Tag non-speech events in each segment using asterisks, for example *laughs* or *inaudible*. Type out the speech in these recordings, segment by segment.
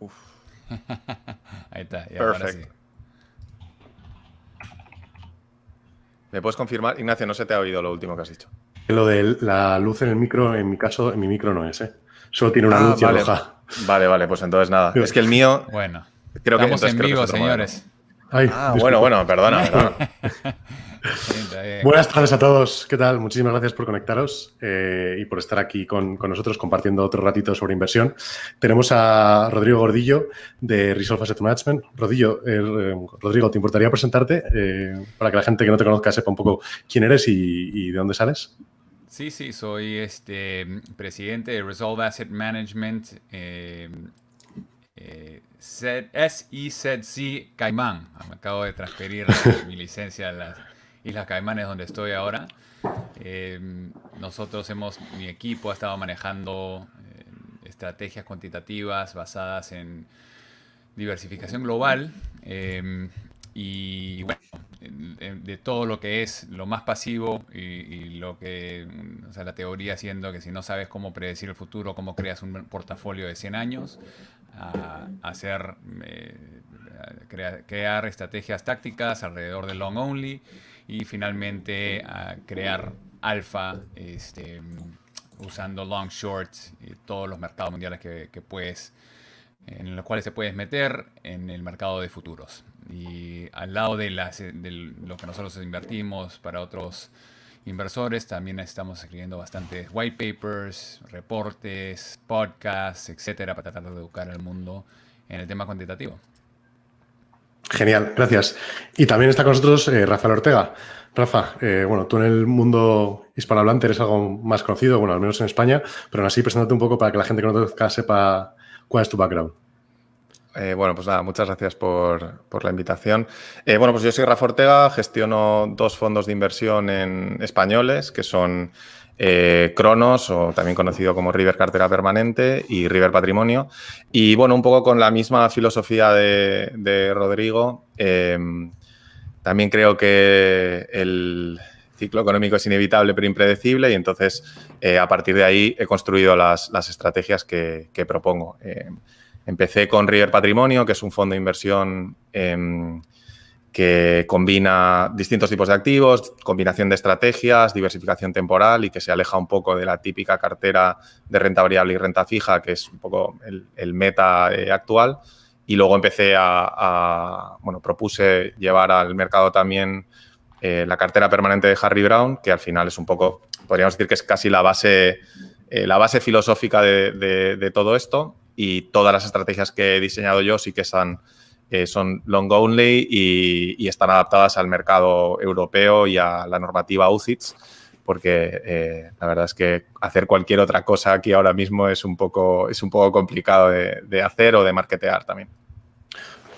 Uf. *laughs* Ahí está. Perfecto. ¿Me puedes confirmar? Ignacio, no se te ha oído lo último que has dicho. Lo de la luz en el micro, en mi caso, en mi micro no es, ¿eh? Solo tiene una ah, luz vale. Vale, vale, pues entonces nada. Es que el mío. Bueno. Creo que estamos en vivo, señores. Ah, bueno, bueno, perdona. *laughs* Buenas tardes a todos, ¿qué tal? Muchísimas gracias por conectaros eh, y por estar aquí con, nosotros compartiendo otro ratito sobre inversión. Tenemos a Rodrigo Gordillo de Resolve Asset Management. Eh, Rodrigo, ¿te importaría presentarte eh, para que la gente que no te conozca sepa un poco quién eres y, de dónde sales? Sí, sí, soy este, presidente de Resolve Asset Management. Eh, SIZC Caimán. Me acabo de transferir mi licencia a la, Islas Caimán es donde estoy ahora. Eh, nosotros hemos, mi equipo ha estado manejando eh, estrategias cuantitativas basadas en diversificación global eh, y, de todo lo que es lo más pasivo y, lo que, o sea, la teoría siendo que si no sabes cómo predecir el futuro, cómo creas un portafolio de 100 años, hacer, crear, crear estrategias tácticas alrededor de long only y finalmente a crear alfa este, usando long Shorts y todos los mercados mundiales que, puedes en los cuales se puedes meter en el mercado de futuros. Y al lado de, las, de, lo que nosotros invertimos para otros inversores, también estamos escribiendo bastantes white papers, reportes, podcasts, etcétera, para tratar de educar al mundo en el tema cuantitativo. Genial, gracias. Y también está con nosotros eh, Rafael Ortega. Rafa, eh, bueno, tú en el mundo hispanohablante eres algo más conocido, bueno, al menos en España, pero aún así preséntate un poco para que la gente que no te conozca sepa cuál es tu background. Eh, bueno, pues nada, muchas gracias por, la invitación. bueno, pues yo soy Rafa Ortega, gestiono dos fondos de inversión en españoles, que son eh, Cronos, o también conocido como River Cartera Permanente, y River Patrimonio. Y bueno, un poco con la misma filosofía de, Rodrigo, em, también creo que el ciclo económico es inevitable pero impredecible y entonces eh, a partir de ahí he construido las, estrategias que, que propongo. Em, empecé con River Patrimonio, que es un fondo de inversión em, que combina distintos tipos de activos, combinación de estrategias, diversificación temporal y que se aleja un poco de la típica cartera de renta variable y renta fija, que es un poco el, meta eh, actual. Y luego empecé a, bueno, propuse llevar al mercado también eh, la cartera permanente de Harry Brown, que al final es un poco, podríamos decir que es casi la base, eh, la base filosófica de, de todo esto y todas las estrategias que he diseñado yo sí que están son long only y, están adaptadas al mercado europeo y a la normativa UCITS, porque eh, la verdad es que hacer cualquier otra cosa aquí ahora mismo es un poco, es un poco complicado de, de hacer o de marketear también.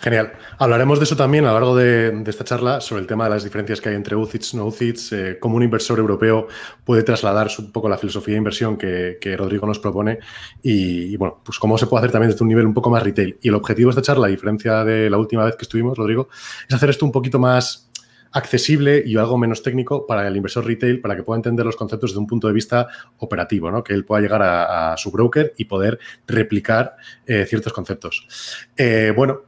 Genial. Hablaremos de eso también a lo largo de, esta charla, sobre el tema de las diferencias que hay entre UCITS, no UCITS, eh, cómo un inversor europeo puede trasladar un poco la filosofía de inversión que, Rodrigo nos propone y, bueno, pues cómo se puede hacer también desde un nivel un poco más retail. Y el objetivo de esta charla, a diferencia de la última vez que estuvimos, Rodrigo, es hacer esto un poquito más accesible y algo menos técnico para el inversor retail, para que pueda entender los conceptos desde un punto de vista operativo, que él pueda llegar a, su broker y poder replicar eh, ciertos conceptos. Eh, bueno,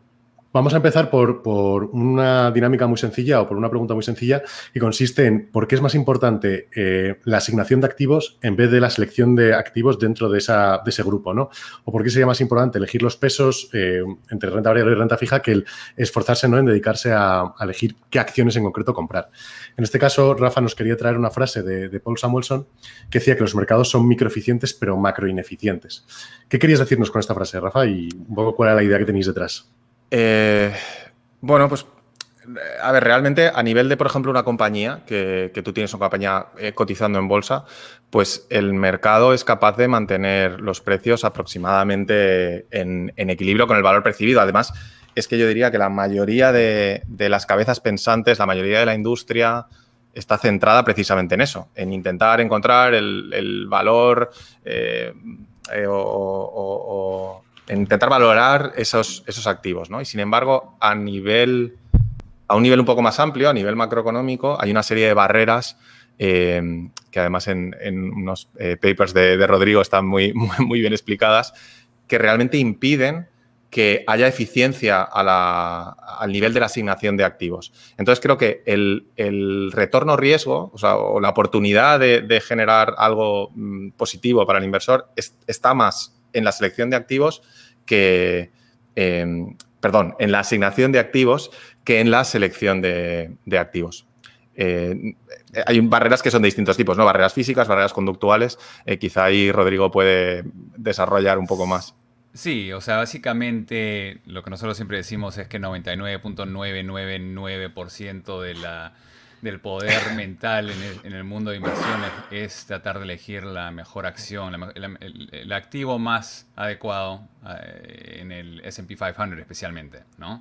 Vamos a empezar por, una dinámica muy sencilla o por una pregunta muy sencilla que consiste en por qué es más importante eh, la asignación de activos en vez de la selección de activos dentro de, de ese grupo, ¿no? O por qué sería más importante elegir los pesos eh, entre renta variable y renta fija que el esforzarse ¿no? en dedicarse a, elegir qué acciones en concreto comprar. En este caso, Rafa nos quería traer una frase de, de Paul Samuelson que decía que los mercados son microeficientes pero macroineficientes. ¿Qué querías decirnos con esta frase, Rafa? Y un poco cuál era la idea que tenéis detrás. Eh, bueno, pues a ver, realmente a nivel de, por ejemplo, una compañía, que, tú tienes una compañía eh, cotizando en bolsa, pues el mercado es capaz de mantener los precios aproximadamente en, equilibrio con el valor percibido. Además, es que yo diría que la mayoría de, las cabezas pensantes, la mayoría de la industria está centrada precisamente en eso, en intentar encontrar el, valor eh, o intentar valorar esos, esos activos, ¿no? Y sin embargo, a nivel, a un nivel un poco más amplio, a nivel macroeconómico, hay una serie de barreras eh, que además en, unos eh, papers de, Rodrigo están *laughs* muy, muy, bien explicadas, que realmente impiden que haya eficiencia al nivel de la asignación de activos. Entonces creo que el, el retorno riesgo, o, la oportunidad de, generar algo mm, positivo para el inversor, está más en la selección de activos que, em, perdón, en la asignación de activos que en la selección de, activos. Eh, hay barreras que son de distintos tipos, ¿no? Barreras físicas, barreras conductuales. Eh, quizá ahí Rodrigo puede desarrollar un poco más. Sí, o sea, básicamente lo que nosotros siempre decimos es que 99.999% de la del poder mental en el, mundo de inversiones es tratar de elegir la mejor acción, el, activo más adecuado eh, en el SP 500 especialmente, ¿no?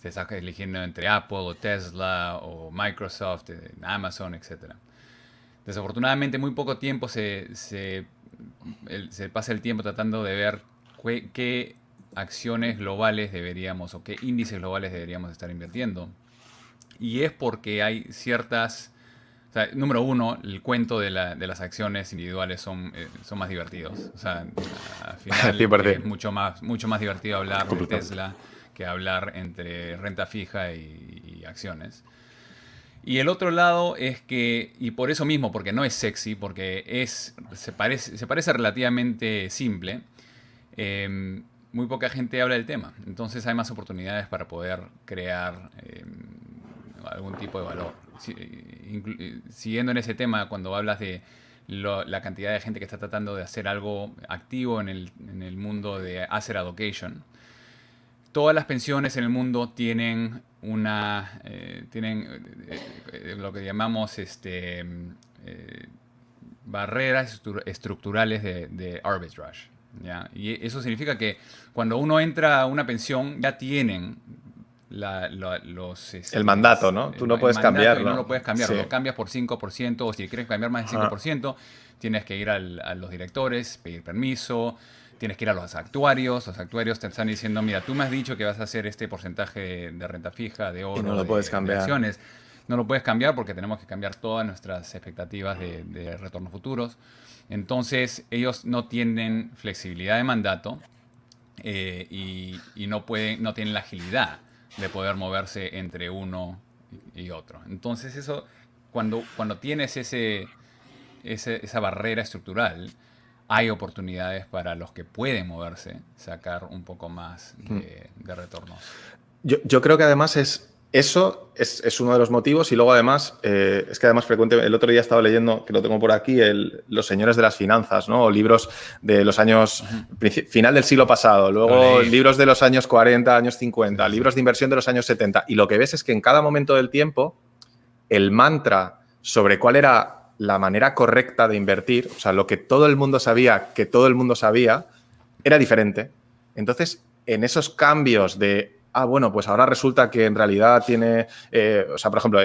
Se estás eligiendo entre Apple o Tesla o Microsoft, eh, Amazon, etc. Desafortunadamente, muy poco tiempo se, pasa el tiempo tratando de ver qué acciones globales deberíamos o qué índices globales deberíamos estar invirtiendo y es porque hay ciertas... número uno, el cuento de, la, las acciones individuales son, eh, son más divertidos. O sea, al *laughs* final es mucho más, mucho más divertido hablar de Tesla que hablar entre renta fija y, acciones. Y el otro lado es que, y por eso mismo, porque no es sexy, porque es, se, parece, se parece relativamente simple, em, muy poca gente habla del tema. Entonces hay más oportunidades para poder crear... Em, algún tipo de valor. Eh, siguiendo en ese tema, cuando hablas de la cantidad de gente que está tratando de hacer algo activo en el, en el mundo de hacer allocation, todas las pensiones en el mundo tienen una eh, tienen eh, lo que llamamos este mm, barreras estructurales de, de arbitrage y eso significa que cuando uno entra a una pensión ya tienen este, el mandato, ¿no? Tú no puedes cambiarlo. No lo puedes cambiar, lo cambias por 5% o si quieres cambiar más del 5%, tienes que ir a los directores, pedir permiso, tienes que ir a los actuarios, los actuarios te están diciendo, mira, tú me has dicho que vas a hacer este porcentaje de, renta fija, de oro, no lo de, puedes cambiar. No lo puedes cambiar porque tenemos que cambiar todas nuestras expectativas de, de retornos futuros. Entonces, ellos no tienen flexibilidad de mandato, eh, y, no, pueden, no tienen la agilidad de poder moverse entre uno y otro. Entonces eso, cuando, cuando tienes ese, esa barrera estructural, hay oportunidades para los que pueden moverse sacar un poco más de, retorno hmm. retornos. Yo, yo, creo que además es eso es, uno de los motivos y luego además, eh, es que además frecuente, el otro día estaba leyendo, que lo tengo por aquí, el, Los señores de las finanzas, ¿no? O libros de los años, final del siglo pasado, luego libros de los años 40, años 50, libros de inversión de los años 70. Y lo que ves es que en cada momento del tiempo, el mantra sobre cuál era la manera correcta de invertir, o sea, lo que todo el mundo sabía, que todo el mundo sabía, era diferente. Entonces, en esos cambios de ah, bueno, pues ahora resulta que en realidad tiene, eh, o sea, por ejemplo,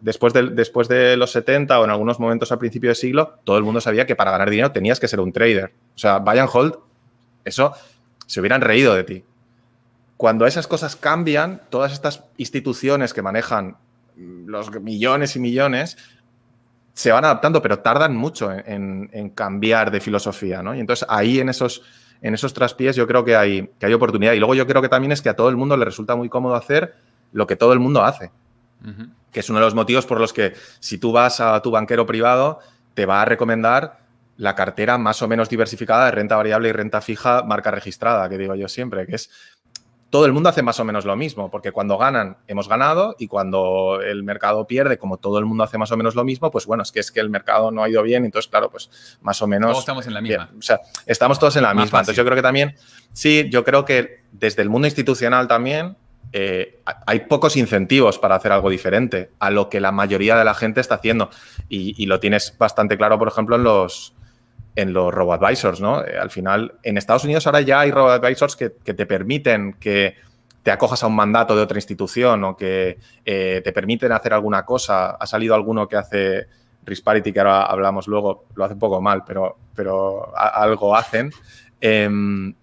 después de, después de los 70 o en algunos momentos al principio de siglo, todo el mundo sabía que para ganar dinero tenías que ser un trader. O sea, buy and hold, eso se hubieran reído de ti. Cuando esas cosas cambian, todas estas instituciones que manejan los millones y millones se van adaptando, pero tardan mucho en, cambiar de filosofía, ¿no? Y entonces ahí en esos en esos traspiés yo creo que hay, que hay oportunidad. Y luego yo creo que también es que a todo el mundo le resulta muy cómodo hacer lo que todo el mundo hace. Que es uno de los motivos por los que si tú vas a tu banquero privado, te va a recomendar la cartera más o menos diversificada de renta variable y renta fija, marca registrada, que digo yo siempre, que es todo el mundo hace más o menos lo mismo, porque cuando ganan hemos ganado y cuando el mercado pierde, como todo el mundo hace más o menos lo mismo, pues bueno, es que es que el mercado no ha ido bien, entonces claro, pues más o menos... Todos estamos en la misma. o sea, estamos todos en la misma. Entonces yo creo que también, sí, yo creo que desde el mundo institucional también eh, hay pocos incentivos para hacer algo diferente a lo que la mayoría de la gente está haciendo. Y, y lo tienes bastante claro, por ejemplo, en los, en los robo-advisors, ¿no? Eh, al final, en Estados Unidos ahora ya hay robo-advisors que, te permiten que te acojas a un mandato de otra institución o que eh, te permiten hacer alguna cosa. Ha salido alguno que hace Risparity, que ahora hablamos luego, lo hace un poco mal, pero, pero algo hacen. Em,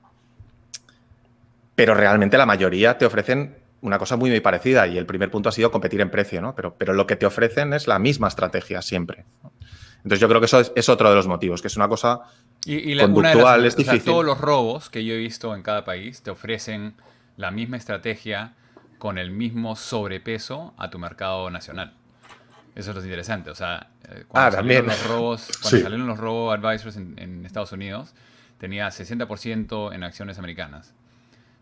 pero realmente la mayoría te ofrecen una cosa muy, muy parecida y el primer punto ha sido competir en precio, ¿no? Pero, pero lo que te ofrecen es la misma estrategia siempre. ¿no? Entonces yo creo que eso es, otro de los motivos, que es una cosa y, y la, es difícil. todos los robos que yo he visto en cada país te ofrecen la misma estrategia con el mismo sobrepeso a tu mercado nacional. Eso es lo interesante. O sea, eh, cuando, ah, salieron, los robos, *laughs* cuando los robo advisors en, en Estados Unidos, tenía 60% en acciones americanas.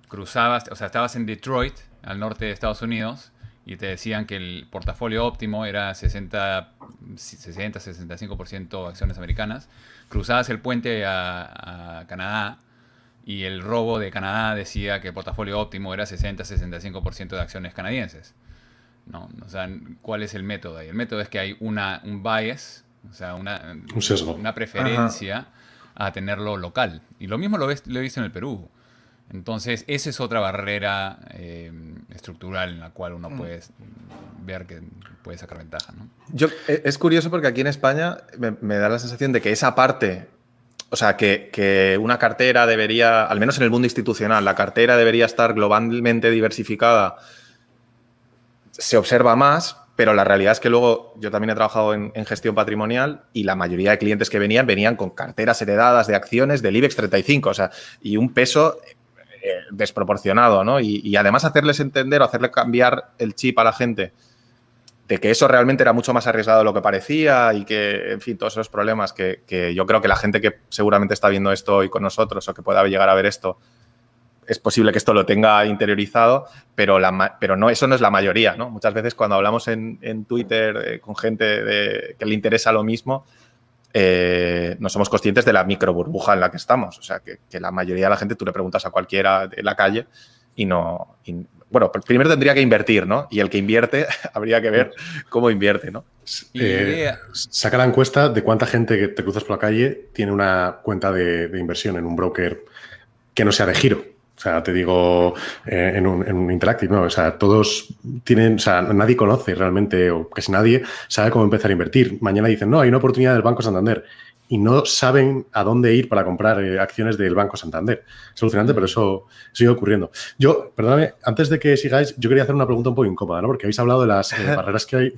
Cruzabas, o sea, estabas en Detroit, al norte de Estados Unidos, y te decían que el portafolio óptimo era 60, 60 65% acciones americanas, cruzabas el puente a, Canadá y el robo de Canadá decía que el portafolio óptimo era 60-65% de acciones canadienses. ¿no? O ¿cuál es el método ahí? El método es que hay una, un bias, o sea, una, una preferencia a tenerlo local. Y lo mismo lo, ves, lo he en el Perú. Entonces, esa es otra barrera em, estructural en la cual uno mm. puede ver que puede sacar ventaja. Yo, eh, es curioso porque aquí en España me, da la sensación de que esa parte, o sea, que, una cartera debería, al menos en el mundo institucional, la cartera debería estar globalmente diversificada, se observa más. Pero la realidad es que luego yo también he trabajado en, en gestión patrimonial y la mayoría de clientes que venían venían con carteras heredadas de acciones del IBEX 35, o sea, y un peso eh, desproporcionado, ¿no? Y, además hacerles entender o hacerle cambiar el chip a la gente de que eso realmente era mucho más arriesgado de lo que parecía y que, en fin, todos esos problemas que, yo creo que la gente que seguramente está viendo esto hoy con nosotros o que pueda llegar a ver esto, es posible que esto lo tenga interiorizado, pero, la, pero no, eso no es la mayoría, ¿no? Muchas veces cuando hablamos en, Twitter eh, con gente que le interesa lo mismo, eh, no somos conscientes de la micro burbuja en la que estamos. O sea, que, la mayoría de la gente, tú le preguntas a cualquiera en la calle y no. bueno, primero tendría que invertir, ¿no? Y el que invierte, *laughs* habría que ver cómo invierte, ¿no? Eh, saca la encuesta de cuánta gente que te cruzas por la calle tiene una cuenta de inversión en un broker que no sea de giro. O sea, te digo, eh, en, un, en, Interactive, O sea, todos tienen, o sea, nadie conoce realmente, o casi nadie, sabe cómo empezar a invertir. Mañana dicen, no, hay una oportunidad del Banco Santander y no saben a dónde ir para comprar eh, acciones del Banco Santander. Es alucinante, pero eso sigue ocurriendo. Yo, perdóname, antes de que sigáis, yo quería hacer una pregunta un poco incómoda, ¿no? Porque habéis hablado de las eh, barreras que hay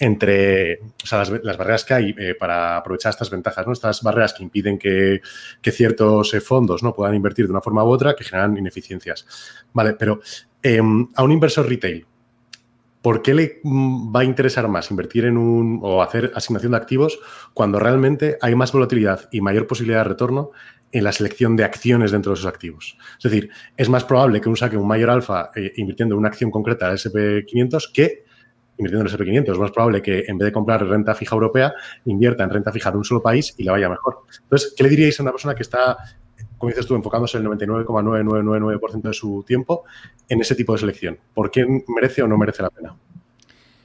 entre, o sea, las, barreras que hay eh, para aprovechar estas ventajas, ¿no? Estas barreras que impiden que, ciertos fondos no puedan invertir de una forma u otra, que generan ineficiencias. Vale, pero em, a un inversor retail, ¿por qué le mm, va a interesar más invertir en un o hacer asignación de activos cuando realmente hay más volatilidad y mayor posibilidad de retorno en la selección de acciones dentro de esos activos? Es decir, es más probable que uno saque un mayor alfa eh, invirtiendo en una acción concreta del SP500 que invirtiendo en el SP500. Es más probable que en vez de comprar renta fija europea, invierta en renta fija de un solo país y le vaya mejor. Entonces, ¿qué le diríais a una persona que está como dices tú, enfocándose el 99,9999% de su tiempo en ese tipo de selección? ¿Por qué merece o no merece la pena?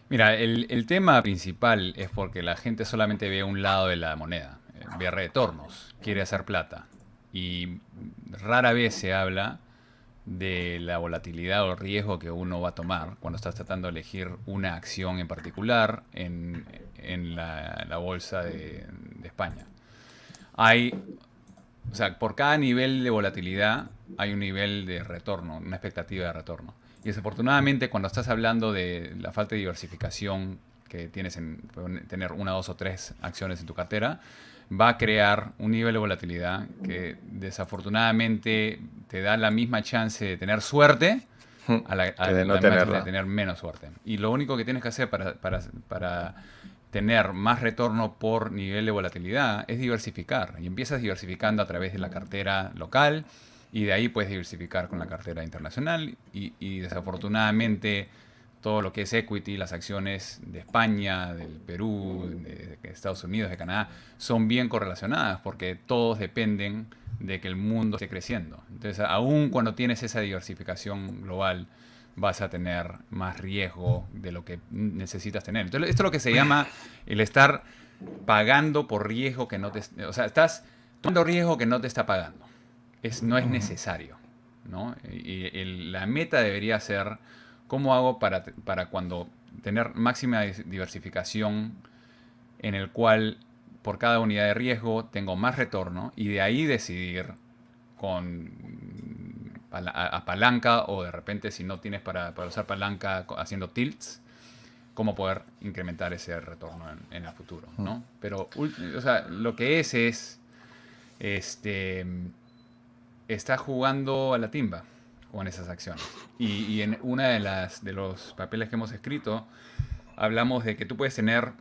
Mira, el, tema principal es porque la gente solamente ve un lado de la moneda, eh, ve retornos, quiere hacer plata. Y rara vez se habla de la volatilidad o riesgo que uno va a tomar cuando estás tratando de elegir una acción en particular en, la, bolsa de, de España. Hay o sea, por cada nivel de volatilidad hay un nivel de retorno, una expectativa de retorno. Y desafortunadamente, cuando estás hablando de la falta de diversificación que tienes en tener una, dos o tres acciones en tu cartera, va a crear un nivel de volatilidad que desafortunadamente te da la misma chance de tener suerte hmm. a la, de no la de tener menos suerte. Y lo único que tienes que hacer para, para tener más retorno por nivel de volatilidad es diversificar. Y empiezas diversificando a través de la cartera local y de ahí puedes diversificar con la cartera internacional. Y, desafortunadamente todo lo que es equity, las acciones de España, del Perú, de, de Estados Unidos, de Canadá, son bien correlacionadas porque todos dependen de que el mundo esté creciendo. Entonces, aún cuando tienes esa diversificación global, vas a tener más riesgo de lo que necesitas tener. Entonces, esto es lo que se llama el estar pagando por riesgo que no te... O sea, estás tomando riesgo que no te está pagando. Es, no es necesario. Y, la meta debería ser cómo hago para, para cuando tener máxima diversificación en el cual por cada unidad de riesgo tengo más retorno y de ahí decidir con a, palanca o de repente si no tienes para, usar palanca haciendo tilts, cómo poder incrementar ese retorno en, el futuro, ¿no? Pero, lo que es es, este, está jugando a la timba con esas acciones. Y, y en una de, las, de los papeles que hemos escrito, hablamos de que tú puedes tener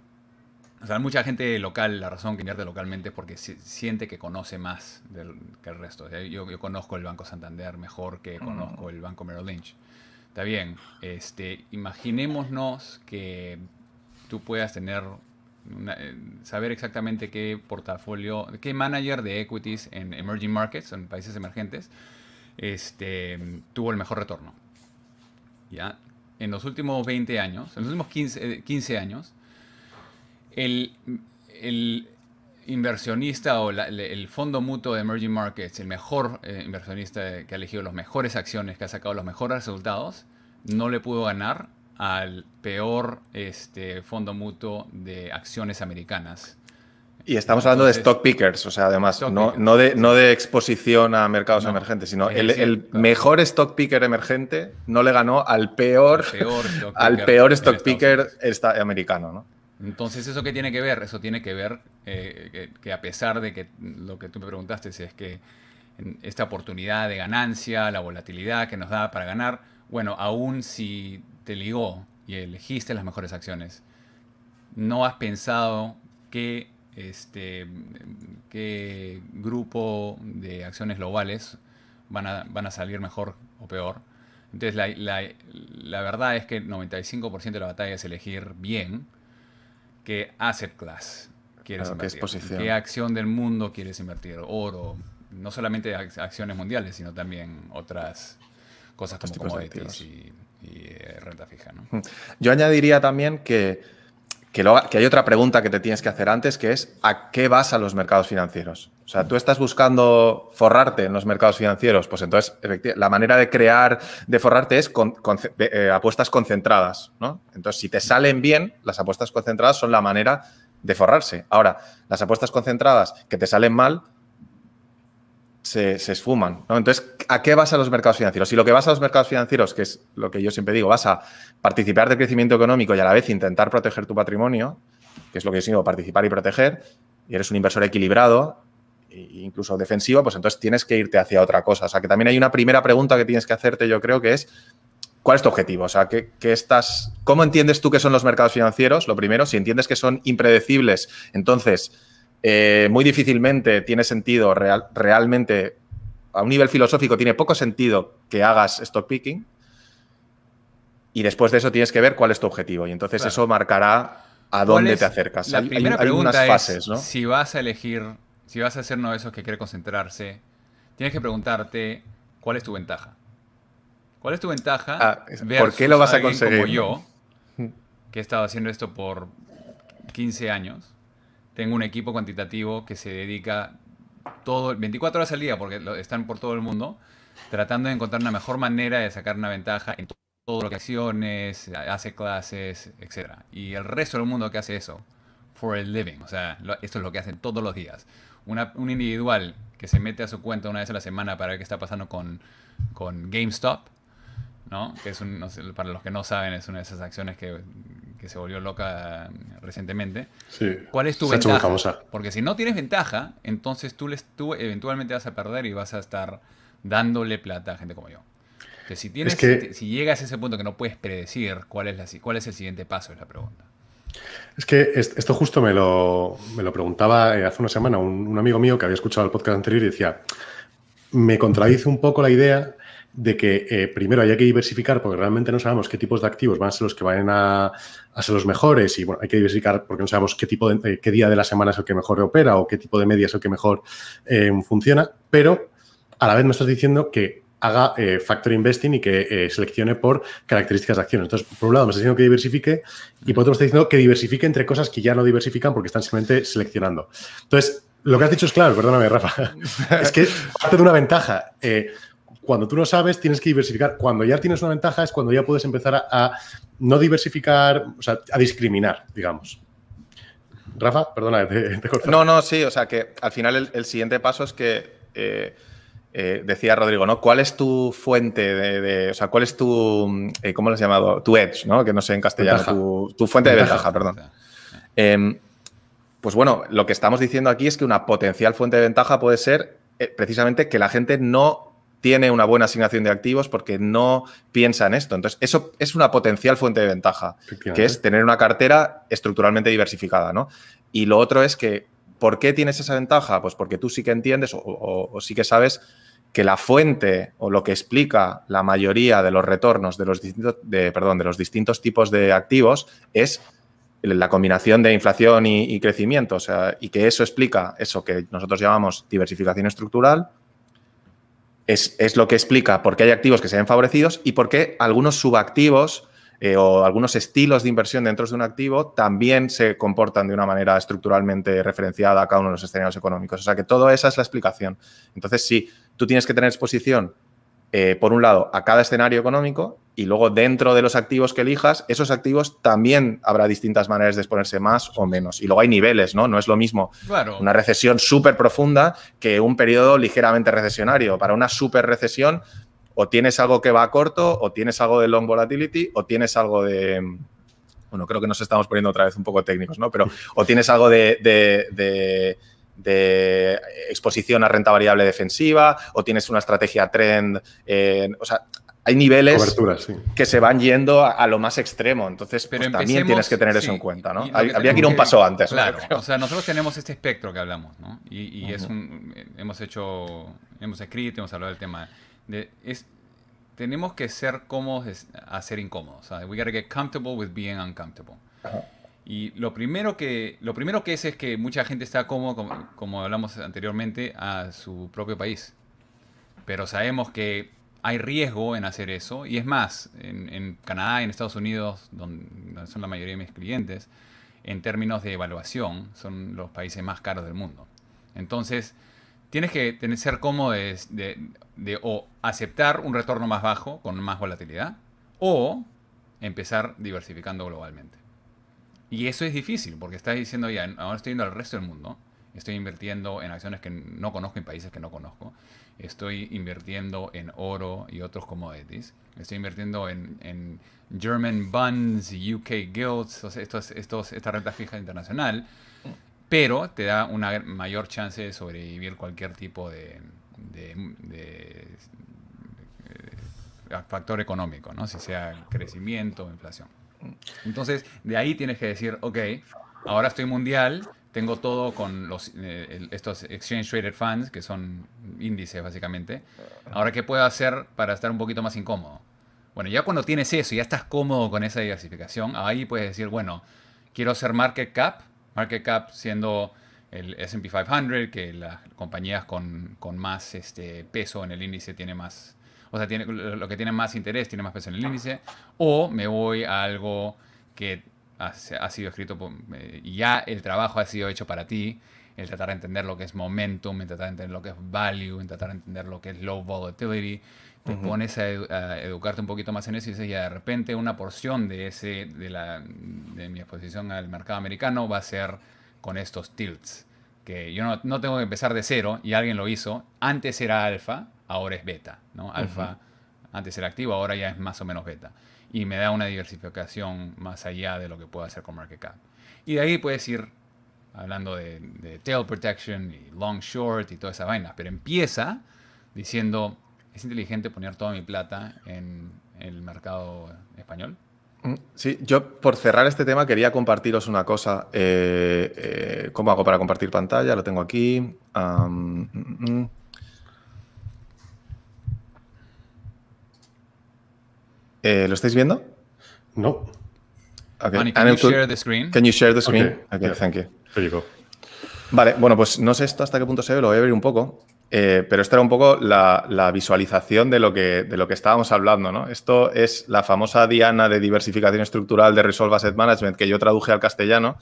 o sea, mucha gente local, la razón que invierte localmente es porque siente que conoce más que el resto. Eh, yo, yo, conozco el Banco Santander mejor que mm. conozco el Banco Merrill Lynch. Está bien, este, imaginémonos que tú puedas tener, eh, saber exactamente qué portafolio, qué manager de equities en emerging markets, en países emergentes, este, tuvo el mejor retorno. ¿Ya? En los últimos 20 años, en los últimos 15, 15 eh, años, el, inversionista o el fondo mutuo de Emerging Markets, el mejor eh, inversionista que ha elegido las mejores acciones, que ha sacado los mejores resultados, no le pudo ganar al peor este, fondo mutuo de acciones americanas. Y estamos hablando de stock pickers, o sea, además, no, de, exposición a mercados emergentes, sino el, mejor stock picker emergente no le ganó al peor, al peor stock picker, americano, ¿no? Entonces, ¿eso qué tiene que ver? Eso tiene que ver eh, que, a pesar de que lo que tú me preguntaste es que esta oportunidad de ganancia, la volatilidad que nos da para ganar, bueno, aún si te ligó y elegiste las mejores acciones, no has pensado qué, este, qué grupo de acciones globales van a, salir mejor o peor. Entonces, la, la verdad es que el 95% de la batalla es elegir bien ¿Qué asset class quieres invertir? ¿Qué, acción del mundo quieres invertir? Oro, no solamente acciones mundiales, sino también otras cosas como commodities y, eh, renta fija. Yo añadiría también que que, hay otra pregunta que te tienes que hacer antes, que es ¿a qué vas a los mercados financieros? O sea, tú estás buscando forrarte en los mercados financieros, pues entonces la manera de crear, de forrarte es con, eh, apuestas concentradas, ¿no? Entonces, si te salen bien, las apuestas concentradas son la manera de forrarse. Ahora, las apuestas concentradas que te salen mal, se, esfuman. Entonces, ¿a qué vas a los mercados financieros? Si lo que vas a los mercados financieros, que es lo que yo siempre digo, vas a participar del crecimiento económico y a la vez intentar proteger tu patrimonio, que es lo que yo digo, participar y proteger, y eres un inversor equilibrado, e incluso defensivo, pues entonces tienes que irte hacia otra cosa. O sea, que también hay una primera pregunta que tienes que hacerte, yo creo, que es, ¿cuál es tu objetivo? O sea, estás, ¿cómo entiendes tú que son los mercados financieros? Lo primero, si entiendes que son impredecibles, entonces eh, muy difícilmente tiene sentido realmente, a un nivel filosófico tiene poco sentido que hagas stock picking. Y después de eso tienes que ver cuál es tu objetivo. Y entonces eso marcará a dónde te acercas. La hay, primera pregunta fases, si vas a elegir, si vas a hacer uno de esos que quiere concentrarse, tienes que preguntarte cuál es tu ventaja. ¿Cuál es tu ventaja? Ah, ¿Por qué lo vas a conseguir? Como yo, *laughs* que he estado haciendo esto por 15 años tengo un equipo cuantitativo que se dedica todo, 24 horas al día, porque están por todo el mundo, tratando de encontrar una mejor manera de sacar una ventaja en todas las ocasiones, acciones, hace clases, etc. Y el resto del mundo que hace eso, for a living, o sea, esto es lo que hacen todos los días. un individual que se mete a su cuenta una vez a la semana para ver qué está pasando con, con GameStop, ¿no? Que es un, para los que no saben, es una de esas acciones que que se volvió loca mm, recientemente. ¿Cuál es tu ventaja? Porque si no tienes ventaja, entonces tú, les, tú eventualmente vas a perder y vas a estar dándole plata a gente como yo. Entonces, si, tienes, si llegas a ese punto que no puedes predecir cuál es, cuál es el siguiente paso, es la pregunta. Es que esto justo me lo, me lo preguntaba eh, hace una semana un amigo mío que había escuchado el podcast anterior y decía, me contradice un poco la idea de que eh, primero haya que diversificar porque realmente no sabemos qué tipos de activos van a ser los que vayan a, ser los mejores y bueno, hay que diversificar porque no sabemos qué tipo de, eh, qué día de la semana es el que mejor opera o qué tipo de media es el que mejor em, funciona, pero a la vez me estás diciendo que haga eh, factor investing y que seleccione por características de acciones. Entonces, por un lado me estás diciendo que diversifique y por otro me estás diciendo que diversifique entre cosas que ya no diversifican porque están simplemente seleccionando. Entonces, lo que has dicho es claro, perdóname, Rafa. *laughs* es que parte de una ventaja cuando tú no sabes, tienes que diversificar. Cuando ya tienes una ventaja es cuando ya puedes empezar a, no diversificar, o sea, a discriminar, digamos. Rafa, perdona, te, No, no, sí, o sea, que al final el, siguiente paso es que, eh, eh, decía Rodrigo, ¿no? ¿Cuál es tu fuente de, o sea, cuál es tu, eh, ¿cómo lo has llamado? Tu edge, ¿no? Que no sé en castellano, tu, fuente de ventaja, perdón. Em, pues bueno, lo que estamos diciendo aquí es que una potencial fuente de ventaja puede ser precisamente que la gente no tiene una buena asignación de activos porque no piensa en esto. Entonces, eso es una potencial fuente de ventaja, que es tener una cartera estructuralmente diversificada, ¿no? Y lo otro es que, ¿por qué tienes esa ventaja? Pues porque tú sí que entiendes o, sí que sabes que la fuente o lo que explica la mayoría de los retornos de los distintos, de, perdón, de los distintos tipos de activos es la combinación de inflación y, crecimiento, y que eso explica eso que nosotros llamamos diversificación estructural, es, lo que explica por qué hay activos que se ven favorecidos y por qué algunos subactivos eh, o algunos estilos de inversión dentro de un activo también se comportan de una manera estructuralmente referenciada a cada uno de los escenarios económicos. O sea que toda esa es la explicación. Entonces, si tú tienes que tener exposición eh, por un lado, a cada escenario económico y luego dentro de los activos que elijas, esos activos también habrá distintas maneras de exponerse más o menos. Y luego hay niveles, ¿no? No es lo mismo una recesión súper profunda que un periodo ligeramente recesionario. Para una súper recesión, o tienes algo que va corto, o tienes algo de long volatility, o tienes algo de... Bueno, creo que nos estamos poniendo otra vez un poco técnicos, ¿no? Pero o tienes algo de de exposición a renta variable defensiva o tienes una estrategia trend. o sea, hay niveles que se van yendo a, lo más extremo. Entonces, Pero pues, también tienes que tener eso en cuenta, ¿no? que habría que ir un paso antes. Claro, o sea, nosotros tenemos este espectro que hablamos, ¿no? Y, es Hemos hecho... Hemos escrito, hemos hablado del tema. De, es, tenemos que ser cómodos a ser incómodos. O we gotta get comfortable with being uncomfortable. Y lo primero que, lo primero que es es que mucha gente está cómodo como, como hablamos anteriormente, a su propio país. Pero sabemos que hay riesgo en hacer eso. Y es más, en, en Canadá y en Estados Unidos, donde, son la mayoría de mis clientes, en términos de evaluación, son los países más caros del mundo. Entonces, tienes que tener, ser cómodo de, de, de, o aceptar un retorno más bajo, con más volatilidad, o empezar diversificando globalmente. Y eso es difícil, porque estás diciendo, ya, ahora estoy yendo al resto del mundo, estoy invirtiendo en acciones que no conozco, en países que no conozco, estoy invirtiendo en oro y otros commodities, estoy invirtiendo en, German Bonds, UK Guilds, estos, estos, esta renta fija internacional, pero te da una mayor chance de sobrevivir cualquier tipo de, eh, factor económico, ¿no? si sea crecimiento o inflación. Entonces, de ahí tienes que decir, ok, ahora estoy mundial, tengo todo con los, eh, estos Exchange Traded Funds, que son índices básicamente. Ahora, ¿qué puedo hacer para estar un poquito más incómodo? Bueno, ya cuando tienes eso, y ya estás cómodo con esa diversificación, ahí puedes decir, bueno, quiero hacer market cap, market cap siendo el SP 500, que las compañías con, con más este, peso en el índice tiene más o sea, tiene, lo que tiene más interés tiene más peso en el índice, o me voy a algo que ha, sido escrito, por, eh, ya el trabajo ha sido hecho para ti, el tratar de entender lo que es momentum, el tratar de entender lo que es value, el tratar de entender lo que es low volatility, te pones a, educarte un poquito más en eso y ya de repente una porción de, ese, de, de mi exposición al mercado americano va a ser con estos tilts. Que yo no, no tengo que empezar de cero y alguien lo hizo. Antes era alfa, ahora es beta, ¿no? Alfa antes era activo, ahora ya es más o menos beta. Y me da una diversificación más allá de lo que puedo hacer con market cap. Y de ahí puedes ir hablando de, tail protection y long short y todas esa vaina. pero empieza diciendo, es inteligente poner toda mi plata en el mercado español. Mm, sí, yo por cerrar este tema quería compartiros una cosa. Eh, eh, ¿Cómo hago para compartir pantalla? Lo tengo aquí. Mm, mm, Eh, ¿Lo estáis viendo? No. Okay. can, you share the screen? can you share screen? Okay, thank you. Vale, bueno, pues no sé esto hasta qué punto se ve, lo voy a abrir un poco. Eh, pero esta era un poco la, visualización de lo, que, de lo que estábamos hablando, ¿no? Esto es la famosa diana de diversificación estructural de Resolve Asset Management que yo traduje al castellano,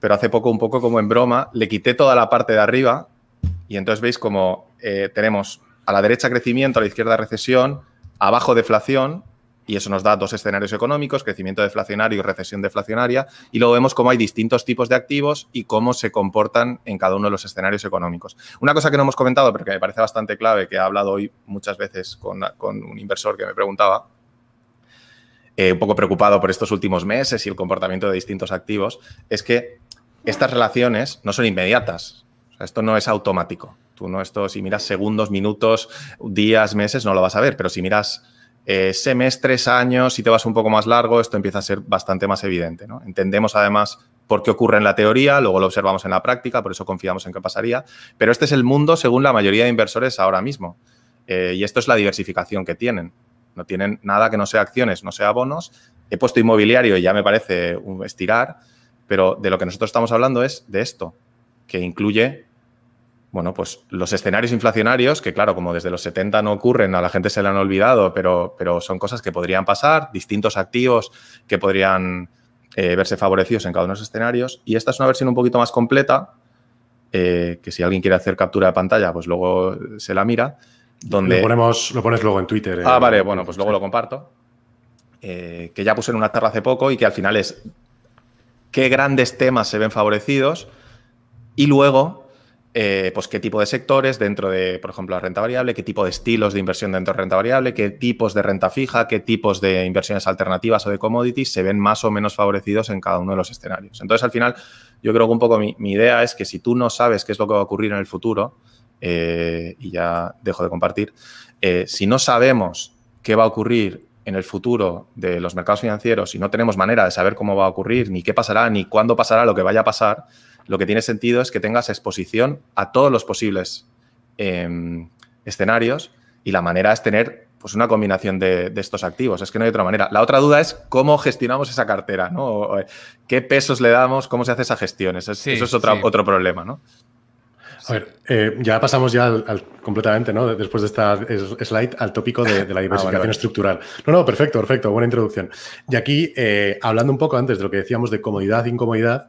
pero hace poco, un poco como en broma, le quité toda la parte de arriba y entonces veis como eh, tenemos a la derecha crecimiento, a la izquierda recesión, abajo deflación y eso nos da dos escenarios económicos, crecimiento deflacionario y recesión deflacionaria, y luego vemos cómo hay distintos tipos de activos y cómo se comportan en cada uno de los escenarios económicos. Una cosa que no hemos comentado, pero que me parece bastante clave, que he hablado hoy muchas veces con, un inversor que me preguntaba, eh, un poco preocupado por estos últimos meses y el comportamiento de distintos activos, es que estas relaciones no son inmediatas, esto no es automático. Tú no, esto si miras segundos, minutos, días, meses, no lo vas a ver, pero si miras eh, semestres, años, si te vas un poco más largo, esto empieza a ser bastante más evidente. ¿no? Entendemos además por qué ocurre en la teoría, luego lo observamos en la práctica, por eso confiamos en que pasaría, pero este es el mundo según la mayoría de inversores ahora mismo. Eh, y esto es la diversificación que tienen. No tienen nada que no sea acciones, no sea bonos. He puesto inmobiliario y ya me parece estirar, pero de lo que nosotros estamos hablando es de esto, que incluye bueno, pues los escenarios inflacionarios, que claro, como desde los 70 no ocurren, a la gente se le han olvidado, pero, pero son cosas que podrían pasar, distintos activos que podrían eh, verse favorecidos en cada uno de los escenarios. Y esta es una versión un poquito más completa, eh, que si alguien quiere hacer captura de pantalla, pues luego se la mira. Donde... Lo, ponemos, lo pones luego en Twitter. ah, vale, eh, bueno, pues luego lo comparto. que ya puse en una tarde hace poco y que al final es qué grandes temas se ven favorecidos y luego eh, pues qué tipo de sectores dentro de, por ejemplo, la renta variable, qué tipo de estilos de inversión dentro de renta variable, qué tipos de renta fija, qué tipos de inversiones alternativas o de commodities se ven más o menos favorecidos en cada uno de los escenarios. Entonces, al final, yo creo que un poco mi, idea es que si tú no sabes qué es lo que va a ocurrir en el futuro, eh, y ya dejo de compartir, eh, si no sabemos qué va a ocurrir en el futuro de los mercados financieros y no tenemos manera de saber cómo va a ocurrir, ni qué pasará, ni cuándo pasará lo que vaya a pasar, lo que tiene sentido es que tengas exposición a todos los posibles em, escenarios y la manera es tener pues, una combinación de, estos activos. Es que no hay otra manera. La otra duda es cómo gestionamos esa cartera, ¿no? ¿Qué pesos le damos? ¿Cómo se hace esa gestión? Eso es, otro problema, ¿no? A ver, eh, ya pasamos ya completamente, ¿no? Después de esta slide, al tópico de, la *laughs* ah, diversificación estructural. No, no, perfecto, perfecto, buena introducción. Y aquí, eh, hablando un poco antes de lo que decíamos de comodidad e incomodidad,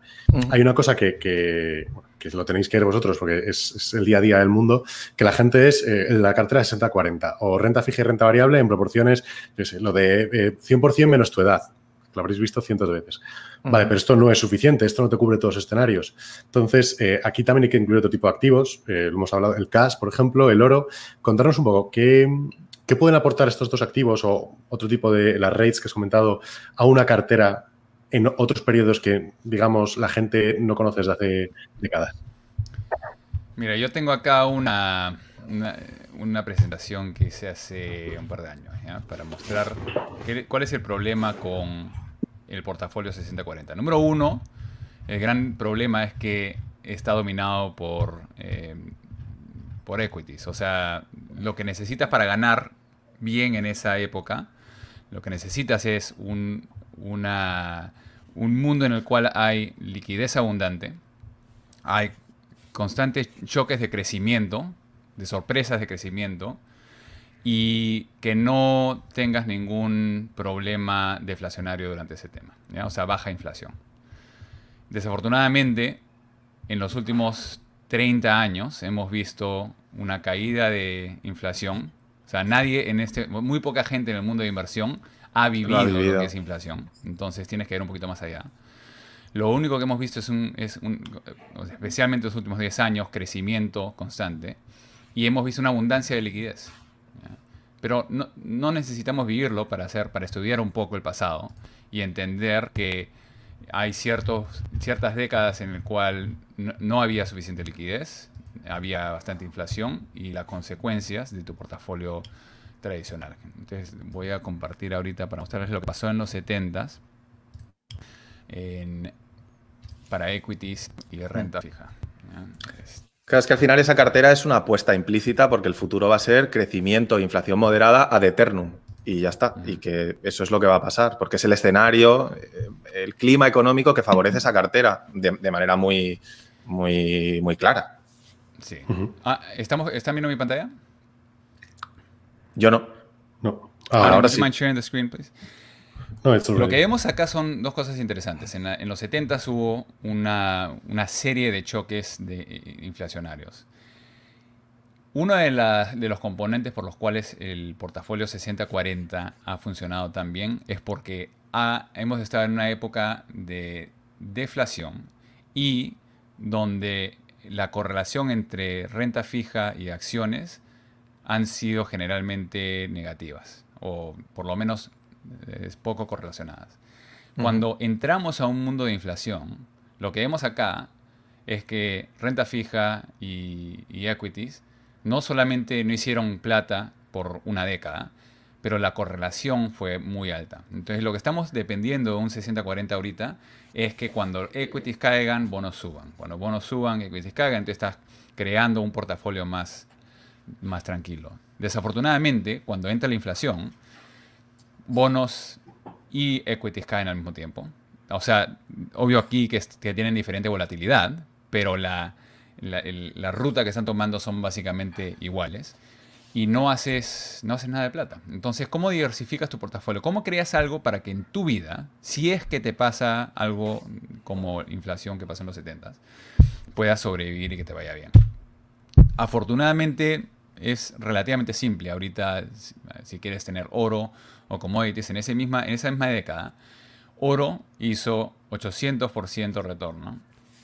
hay una cosa que, lo tenéis que ver vosotros, porque es, el día a día del mundo, que la gente es eh, la cartera 60-40, o renta fija y renta variable en proporciones, yo sé, lo de 100% menos tu edad, lo habréis visto cientos de veces. Vale, pero esto no es suficiente, esto no te cubre todos los escenarios. Entonces, eh, aquí también hay que incluir otro tipo de activos. Eh, hemos hablado, el cash, por ejemplo, el oro. Contarnos un poco qué, pueden aportar estos dos activos o otro tipo de las rates que has comentado a una cartera en otros periodos que, digamos, la gente no conoce desde hace décadas. Mira, yo tengo acá una, una, presentación que hice hace un par de años para mostrar cuál es el problema con el portafolio 60-40. Número uno, el gran problema es que está dominado por, eh, por equities. O sea, lo que necesitas para ganar bien en esa época, lo que necesitas es un, un mundo en el cual hay liquidez abundante, hay constantes choques de crecimiento, de sorpresas de crecimiento, y que no tengas ningún problema deflacionario durante ese tema, o sea, baja inflación. Desafortunadamente, en los últimos 30 años hemos visto una caída de inflación. O sea, nadie en este, muy poca gente en el mundo de inversión ha vivido, esa inflación. Entonces tienes que ir un poquito más allá. Lo único que hemos visto es un, especialmente en los últimos 10 años, crecimiento constante. Y hemos visto una abundancia de liquidez pero no, necesitamos vivirlo para, hacer, para estudiar un poco el pasado y entender que hay ciertos, ciertas décadas en las cuales no, había suficiente liquidez, había bastante inflación y las consecuencias de tu portafolio tradicional. Entonces voy a compartir ahorita para mostrarles lo que pasó en los 70 para equities y renta fija. Este, Claro, es que al final esa cartera es una apuesta implícita porque el futuro va a ser crecimiento e inflación moderada ad eternum. Y ya está. Mm. Y que eso es lo que va a pasar, porque es el escenario, eh, el clima económico que favorece esa cartera de, manera muy, muy, muy clara. Sí. Ah, ¿estamos, está viendo mi pantalla? Yo no. No. Ah, ahora, ahora sí. Mind sharing the screen, please. Lo que vemos acá son dos cosas interesantes. En, los 70 hubo una, serie de choques eh, inflacionarios. Uno de, los componentes por los cuales el portafolio 60-40 ha funcionado tan bien es porque hemos estado en una época de deflación y donde la correlación entre renta fija y acciones han sido generalmente negativas, o por lo menos poco correlacionadas. Cuando entramos a un mundo de inflación, lo que vemos acá es que renta fija y, equities no solamente no hicieron plata por una década, pero la correlación fue muy alta. Entonces lo que estamos dependiendo de un 60-40 ahorita es que cuando equities caigan, bonos suban. Cuando bonos suban, equities caigan, entonces estás creando un portafolio más, más tranquilo. Desafortunadamente, cuando entra la inflación, bonos y equities caen al mismo tiempo. O sea, obvio aquí que, tienen diferente volatilidad, pero la, ruta que están tomando son básicamente iguales. Y no haces, no haces nada de plata. Entonces, ¿cómo diversificas tu portafolio? ¿Cómo creas algo para que en tu vida, si es que te pasa algo como inflación que pasó en los 70s, puedas sobrevivir y que te vaya bien? Afortunadamente, es relativamente simple. Ahorita, si quieres tener oro o commodities, en, ese misma, en esa misma década, oro hizo 800% retorno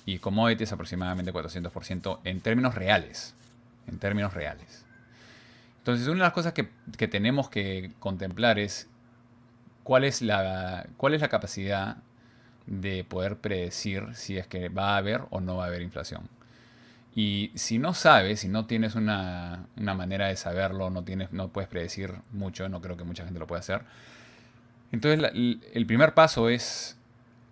y commodities aproximadamente 400% en términos reales. En términos reales. Entonces, una de las cosas que, que tenemos que contemplar es cuál es la, cuál es la capacidad de poder predecir si es que va a haber o no va a haber inflación. Y si no sabes, si no tienes una, manera de saberlo, no, tienes, no puedes predecir mucho, no creo que mucha gente lo pueda hacer. Entonces el primer paso es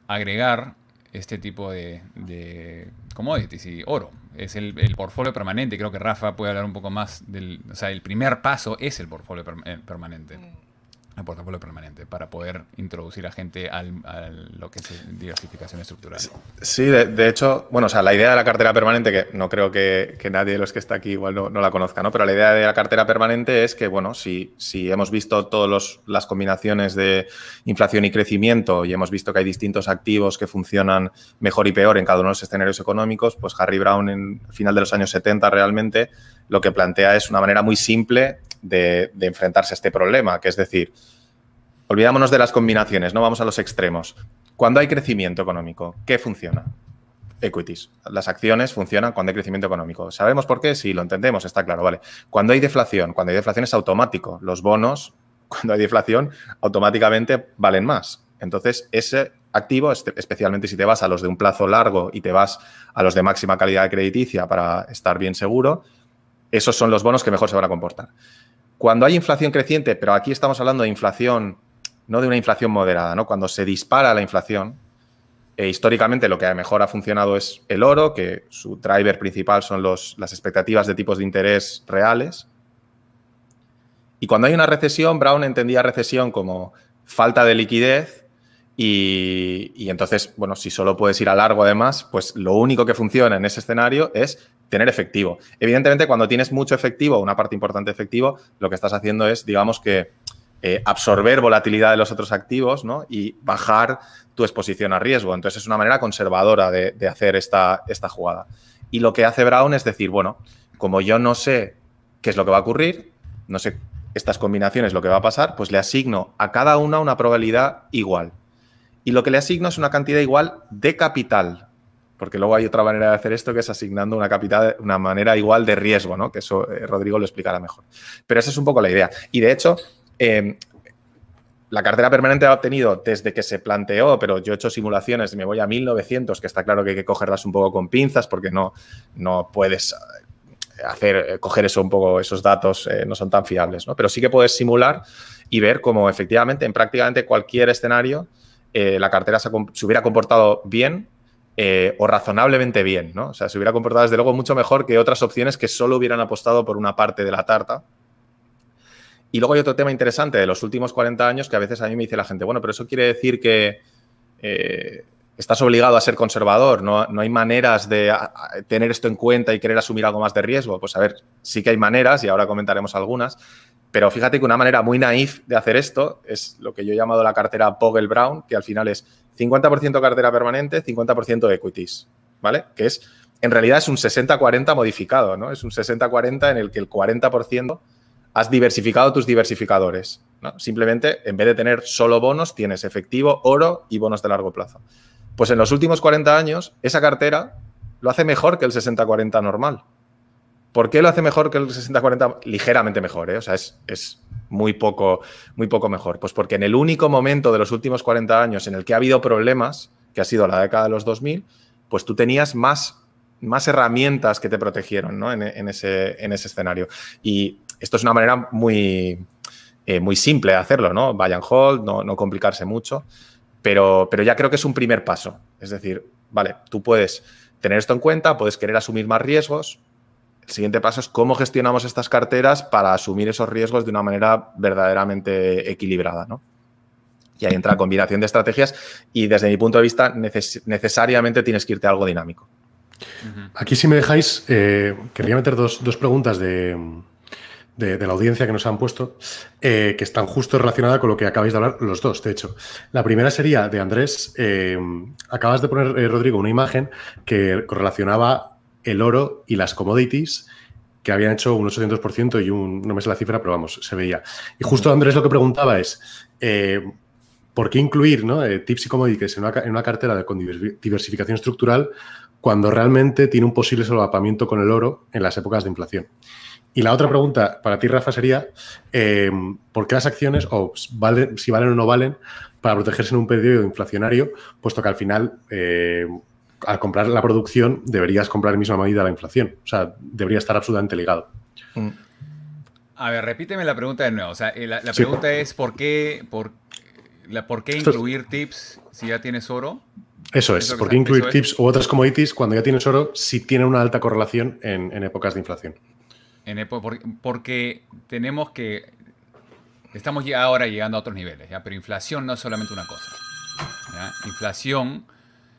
agregar este tipo de, de commodities y oro. Es el, portfolio permanente. Creo que Rafa puede hablar un poco más del... O sea, el primer paso es el portfolio eh, permanente. Mm el portafolio permanente para poder introducir a gente a lo que es diversificación estructural. Sí, de, hecho, bueno, o sea, la idea de la cartera permanente, que no creo que, nadie de los que está aquí igual no, la conozca, ¿no? Pero la idea de la cartera permanente es que, bueno, si, si hemos visto todas las combinaciones de inflación y crecimiento y hemos visto que hay distintos activos que funcionan mejor y peor en cada uno de los escenarios económicos, pues Harry Brown en final de los años 70 realmente lo que plantea es una manera muy simple de, enfrentarse a este problema, que es decir, olvidámonos de las combinaciones, no vamos a los extremos. Cuando hay crecimiento económico, ¿qué funciona? Equities. Las acciones funcionan cuando hay crecimiento económico. ¿Sabemos por qué? Sí, lo entendemos, está claro, vale. Cuando hay deflación, cuando hay deflación es automático. Los bonos, *laughs* cuando hay deflación, automáticamente valen más. Entonces, ese activo, este, especialmente si te vas a los de un plazo largo y te vas a los de máxima calidad crediticia para estar bien seguro, esos son los bonos que mejor se van a comportar cuando hay inflación creciente, pero aquí estamos hablando de inflación, no de una inflación moderada, ¿no? Cuando se dispara la inflación, eh, históricamente lo que mejor ha funcionado es el oro, que su driver principal son los, las expectativas de tipos de interés reales. Y cuando hay una recesión, Brown entendía recesión como falta de liquidez y, y entonces, bueno, si solo puedes ir a largo además, pues lo único que funciona en ese escenario es tener efectivo. Evidentemente, cuando tienes mucho efectivo, una parte importante de efectivo, lo que estás haciendo es, digamos que, eh, absorber volatilidad de los otros activos y bajar tu exposición a riesgo. Entonces, es una manera conservadora de, hacer esta, esta jugada. Y lo que hace Brown es decir, bueno, como yo no sé qué es lo que va a ocurrir, no sé estas combinaciones lo que va a pasar, pues le asigno a cada una una probabilidad igual. Y lo que le asigno es una cantidad igual de capital, porque luego hay otra manera de hacer esto que es asignando una capital, una manera igual de riesgo, ¿no? Que eso eh, Rodrigo lo explicará mejor. Pero esa es un poco la idea. Y de hecho, em, la cartera permanente ha obtenido desde que se planteó, pero yo he hecho simulaciones y me voy a 1900, que está claro que hay que cogerlas un poco con pinzas porque no, no puedes eh, hacer, eh, coger eso un poco, esos datos no son tan fiables, Pero sí que puedes simular y ver cómo efectivamente en prácticamente cualquier escenario la cartera se, hubiera comportado bien eh, o razonablemente bien, ¿no? O sea, se hubiera comportado desde luego mucho mejor que otras opciones que solo hubieran apostado por una parte de la tarta. Y luego hay otro tema interesante de los últimos 40 años que a veces a mí me dice la gente, bueno, pero eso quiere decir que eh, estás obligado a ser conservador, no, no hay maneras de tener esto en cuenta y querer asumir algo más de riesgo. Pues a ver, sí que hay maneras y ahora comentaremos algunas, pero fíjate que una manera muy naif de hacer esto es lo que yo he llamado la cartera Pogel-Brown, que al final es 50% cartera permanente, 50% equities, ¿vale? Que es, en realidad es un 60-40 modificado, ¿no? Es un 60-40 en el que el 40% has diversificado tus diversificadores, ¿no? Simplemente, en vez de tener solo bonos, tienes efectivo, oro y bonos de largo plazo. Pues en los últimos 40 años, esa cartera lo hace mejor que el 60-40 normal. ¿Por qué lo hace mejor que el 60-40? Ligeramente mejor, ¿eh? O sea, es, muy, poco, muy poco mejor. Pues porque en el único momento de los últimos 40 años en el que ha habido problemas, que ha sido la década de los 2000, pues tú tenías más, más herramientas que te protegieron en, ese, en ese escenario. Y esto es una manera muy, eh, muy simple de hacerlo, ¿no? Buy and hold, no, complicarse mucho, pero, pero ya creo que es un primer paso. Es decir, vale, tú puedes tener esto en cuenta, puedes querer asumir más riesgos, el siguiente paso es cómo gestionamos estas carteras para asumir esos riesgos de una manera verdaderamente equilibrada, Y ahí entra la combinación de estrategias y desde mi punto de vista necesariamente tienes que irte a algo dinámico. Aquí si me dejáis, eh, quería meter dos, preguntas de, la audiencia que nos han puesto, eh, que están justo relacionadas con lo que acabáis de hablar los dos, de hecho. La primera sería de Andrés, eh, acabas de poner, Rodrigo, una imagen que correlacionaba el oro y las commodities que habían hecho un 800% y un, no me sé la cifra, pero vamos, se veía. Y justo Andrés lo que preguntaba es, eh, ¿por qué incluir ¿no? Eh, tips y commodities en una, cartera de, diversificación estructural cuando realmente tiene un posible solapamiento con el oro en las épocas de inflación? Y la otra pregunta para ti, Rafa, sería, eh, ¿por qué las acciones, o si valen o no valen, para protegerse en un periodo inflacionario, puesto que al final al comprar la producción deberías comprar en misma medida la inflación. O sea, debería estar absolutamente ligado. Mm. A ver, repíteme la pregunta de nuevo. O sea, eh, la, pregunta es ¿por qué, por, la, ¿por qué incluir tips si ya tienes oro? Eso es, ¿por qué incluir tips u otras commodities cuando ya tienes oro si tienen una alta correlación en, épocas de inflación? porque, tenemos que... Estamos ahora llegando a otros niveles, ¿ya? pero inflación no es solamente una cosa. Inflación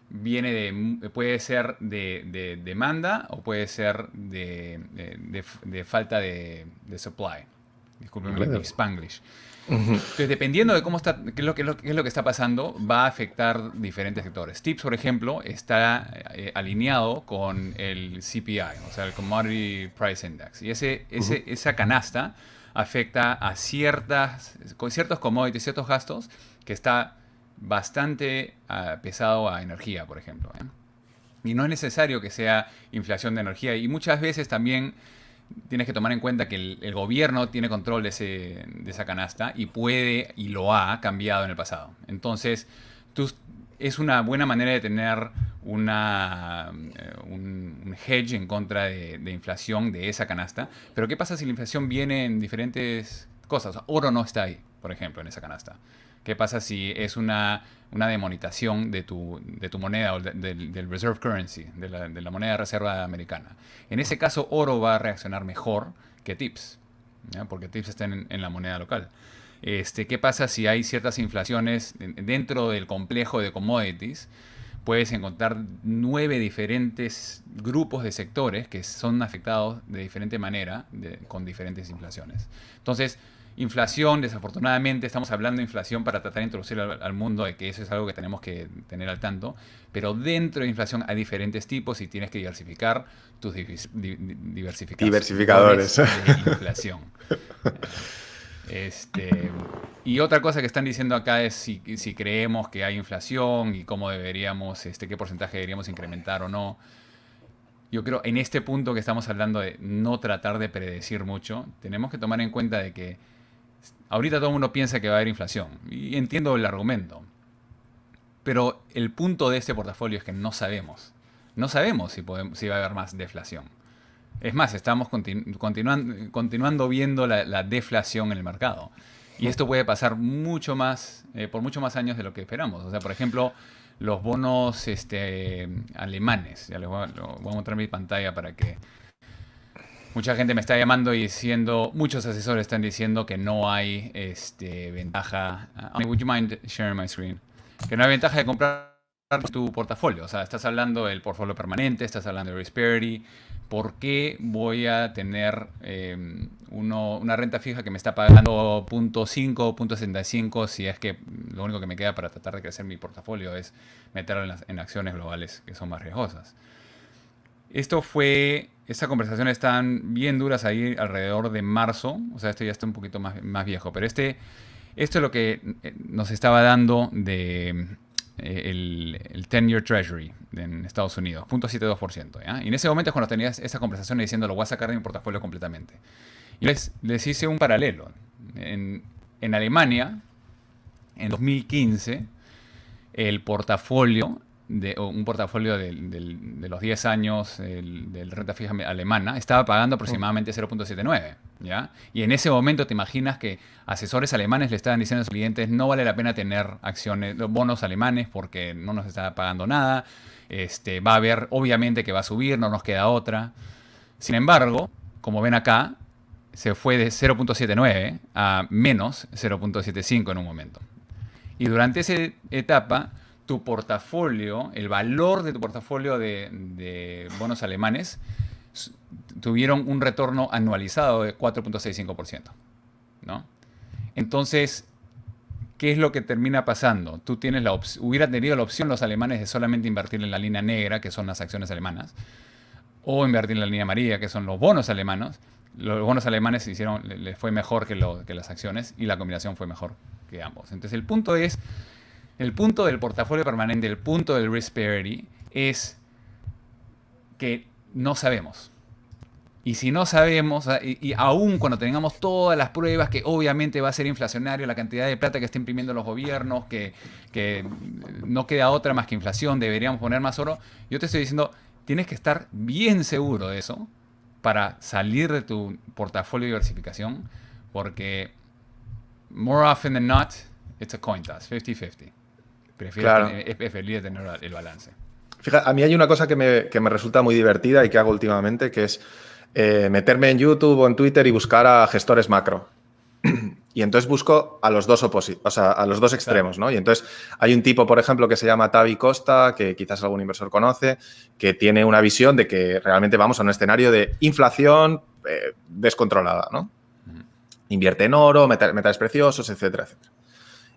viene de, puede ser de, demanda o puede ser de, falta de, supply. Disculpen en Entonces, dependiendo de cómo está, qué es, lo, es, lo, que está pasando, va a afectar diferentes sectores. TIPS, por ejemplo, está eh, alineado con el CPI, o sea, el Commodity Price Index. Y ese, esa canasta afecta a ciertas, con ciertos commodities, ciertos gastos que está bastante ah, pesado a energía, por ejemplo. ¿eh? Y no es necesario que sea inflación de energía. Y muchas veces también tienes que tomar en cuenta que el, gobierno tiene control de, esa canasta y puede y lo ha cambiado en el pasado. Entonces, tú, es una buena manera de tener una, eh, un, hedge en contra de, de, inflación de esa canasta. Pero ¿qué pasa si la inflación viene en diferentes cosas? Oro no está ahí, por ejemplo, en esa canasta. ¿Qué pasa si es una, una demonitación de tu, de tu moneda o del reserve currency, de la, moneda reserva americana? En ese caso, oro va a reaccionar mejor que tips, porque tips está en, la moneda local. Este, ¿Qué pasa si hay ciertas inflaciones dentro del complejo de commodities? Puedes encontrar nueve diferentes grupos de sectores que son afectados de diferente manera con diferentes inflaciones. Entonces, Inflación, desafortunadamente, estamos hablando de inflación para tratar de introducir al, mundo de que eso es algo que tenemos que tener al tanto, pero dentro de inflación hay diferentes tipos y tienes que diversificar tus diversificadores inflación. *laughs* Este, y otra cosa que están diciendo acá es si, si, creemos que hay inflación y cómo deberíamos, este, qué porcentaje deberíamos incrementar o no. Yo creo en este punto que estamos hablando de no tratar de predecir mucho, tenemos que tomar en cuenta de que ahorita todo el mundo piensa que va a haber inflación. Y entiendo el argumento. Pero el punto de este portafolio es que no sabemos. No sabemos si, va a haber más deflación. Es más, estamos continuando viendo la, deflación en el mercado. Y esto puede pasar mucho más, eh, por mucho más años de lo que esperamos. O sea, por ejemplo, los bonos este, alemanes. Ya les voy a, voy a mostrar mi pantalla para que Mucha gente me está llamando y diciendo, muchos asesores están diciendo que no hay este, ventaja. Ah, que no hay ventaja de comprar tu portafolio. O sea, estás hablando del portafolio permanente, estás hablando de Risperity. ¿Por qué voy a tener em, una renta fija que me está pagando 0.5, 0.65 si es que lo único que me queda para tratar de crecer mi portafolio es meterlo en, en acciones globales que son más riesgosas? Esto fue, estas conversaciones están bien duras ahí alrededor de marzo, o sea, esto ya está un poquito más, más viejo, pero este, esto es lo que eh, nos estaba dando de eh, el, el year Treasury en Estados Unidos, 0.72%. Y en ese momento es cuando tenías esa conversación diciendo, lo voy a sacar de mi portafolio completamente. Y les, les hice un paralelo. En, en Alemania, en 2015, el portafolio un portafolio de, los 10 años del renta fija alemana, estaba pagando aproximadamente 0.79. ¿ya? Y en ese momento te imaginas que asesores alemanes le estaban diciendo a sus clientes, no vale la pena tener acciones, bonos alemanes porque no nos está pagando nada, este, va a haber, obviamente que va a subir, no nos queda otra. Sin embargo, como ven acá, se fue de 0.79 a menos 0.75 en un momento. Y durante esa etapa, tu portafolio, el valor de tu portafolio de, bonos alemanes, tuvieron un retorno anualizado de 4.65%. ¿no? Entonces, ¿qué es lo que termina pasando? Tú tienes la hubiera tenido la opción los alemanes de solamente invertir en la línea negra, que son las acciones alemanas, o invertir en la línea amarilla, que son los bonos alemanes. Los bonos alemanes se hicieron, les fue mejor que, lo, que las acciones y la combinación fue mejor que ambos. Entonces, el punto es el punto del portafolio permanente, el punto del risk parity, es que no sabemos. Y si no sabemos, ah, y, aún cuando tengamos todas las pruebas, que obviamente va a ser inflacionario la cantidad de plata que estén imprimiendo los gobiernos, que, no queda otra más que inflación, deberíamos poner más oro, yo te estoy diciendo, tienes que estar bien seguro de eso para salir de tu portafolio de diversificación, porque more often than not, it's a coin toss, 50-50. Prefiero es, feliz tener el balance. Fija, a mí hay una cosa que me, resulta muy divertida y que hago últimamente, que es eh, meterme en YouTube o en Twitter y buscar a gestores macro. *clears throat* Y entonces busco a los dos o sea, a los dos extremos, ¿no? Y entonces hay un tipo, por ejemplo, que se llama Tavi Costa, que quizás algún inversor conoce, que tiene una visión de que realmente vamos a un escenario de inflación eh, descontrolada, ¿no? Invierte en oro, metales preciosos, etcétera, etcétera.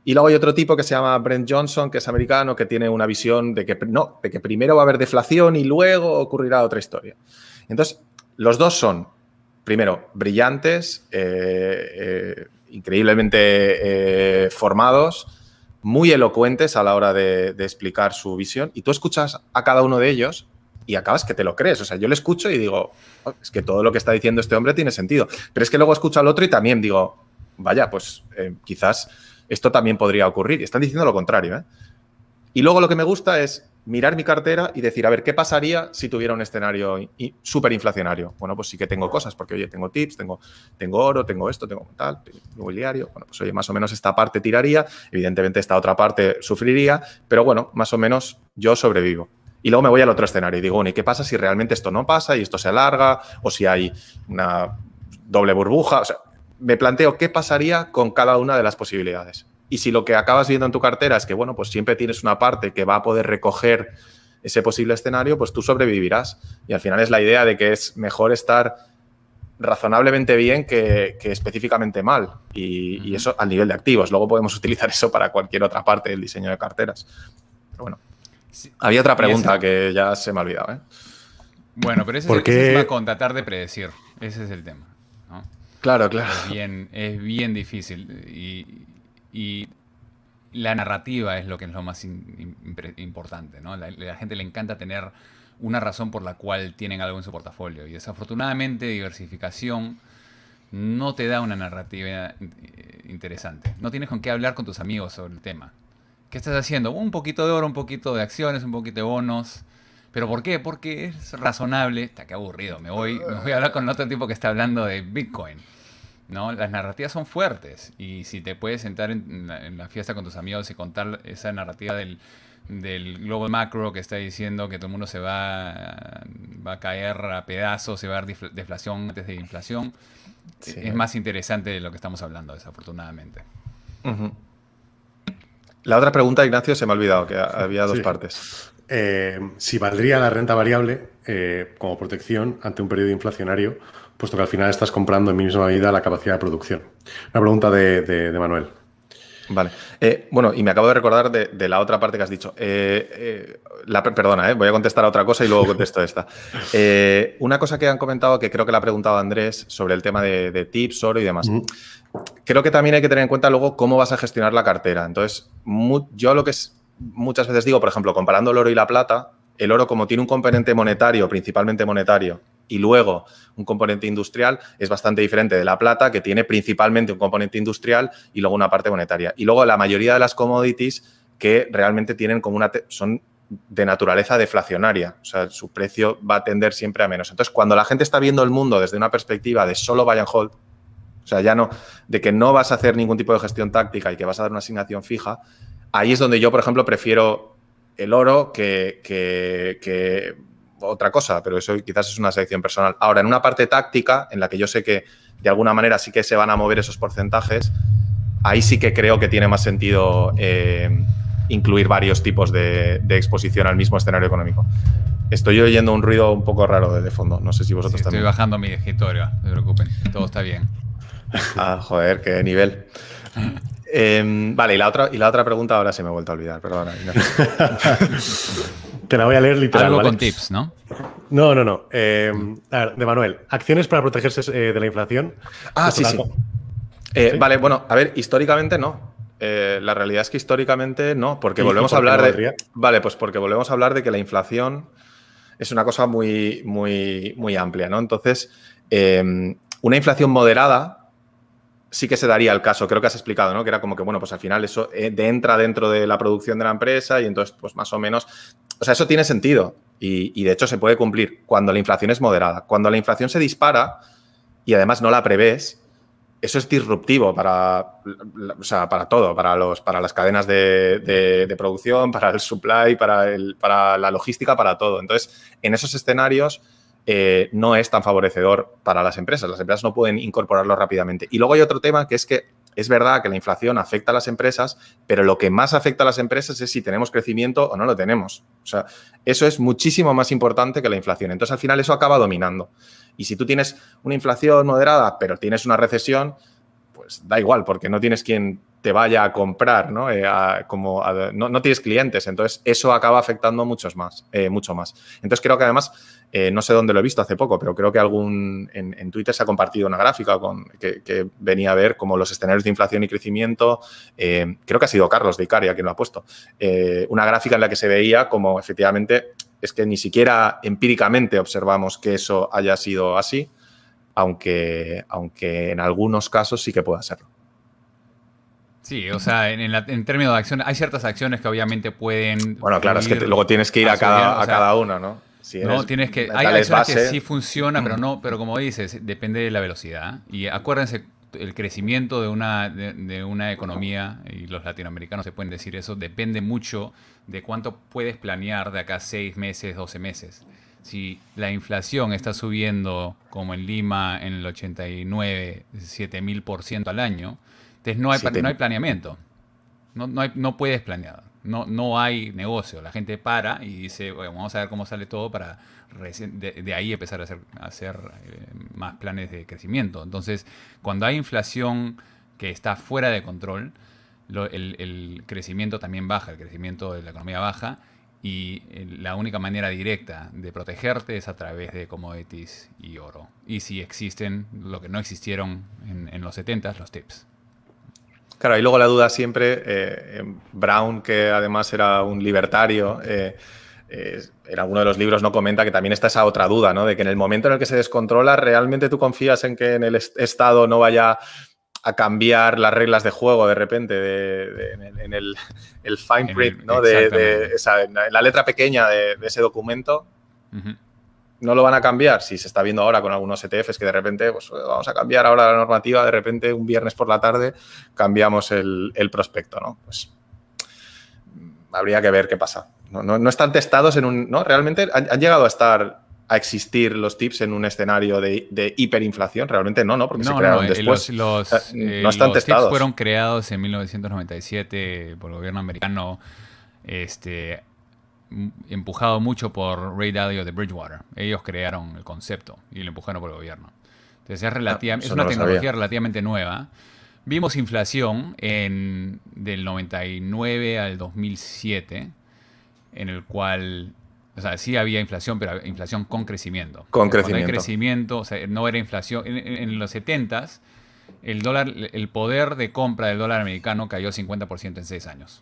Y luego hay otro tipo que se llama Brent Johnson, que es americano, que tiene una visión de que no, de que primero va a haber deflación y luego ocurrirá otra historia. Entonces, los dos son, primero, brillantes, eh, eh, increíblemente eh, formados, muy elocuentes a la hora de, explicar su visión. Y tú escuchas a cada uno de ellos y acabas que te lo crees. O sea, yo le escucho y digo, oh, es que todo lo que está diciendo este hombre tiene sentido. Pero es que luego escucho al otro y también digo, vaya, pues quizás esto también podría ocurrir. Y están diciendo lo contrario. ¿eh? Y luego lo que me gusta es mirar mi cartera y decir, a ver, ¿qué pasaría si tuviera un escenario súper inflacionario? Bueno, pues sí que tengo cosas, porque oye, tengo tips, tengo, tengo oro, tengo esto, tengo tal, tengo mobiliario. Bueno, pues oye, más o menos esta parte tiraría, evidentemente esta otra parte sufriría, pero bueno, más o menos yo sobrevivo. Y luego me voy al otro escenario y digo, bueno, ¿y qué pasa si realmente esto no pasa y esto se alarga o si hay una doble burbuja? O sea, me planteo qué pasaría con cada una de las posibilidades. Y si lo que acabas viendo en tu cartera es que, bueno, pues siempre tienes una parte que va a poder recoger ese posible escenario, pues tú sobrevivirás. Y al final es la idea de que es mejor estar razonablemente bien que, específicamente mal. Y, eso al nivel de activos. Luego podemos utilizar eso para cualquier otra parte del diseño de carteras. Pero bueno. Había otra pregunta que ya se me ha olvidado. ¿eh? Bueno, pero ese, es, el, tema es contratar de predecir. Ese es el tema. Claro, claro. Es bien, es bien difícil. Y, y, la narrativa es lo que es lo más importante, ¿no? La, la gente le encanta tener una razón por la cual tienen algo en su portafolio. Y desafortunadamente, diversificación no te da una narrativa interesante. No tienes con qué hablar con tus amigos sobre el tema. ¿Qué estás haciendo? Un poquito de oro, un poquito de acciones, un poquito de bonos. ¿Pero por qué? Porque es razonable. Está que aburrido. Me voy, me voy a hablar con otro tipo que está hablando de Bitcoin. ¿no? Las narrativas son fuertes. Y si te puedes sentar en la, fiesta con tus amigos y contar esa narrativa del, del, global macro que está diciendo que todo el mundo se va, va a caer a pedazos, se va a dar deflación antes de inflación, es más interesante de lo que estamos hablando, desafortunadamente. La otra pregunta, Ignacio, se me ha olvidado que había dos partes. Eh, si valdría la renta variable eh, como protección ante un periodo inflacionario, puesto que al final estás comprando en misma medida la capacidad de producción. Una pregunta de, Manuel. Vale. Eh, bueno, y me acabo de recordar de, la otra parte que has dicho. perdona, voy a contestar a otra cosa y luego contesto esta. *laughs* una cosa que han comentado, que creo que la ha preguntado Andrés, sobre el tema de, tips, oro y demás. Creo que también hay que tener en cuenta luego cómo vas a gestionar la cartera. Entonces, yo lo que es, muchas veces digo, por ejemplo, comparando el oro y la plata, el oro como tiene un componente monetario, principalmente monetario, y luego un componente industrial, es bastante diferente de la plata, que tiene principalmente un componente industrial y luego una parte monetaria. Y luego la mayoría de las commodities que realmente tienen como una son de naturaleza deflacionaria, o sea, su precio va a tender siempre a menos. Entonces, cuando la gente está viendo el mundo desde una perspectiva de solo buy and hold, o sea, ya no, de que no vas a hacer ningún tipo de gestión táctica y que vas a dar una asignación fija, Ahí es donde yo, por ejemplo, prefiero el oro que, otra cosa, pero eso quizás es una selección personal. Ahora, en una parte táctica, en la que yo sé que de alguna manera sí que se van a mover esos porcentajes, ahí sí que creo que tiene más sentido eh, incluir varios tipos de, exposición al mismo escenario económico. Estoy oyendo un ruido un poco raro desde fondo, no sé si vosotros también. Estoy bajando mi escritorio, no se preocupen, todo está bien. *laughs* Ah, joder, qué nivel. Em, vale, y la, otra, y la otra pregunta ahora se me ha vuelto a olvidar, perdona. *laughs* Te la voy a leer literal. Algo con tips, ¿no? No, no, no. Em, a ver, de Manuel, acciones para protegerse eh, de la inflación. Ah, pues sí, eh, sí. Vale, bueno, a ver, históricamente no. Eh, la realidad es que históricamente no, porque volvemos a hablar de. Vale, pues porque volvemos a hablar de que la inflación es una cosa muy, muy, muy amplia, ¿no? Entonces, em, una inflación moderada sí que se daría el caso, creo que has explicado, ¿no? Que era como que, bueno, pues al final eso eh, entra dentro de la producción de la empresa y entonces, pues más o menos, o sea, eso tiene sentido y, de hecho se puede cumplir cuando la inflación es moderada. Cuando la inflación se dispara y además no la prevés, eso es disruptivo para, o sea, para todo, para, los, para las cadenas de, producción, para el supply, para, para la logística, para todo. Entonces, en esos escenarios eh, no es tan favorecedor para las empresas. Las empresas no pueden incorporarlo rápidamente. Y luego hay otro tema que es que es verdad que la inflación afecta a las empresas, pero lo que más afecta a las empresas es si tenemos crecimiento o no lo tenemos. O sea, eso es muchísimo más importante que la inflación. Entonces, al final, eso acaba dominando. Y si tú tienes una inflación moderada, pero tienes una recesión, pues da igual, porque no tienes quien te vaya a comprar, ¿no? Eh, como no, tienes clientes, entonces eso acaba afectando más, eh, mucho más. Entonces creo que además eh, no sé dónde lo he visto hace poco, pero creo que algún en, Twitter se ha compartido una gráfica con, que, venía a ver como los escenarios de inflación y crecimiento. Eh, creo que ha sido Carlos de Icaria quien lo ha puesto. Eh, una gráfica en la que se veía como efectivamente es que ni siquiera empíricamente observamos que eso haya sido así, aunque, aunque en algunos casos sí que pueda serlo. Sí, o sea, en, términos de acción, hay ciertas acciones que obviamente pueden. Bueno, claro, es que luego tienes que ir a, cada, una, cada ¿no? no, tienes que. Hay veces que sí funciona, pero no, pero como dices, depende de la velocidad. Y acuérdense, el crecimiento de una, de, una economía, y los latinoamericanos se pueden decir eso, depende mucho de cuánto puedes planear de acá seis meses, 12 meses. Si la inflación está subiendo, como en Lima, en el 89, 7000% al año, entonces no hay, no hay planeamiento. No, no puedes planear no, no hay negocio. La gente para y dice, vamos a ver cómo sale todo para de, ahí empezar a hacer, eh, más planes de crecimiento. Entonces, cuando hay inflación que está fuera de control, el, crecimiento también baja, el crecimiento de la economía baja. Y eh, la única manera directa de protegerte es a través de commodities y oro. Y si existen lo que no existieron en, en los 70, los tips. Claro, y luego la duda siempre, eh, Brown, que además era un libertario, eh, eh, en alguno de los libros no comenta que también está esa otra duda, ¿no? De que en el momento en el que se descontrola, ¿realmente tú confías en que en el Estado no vaya a cambiar las reglas de juego de repente en, el, fine print, ¿no? De, en la letra pequeña de, ese documento no lo van a cambiar, si se está viendo ahora con algunos ETFs que de repente, pues vamos a cambiar ahora la normativa, de repente un viernes por la tarde cambiamos el, prospecto, ¿no? Pues mm, habría que ver qué pasa. No, no, están testados en un... ¿no? Realmente han, llegado a estar a existir los tips en un escenario de, hiperinflación. Realmente no, ¿no? Porque se crearon eh, después. Los, eh, no eh, están los Tips fueron creados en 1997 por el gobierno americano. Este, empujado mucho por Ray Dalio de Bridgewater. Ellos crearon el concepto y lo empujaron por el gobierno. Entonces es, ah, es una tecnología relativamente nueva. Vimos inflación en, del 99 al 2007, en el cual, o sea, sí había inflación, pero inflación con crecimiento. Con crecimiento. crecimiento, o sea, no era inflación. En, los 70 el, dólar, el poder de compra del dólar americano cayó 50% en 6 años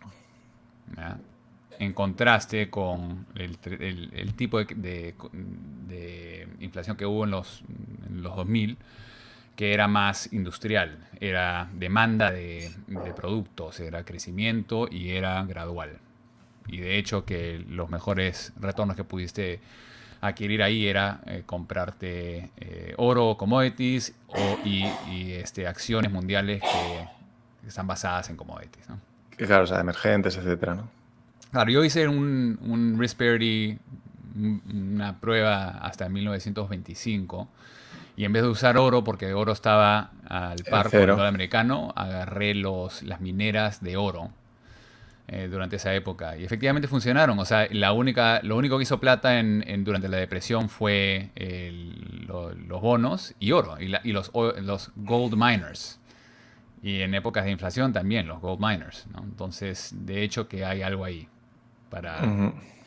en contraste con el, tipo de, inflación que hubo en los, en los 2000, que era más industrial, era demanda de, productos, era crecimiento y era gradual. Y de hecho que los mejores retornos que pudiste adquirir ahí era eh, comprarte eh, oro, commodities o, y, este, acciones mundiales que están basadas en commodities. Claro, o sea, emergentes, etcétera, ¿no? Claro, yo hice un, un parity, una prueba hasta 1925. Y en vez de usar oro, porque oro estaba al par con el dólar americano, agarré los, las mineras de oro eh, durante esa época. Y efectivamente funcionaron. O sea, la única, lo único que hizo plata en, durante la depresión fue los bonos y oro, y, los, los, gold miners. Y en épocas de inflación también, los gold miners. Entonces, de hecho que hay algo ahí para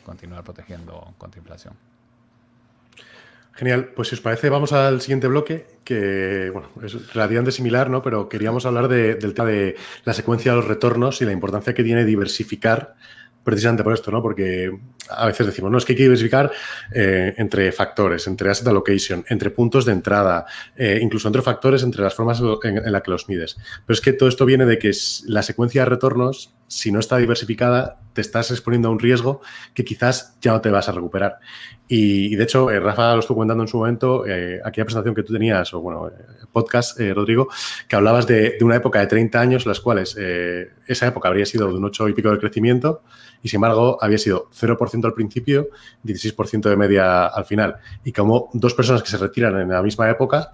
continuar protegiendo contra inflación. Genial, pues si os parece, vamos al siguiente bloque, que bueno, es relativamente similar, ¿no? Pero queríamos hablar del tema de la secuencia de los retornos y la importancia que tiene diversificar precisamente por esto, ¿no? Porque a veces decimos, no, es que hay que diversificar eh, entre factores, entre asset allocation, entre puntos de entrada, eh, incluso entre factores, entre las formas en, la las que los mides. Pero es que todo esto viene de que la secuencia de retornos, si no está diversificada, te estás exponiendo a un riesgo que quizás ya no te vas a recuperar. Y, de hecho, eh, Rafa lo estuvo comentando en su momento, aquella presentación que tú tenías, o bueno, podcast, Rodrigo, que hablabas de, una época de 30 años, las cuales esa época habría sido de un 8 y pico de crecimiento, y sin embargo había sido 0% al principio, 16% de media al final. Y como dos personas que se retiran en la misma época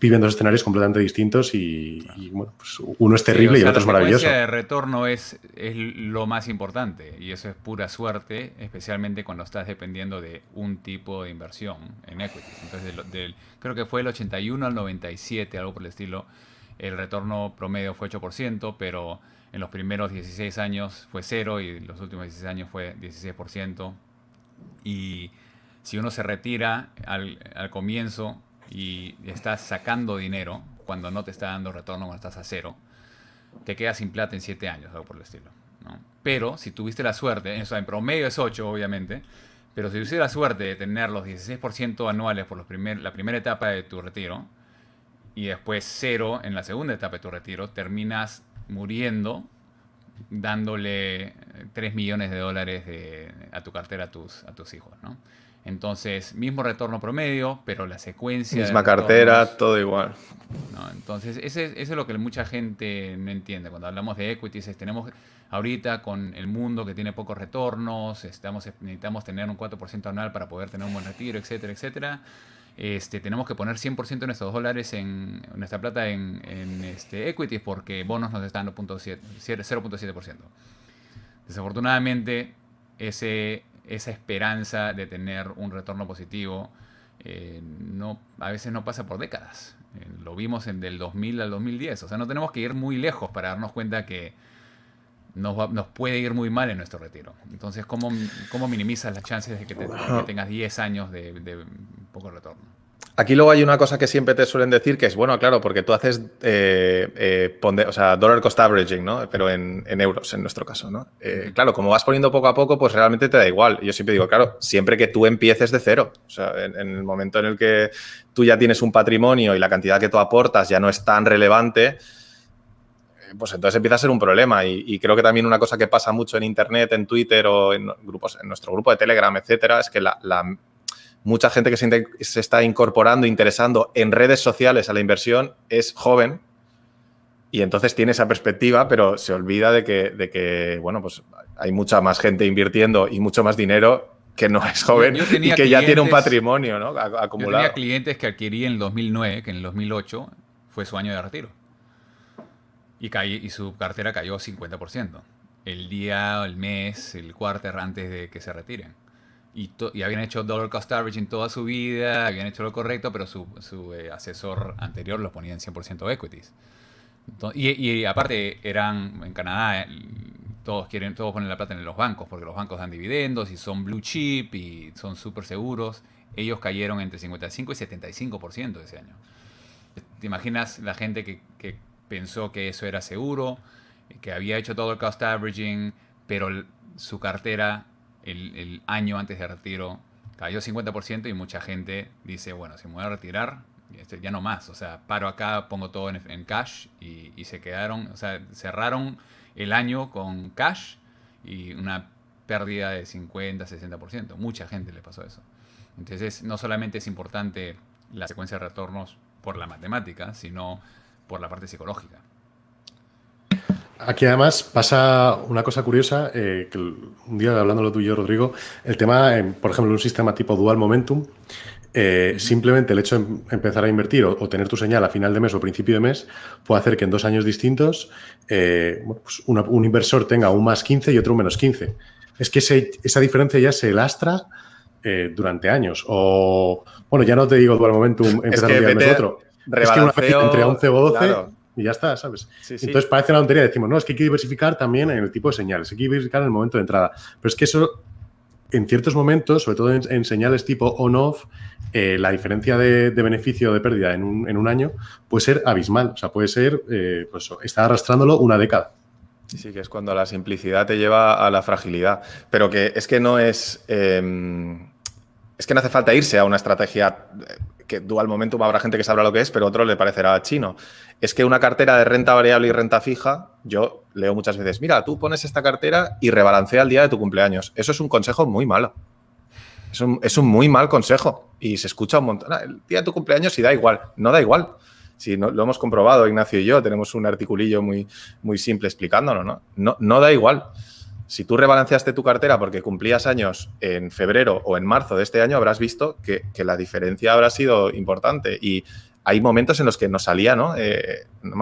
viven dos escenarios completamente distintos y, bueno, pues uno es terrible y el otro es maravilloso. La de retorno es, es lo más importante y eso es pura suerte, especialmente cuando estás dependiendo de un tipo de inversión en equities. Entonces, creo que fue el 81 al 97, algo por el estilo, el retorno promedio fue 8%, pero en los primeros 16 años fue cero y en los últimos 16 años fue 16%. Y si uno se retira al, al comienzo y estás sacando dinero cuando no te está dando retorno, cuando estás a cero, te quedas sin plata en 7 años, algo por el estilo. Pero si tuviste la suerte, eso en promedio es 8 obviamente, pero si tuviste la suerte de tener los 16% anuales por los primer, la primera etapa de tu retiro, y después cero en la segunda etapa de tu retiro, terminas muriendo dándole 3 millones de dólares de, a tu cartera a tus, a tus hijos, ¿no? Entonces, mismo retorno promedio, pero la secuencia... Misma cartera, todo igual. entonces, ese, eso es lo que mucha gente no entiende. Cuando hablamos de equities, tenemos ahorita con el mundo que tiene pocos retornos, estamos, necesitamos tener un 4% anual para poder tener un buen retiro, etcétera, etcétera este, tenemos que poner 100% de nuestros dólares en nuestra plata en, este, equities porque bonos nos están dando 0.7%. Desafortunadamente, esa esperanza de tener un retorno positivo eh, no, a veces no pasa por décadas. Eh, lo vimos en del 2000 al 2010. O sea, no tenemos que ir muy lejos para darnos cuenta que nos, puede ir muy mal en nuestro retiro. Entonces, ¿cómo, minimizas las chances de que, tengas 10 años de, poco retorno? Aquí luego hay una cosa que siempre te suelen decir que es bueno, claro, porque tú haces eh, eh, o sea, dollar cost averaging, ¿no? Pero en, euros, en nuestro caso, ¿no? Eh, claro, como vas poniendo poco a poco, pues realmente te da igual. Yo siempre digo, claro, siempre que tú empieces de cero, o sea, en el momento en el que tú ya tienes un patrimonio y la cantidad que tú aportas ya no es tan relevante, pues entonces empieza a ser un problema. Y, creo que también una cosa que pasa mucho en Internet, en Twitter o en, grupos, en nuestro grupo de Telegram, etcétera, es que la, mucha gente que se, está incorporando, interesando en redes sociales a la inversión es joven y entonces tiene esa perspectiva, pero se olvida de que, bueno, pues hay mucha más gente invirtiendo y mucho más dinero que no es joven y que ya tiene un patrimonio ¿no? acumulado. Yo tenía clientes que adquirí en 2009, que en 2008 fue su año de retiro. Y, y su cartera cayó 50%. El día, el mes, el cuarter antes de que se retiren. Y, y, habían hecho dollar cost averaging toda su vida, habían hecho lo correcto, pero su, su eh, asesor anterior los ponía en 100% equities. y, y, aparte eran en Canadá, todos quieren todos ponen la plata en los bancos porque los bancos dan dividendos y son blue chip y son súper seguros. Ellos cayeron entre 55 y 75% ese año. ¿Te imaginas la gente que pensó que eso era seguro, que había hecho todo el cost averaging, pero su cartera el, año antes de retiro cayó 50% y mucha gente dice, bueno, si me voy a retirar, este, ya no más, o sea, paro acá, pongo todo en, cash y, y, se quedaron, o sea, cerraron el año con cash y una pérdida de 50, 60%. Mucha gente le pasó eso. Entonces, no solamente es importante la secuencia de retornos por la matemática, sino por la parte psicológica. Aquí además pasa una cosa curiosa, eh, que un día hablándolo tú y yo, Rodrigo, el tema, eh, por ejemplo, un sistema tipo dual momentum, eh, simplemente el hecho de empezar a invertir o, tener tu señal a final de mes o principio de mes puede hacer que en dos años distintos pues un inversor tenga un más 15 y otro un menos 15. Es que esa diferencia ya se lastra durante años. O, bueno, ya no te digo dual momentum empezar a que otro es que una entre 11 o 12 y ya está, ¿sabes? Entonces parece una tontería. Decimos, no, es que hay que diversificar también en el tipo de señales, hay que diversificar en el momento de entrada. Pero es que eso, en ciertos momentos, sobre todo en, señales tipo on-off, eh, la diferencia de, beneficio o de pérdida en un, año puede ser abismal. O sea, puede ser, eh, pues, está arrastrándolo una década. Sí, que es cuando la simplicidad te lleva a la fragilidad. Pero que es que no es. Eh, es que no hace falta irse a una estrategia que tú al momento habrá gente que sabrá lo que es, pero a otro le parecerá chino. Es que una cartera de renta variable y renta fija, yo leo muchas veces, mira, tú pones esta cartera y rebalancea el día de tu cumpleaños. Eso es un consejo muy malo. Es un, muy mal consejo y se escucha un montón. Ah, el día de tu cumpleaños sí da igual. No da igual. Si lo hemos comprobado, Ignacio y yo, tenemos un articulillo muy, muy simple explicándolo, ¿no? No, no da igual. Si tú rebalanceaste tu cartera porque cumplías años en febrero o en marzo de este año, habrás visto que, la diferencia habrá sido importante. Y hay momentos en los que no salía, ¿no? Eh, no,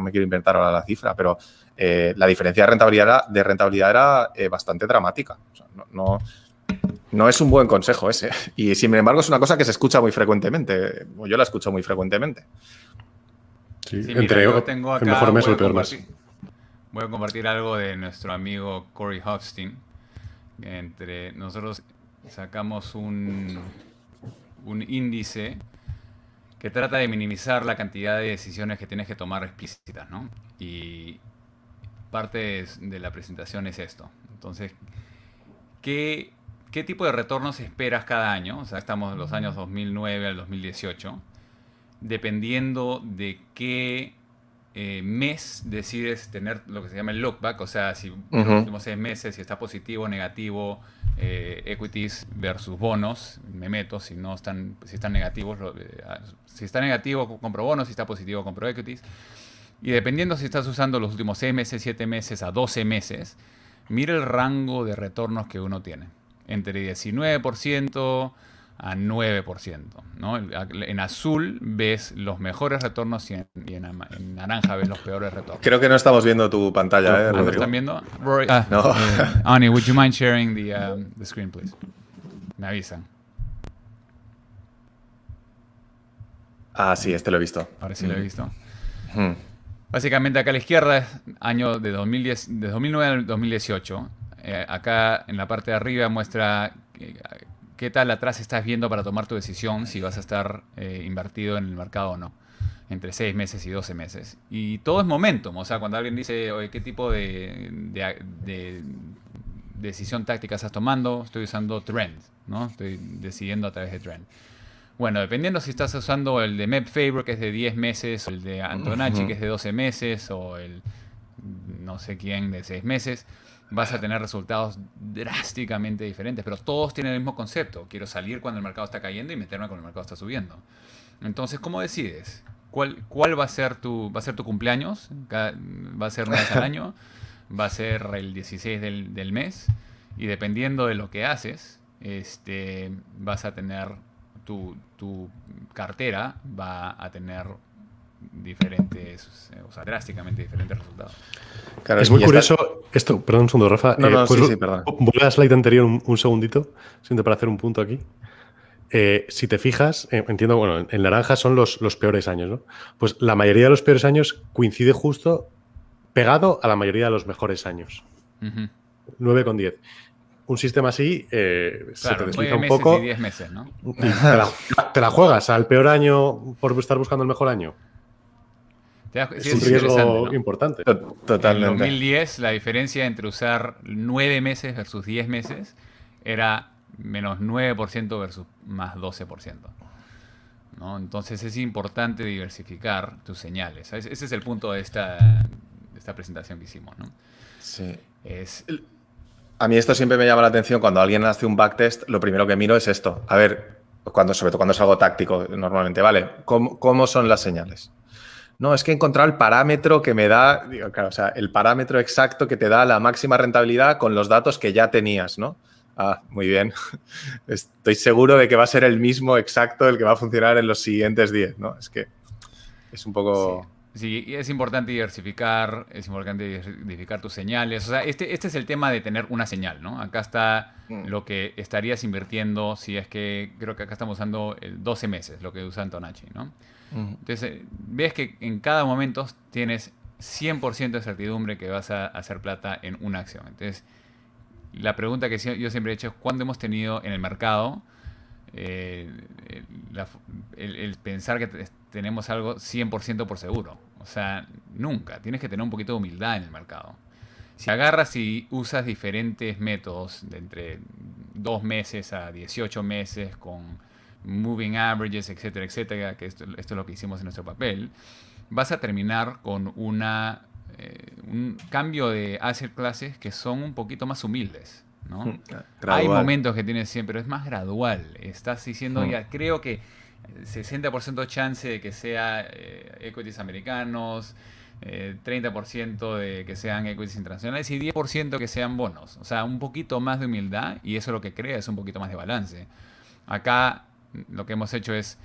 me quiero inventar ahora la cifra, pero eh, la diferencia de rentabilidad era, de rentabilidad era eh, bastante dramática. no, no, es un buen consejo ese. Y sin embargo es una cosa que se escucha muy frecuentemente. Yo la escucho muy frecuentemente. Sí, entre yo tengo el mejor peor mes. Voy a compartir algo de nuestro amigo Corey Hofstein. Entre nosotros sacamos un, un índice que trata de minimizar la cantidad de decisiones que tienes que tomar explícitas, ¿no? Y parte de la presentación es esto. Entonces, ¿qué, qué tipo de retornos esperas cada año? O sea, estamos en los años 2009 al 2018, dependiendo de qué eh, mes decides tener lo que se llama el lockback, o sea, si los últimos seis meses, si está positivo o negativo, eh, equities versus bonos, me meto, si no están, si están negativos, eh, si está negativo compro bonos, si está positivo compro equities. Y dependiendo si estás usando los últimos seis meses, siete meses a doce meses, mira el rango de retornos que uno tiene. Entre 19%, a 9%. ¿no? En azul ves los mejores retornos y, en, naranja ves los peores retornos. Creo que no estamos viendo tu pantalla, ¿eh, Rodrigo? ¿Están viendo? Rory, ah. no. Eh, Ani, would you mind sharing um, the, screen, please? Me avisan. Ah, sí, este lo he visto. Ahora sí lo he mm. visto. Mm. Básicamente acá a la izquierda es año de, 2010, de 2009 al 2018. Eh, acá en la parte de arriba muestra eh, qué tal atrás estás viendo para tomar tu decisión si vas a estar eh, invertido en el mercado o no, entre 6 meses y 12 meses. Y todo es momentum, o sea, cuando alguien dice, oye, ¿qué tipo de, decisión táctica estás tomando? Estoy usando trend, ¿no? Estoy decidiendo a través de trend. Bueno, dependiendo si estás usando el de mep Favor, que es de 10 meses, o el de Antonacci, que es de 12 meses, o el no sé quién de 6 meses vas a tener resultados drásticamente diferentes, pero todos tienen el mismo concepto. Quiero salir cuando el mercado está cayendo y meterme cuando el mercado está subiendo. Entonces, ¿cómo decides? ¿Cuál, cuál va, a ser tu, va a ser tu cumpleaños? ¿Va a ser una al año? *laughs* ¿Va a ser el 16 del, del mes? Y dependiendo de lo que haces, este, vas a tener tu, tu cartera, va a tener diferentes, eh, o sea, drásticamente diferentes resultados. es muy curioso esto, perdón un segundo, Rafa. No, eh, no, pues sí, sí, perdón. slide anterior un, segundito, siento para hacer un punto aquí. Eh, si te fijas, entiendo, bueno, en naranja son los, peores años, ¿no? Pues la mayoría de los peores años coincide justo pegado a la mayoría de los mejores años. 9 con 10 un sistema así se te desliza un poco. meses, ¿no? te la, juegas al peor año por estar buscando el mejor año. Es un riesgo importante. Totalmente. En 2010 la diferencia entre usar 9 meses versus 10 meses era menos 9% versus más 12%. ¿no? Entonces es importante diversificar tus señales. Ese es el punto de esta, esta presentación que hicimos. Sí. A mí esto siempre me llama la atención. Cuando alguien hace un backtest, lo primero que miro es esto. A ver, cuando, sobre todo cuando es algo táctico, normalmente, ¿vale? cómo son las señales? no, es que he encontrado el parámetro que me da, o sea, el parámetro exacto que te da la máxima rentabilidad con los datos que ya tenías, ¿no? Ah, muy bien. *laughs* Estoy seguro de que va a ser el mismo exacto el que va a funcionar en los siguientes 10, ¿no? Es que es un poco... Sí. es importante diversificar, es importante diversificar tus señales. O sea, este, este es el tema de tener una señal, ¿no? Acá está mm. lo que estarías invirtiendo si es que, creo que acá estamos usando 12 meses, lo que usa Antonacci, ¿no? Entonces, ves que en cada momento tienes 100% de certidumbre que vas a hacer plata en una acción. Entonces, la pregunta que yo siempre he hecho es cuándo hemos tenido en el mercado eh, el, pensar que tenemos algo 100% por seguro. O sea, nunca. Tienes que tener un poquito de humildad en el mercado. Si agarras y usas diferentes métodos de entre dos meses a 18 meses con moving averages, etcétera, etcétera, que esto, es lo que hicimos en nuestro papel, vas a terminar con una, eh, un cambio de hacer clases que son un poquito más humildes. Hmm. Hay momentos que tienes siempre, pero es más gradual. Estás diciendo, hmm. ya, creo que 60% chance de que sea eh, equities americanos, 30% eh, de que sean equities internacionales y 10% que sean bonos. O sea, un poquito más de humildad y eso lo que crea es un poquito más de balance. Acá lo que hemos hecho es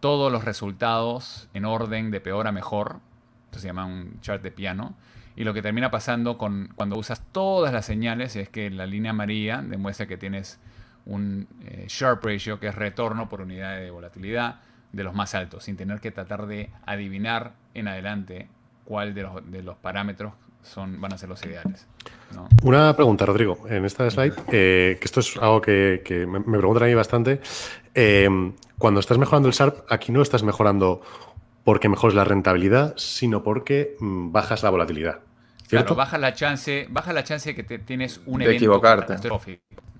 todos los resultados en orden de peor a mejor. Esto se llama un chart de piano. Y lo que termina pasando con, cuando usas todas las señales es que la línea amarilla demuestra que tienes un eh, sharp ratio, que es retorno por unidad de volatilidad, de los más altos, sin tener que tratar de adivinar en adelante cuál de los, de los parámetros son, van a ser los ideales. Una pregunta, Rodrigo, en esta slide, eh, que esto es algo que, me, preguntan a mí bastante. Eh, cuando estás mejorando el SARP, aquí no estás mejorando porque mejores la rentabilidad, sino porque mm, bajas la volatilidad. ¿cierto? baja la chance, baja la chance de que tienes un evento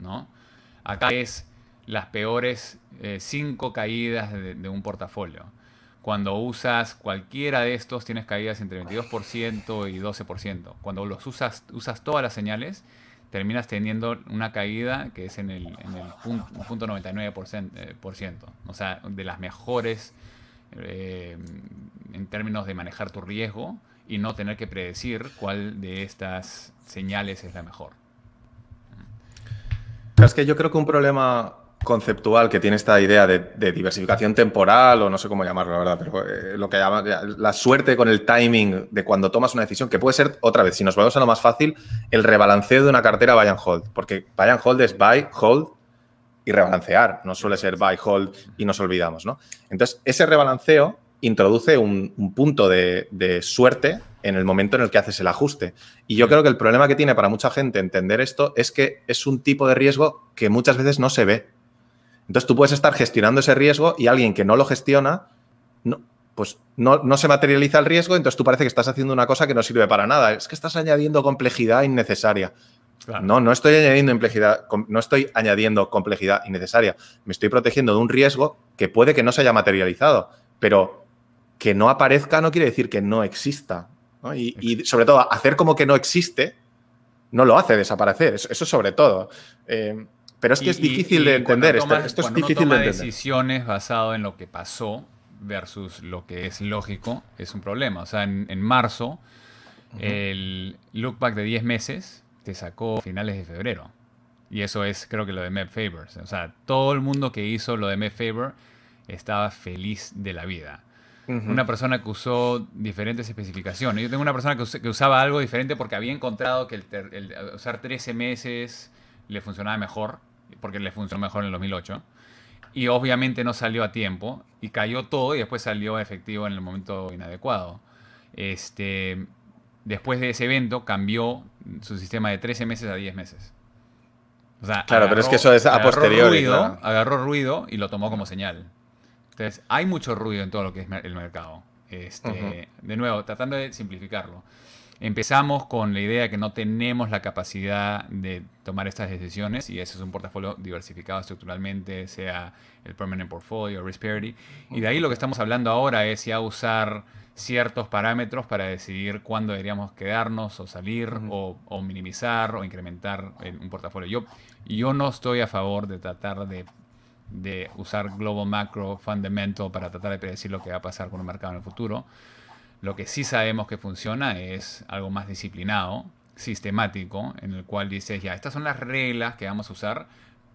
¿no? Acá es las peores eh, cinco caídas de, un portafolio. Cuando usas cualquiera de estos, tienes caídas entre 22% y 12%. Cuando los usas, usas todas las señales, terminas teniendo una caída que es en el, punto, 99%. Eh, o sea, de las mejores eh, en términos de manejar tu riesgo y no tener que predecir cuál de estas señales es la mejor. Es que yo creo que un problema conceptual que tiene esta idea de, diversificación temporal, o no sé cómo llamarlo, la verdad, pero eh, lo que llama la suerte con el timing de cuando tomas una decisión, que puede ser, otra vez, si nos vamos a lo más fácil, el rebalanceo de una cartera buy and hold, porque buy and hold es buy, hold y rebalancear, no suele ser buy, hold y nos olvidamos, ¿no? Entonces, ese rebalanceo introduce un, punto de suerte en el momento en el que haces el ajuste. Y yo creo que el problema que tiene para mucha gente entender esto es que es un tipo de riesgo que muchas veces no se ve entonces tú puedes estar gestionando ese riesgo y alguien que no lo gestiona, no, pues no, se materializa el riesgo, entonces tú parece que estás haciendo una cosa que no sirve para nada. Es que estás añadiendo complejidad innecesaria. No, no estoy añadiendo complejidad, no estoy añadiendo complejidad innecesaria. Me estoy protegiendo de un riesgo que puede que no se haya materializado, pero que no aparezca no quiere decir que no exista. Y, sobre todo, hacer como que no existe no lo hace desaparecer. Eso, sobre todo. Eh, pero es que es difícil de entender. esto, es difícil uno toma de entender. decisiones basado en lo que pasó versus lo que es lógico es un problema. O sea, en, marzo, el look el lookback de 10 meses te sacó a finales de febrero. Y eso es, creo que lo de Medfavor. Favors. O sea, todo el mundo que hizo lo de me Favor estaba feliz de la vida. Una persona que usó diferentes especificaciones. Yo tengo una persona que, usaba algo diferente porque había encontrado que usar 13 meses le funcionaba mejor porque le funcionó mejor en el 2008. Y obviamente no salió a tiempo y cayó todo y después salió efectivo en el momento inadecuado. Este, después de ese evento cambió su sistema de 13 meses a 10 meses. claro, pero es que eso es a posteriori. Agarró ruido y lo tomó como señal. Entonces, hay mucho ruido en todo lo que es el mercado. Este, de nuevo, tratando de simplificarlo. Empezamos con la idea que no tenemos la capacidad de tomar estas decisiones y ese es un portafolio diversificado estructuralmente, sea el Permanent Portfolio, Risk Parity. Y de ahí lo que estamos hablando ahora es ya usar ciertos parámetros para decidir cuándo deberíamos quedarnos o salir o, minimizar o incrementar un portafolio. Yo, yo no estoy a favor de tratar de usar Global Macro Fundamental para tratar de predecir lo que va a pasar con un mercado en el futuro. Lo que sí sabemos que funciona es algo más disciplinado, sistemático, en el cual dices, ya, estas son las reglas que vamos a usar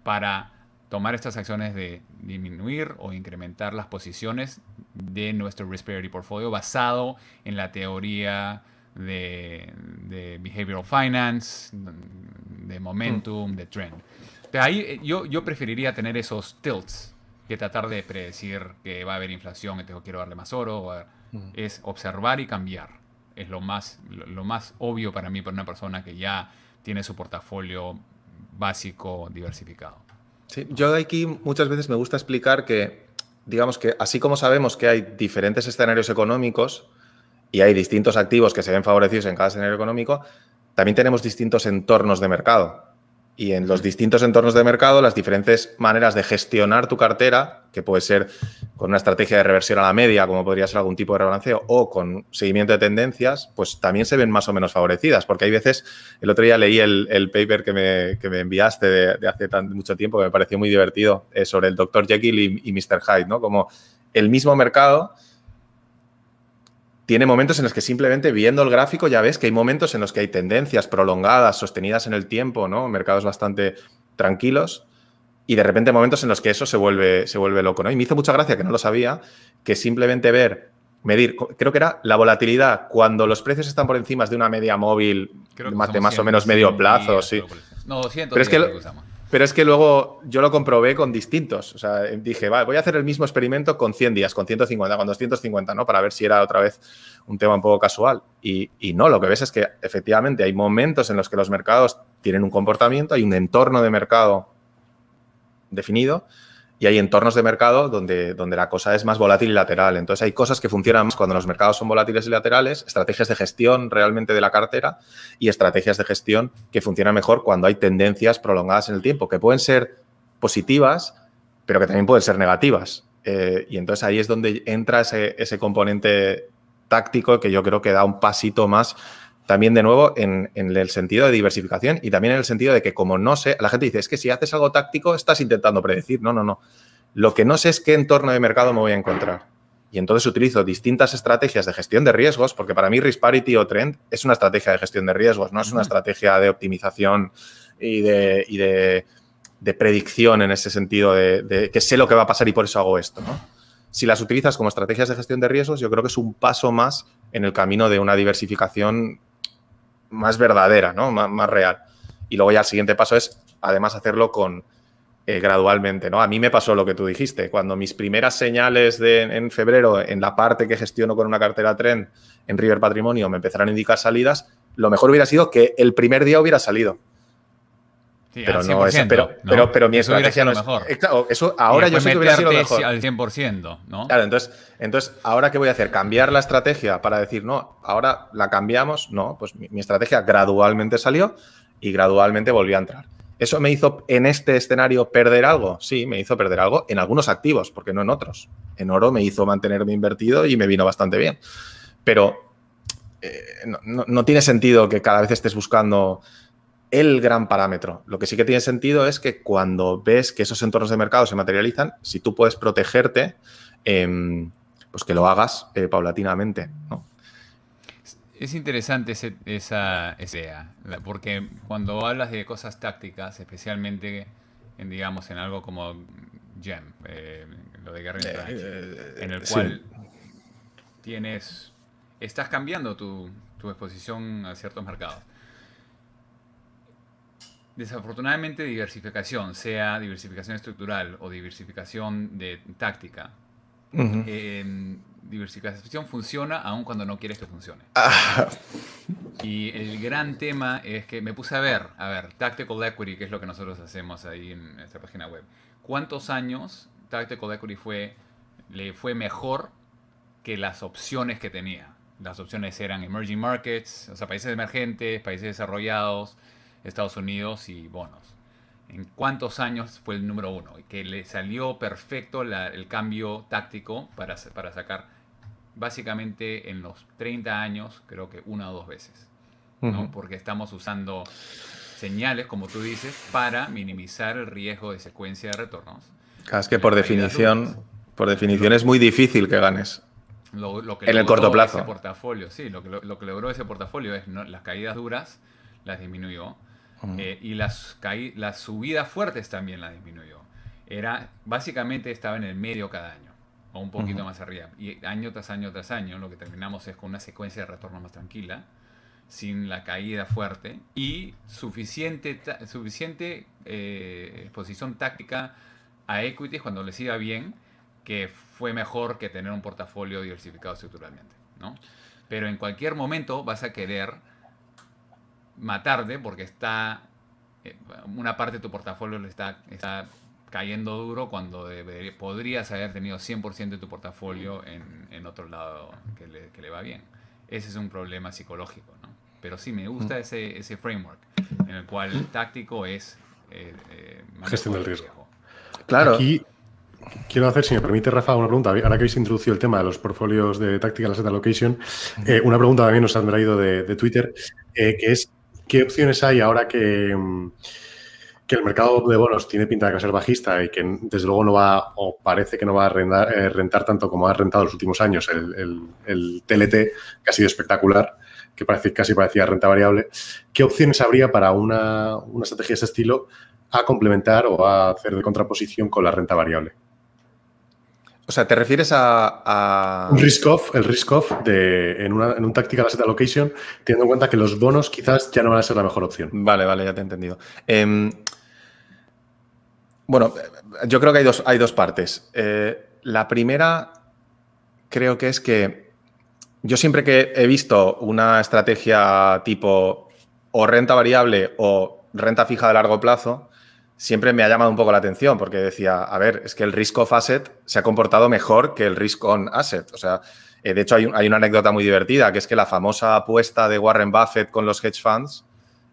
para tomar estas acciones de disminuir o incrementar las posiciones de nuestro Risk Parity Portfolio basado en la teoría de, Behavioral Finance, de Momentum, mm. de Trend. ahí eh, yo, yo preferiría tener esos tilts que tratar de predecir que va a haber inflación, entonces quiero darle más oro. Mm. Es observar y cambiar. Es lo más, más obvio para mí, para una persona que ya tiene su portafolio básico diversificado. Sí, yo aquí muchas veces me gusta explicar que, digamos que así como sabemos que hay diferentes escenarios económicos y hay distintos activos que se ven favorecidos en cada escenario económico, también tenemos distintos entornos de mercado. Y en los distintos entornos de mercado, las diferentes maneras de gestionar tu cartera, que puede ser con una estrategia de reversión a la media, como podría ser algún tipo de rebalanceo, o con seguimiento de tendencias, pues también se ven más o menos favorecidas. Porque hay veces, el otro día leí el, paper que me, enviaste de, hace mucho tiempo, que me pareció muy divertido, eh, sobre el Dr. Jekyll y Mr. Hyde, ¿no? Como el mismo mercado tiene momentos en los que simplemente viendo el gráfico ya ves que hay momentos en los que hay tendencias prolongadas, sostenidas en el tiempo, ¿no? Mercados bastante tranquilos. Y de repente momentos en los que eso se vuelve, se vuelve loco, Y me hizo mucha gracia, que no lo sabía, que simplemente ver, medir, creo que era la volatilidad cuando los precios están por encima de una media móvil, más de más o menos medio plazo, No, sí. No, Pero es que pero es que luego yo lo comprobé con distintos. O sea, dije, vale, voy a hacer el mismo experimento con 100 días, con 150, con 250, ¿no? Para ver si era otra vez un tema un poco casual. Y, y no, lo que ves es que efectivamente hay momentos en los que los mercados tienen un comportamiento, hay un entorno de mercado definido y hay entornos de mercado donde, donde la cosa es más volátil y lateral. Entonces hay cosas que funcionan más cuando los mercados son volátiles y laterales, estrategias de gestión realmente de la cartera y estrategias de gestión que funcionan mejor cuando hay tendencias prolongadas en el tiempo, que pueden ser positivas, pero que también pueden ser negativas. Eh, y entonces ahí es donde entra ese, ese componente táctico que yo creo que da un pasito más también de nuevo en, el sentido de diversificación y también en el sentido de que como no sé, la gente dice, es que si haces algo táctico estás intentando predecir. No, no, no. Lo que no sé es qué entorno de mercado me voy a encontrar. Y entonces utilizo distintas estrategias de gestión de riesgos, porque para mí risk o trend es una estrategia de gestión de riesgos, no es una estrategia de optimización y de, predicción en ese sentido de, que sé lo que va a pasar y por eso hago esto. si las utilizas como estrategias de gestión de riesgos, yo creo que es un paso más en el camino de una diversificación más verdadera, ¿no? más real. Y luego ya el siguiente paso es, además, hacerlo con eh, gradualmente, ¿no? A mí me pasó lo que tú dijiste. Cuando mis primeras señales de, en febrero, en la parte que gestiono con una cartera trend en River Patrimonio, me empezaron a indicar salidas, lo mejor hubiera sido que el primer día hubiera salido pero no, mi eso estrategia no es, mejor. eso ahora yo sí que hubiera sido mejor. Al 100%, ¿no? Claro, entonces, entonces, ¿ahora qué voy a hacer? ¿Cambiar la estrategia para decir, no, ahora la cambiamos? No, pues mi, estrategia gradualmente salió y gradualmente volvió a entrar. ¿Eso me hizo en este escenario perder algo? Sí, me hizo perder algo en algunos activos, porque no en otros. En oro me hizo mantenerme invertido y me vino bastante bien. Pero eh, no, tiene sentido que cada vez estés buscando el gran parámetro. Lo que sí que tiene sentido es que cuando ves que esos entornos de mercado se materializan, si tú puedes protegerte, em, pues que lo hagas eh, paulatinamente. Es interesante esa idea, porque cuando hablas de cosas tácticas, especialmente en, digamos, en algo como GEM, eh, lo de guerra eh, en el cual tienes, estás cambiando tu exposición a ciertos mercados. Desafortunadamente diversificación, sea diversificación estructural o diversificación de táctica, em, diversificación funciona aun cuando no quieres que funcione. Ah. Y el gran tema es que me puse a ver, a ver, Tactical Equity, que es lo que nosotros hacemos ahí en nuestra página web. ¿Cuántos años Tactical Equity fue, le fue mejor que las opciones que tenía? Las opciones eran emerging markets, o sea, países emergentes, países desarrollados, Estados Unidos y bonos. ¿En cuántos años fue el número uno? Que le salió perfecto el cambio táctico para, para sacar básicamente en los 30 años, creo que una o dos veces. ¿no? Porque estamos usando señales, como tú dices, para minimizar el riesgo de secuencia de retornos. Es que por definición, por definición es muy difícil que ganes. Lo, que en el corto plazo. portafolio, sí, lo que, que logró ese portafolio es las caídas duras, las disminuyó eh, y las, las subidas fuertes también las disminuyó. Era, básicamente estaba en el medio cada año, o un poquito más arriba. Y año tras año tras año, lo que terminamos es con una secuencia de retorno más tranquila, sin la caída fuerte, y suficiente, suficiente eh, exposición táctica a equities cuando les iba bien, que fue mejor que tener un portafolio diversificado estructuralmente. Pero en cualquier momento vas a querer matarte porque está eh, una parte de tu portafolio le está, está cayendo duro cuando podrías haber tenido 100% de tu portafolio en, en otro lado que le, que le, va bien. Ese es un problema psicológico, Pero sí, me gusta ese, ese framework en el cual el táctico es... Eh, eh Gestión del riesgo. Claro. Aquí quiero hacer, si me permite, Rafa, una pregunta. Ahora que habéis introducido el tema de los portfolios de táctica la set Allocation, eh, una pregunta también nos han traído de, Twitter, que es ¿Qué opciones hay ahora mm, que, el mercado de bonos tiene pinta de que ser bajista y que desde luego no va, o parece que no va a eh, rentar, tanto como ha rentado los últimos años el, TLT, que ha sido espectacular, que parece, casi parecía renta variable? ¿Qué opciones habría para una, una estrategia de ese estilo a complementar o a hacer de contraposición con la renta variable? O sea, ¿te refieres a. Un risk-off, el risk-off en, una, en un Tactical Asset Allocation, teniendo en cuenta que los bonos quizás ya no van a ser la mejor opción. Vale, vale, ya te he entendido. Em, bueno, yo creo que hay dos, hay dos partes. Eh, la primera creo que es que yo siempre que he visto una estrategia tipo o renta variable o renta fija de largo plazo, siempre me ha llamado un poco la atención porque decía, a ver, es que el risk of asset se ha comportado mejor que el risk on asset. O sea, eh, de hecho hay, una anécdota muy divertida, que es que la famosa apuesta de Warren Buffett con los hedge funds,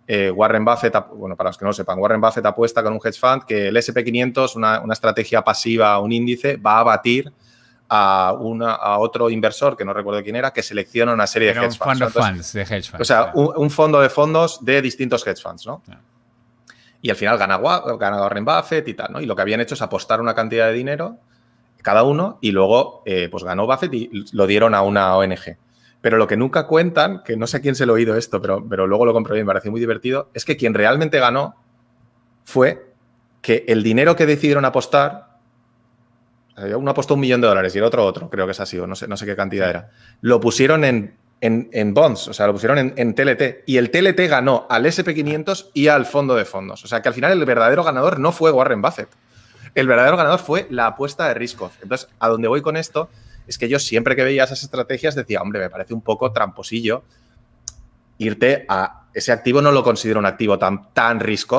eh, Warren Buffett, bueno, para los que no sepan, Warren Buffett apuesta con un hedge fund que el SP500, una, estrategia pasiva, un índice, va a batir a, una, a, otro inversor, que no recuerdo quién era, que selecciona una serie de hedge funds. hedge funds. O sea, un, fondo de fondos de distintos hedge funds, ¿no? Y al final ganaba Ren Warren Buffett y tal, ¿no? Y lo que habían hecho es apostar una cantidad de dinero cada uno y luego eh, pues ganó Buffett y lo dieron a una ONG. Pero lo que nunca cuentan, que no sé a quién se lo he oído esto, pero, pero luego lo compré y me pareció muy divertido, es que quien realmente ganó fue que el dinero que decidieron apostar, eh, uno apostó un millón de dólares y el otro otro, creo que es así, o no sé, no sé qué cantidad era, lo pusieron en en, en, bonds, o sea, lo pusieron en, en, TLT. Y el TLT ganó al SP500 y al fondo de fondos. O sea, que al final el verdadero ganador no fue Warren Buffett. El verdadero ganador fue la apuesta de Riskoff. Entonces, a donde voy con esto es que yo siempre que veía esas estrategias decía, hombre, me parece un poco tramposillo irte a ese activo, no lo considero un activo tan, tan risk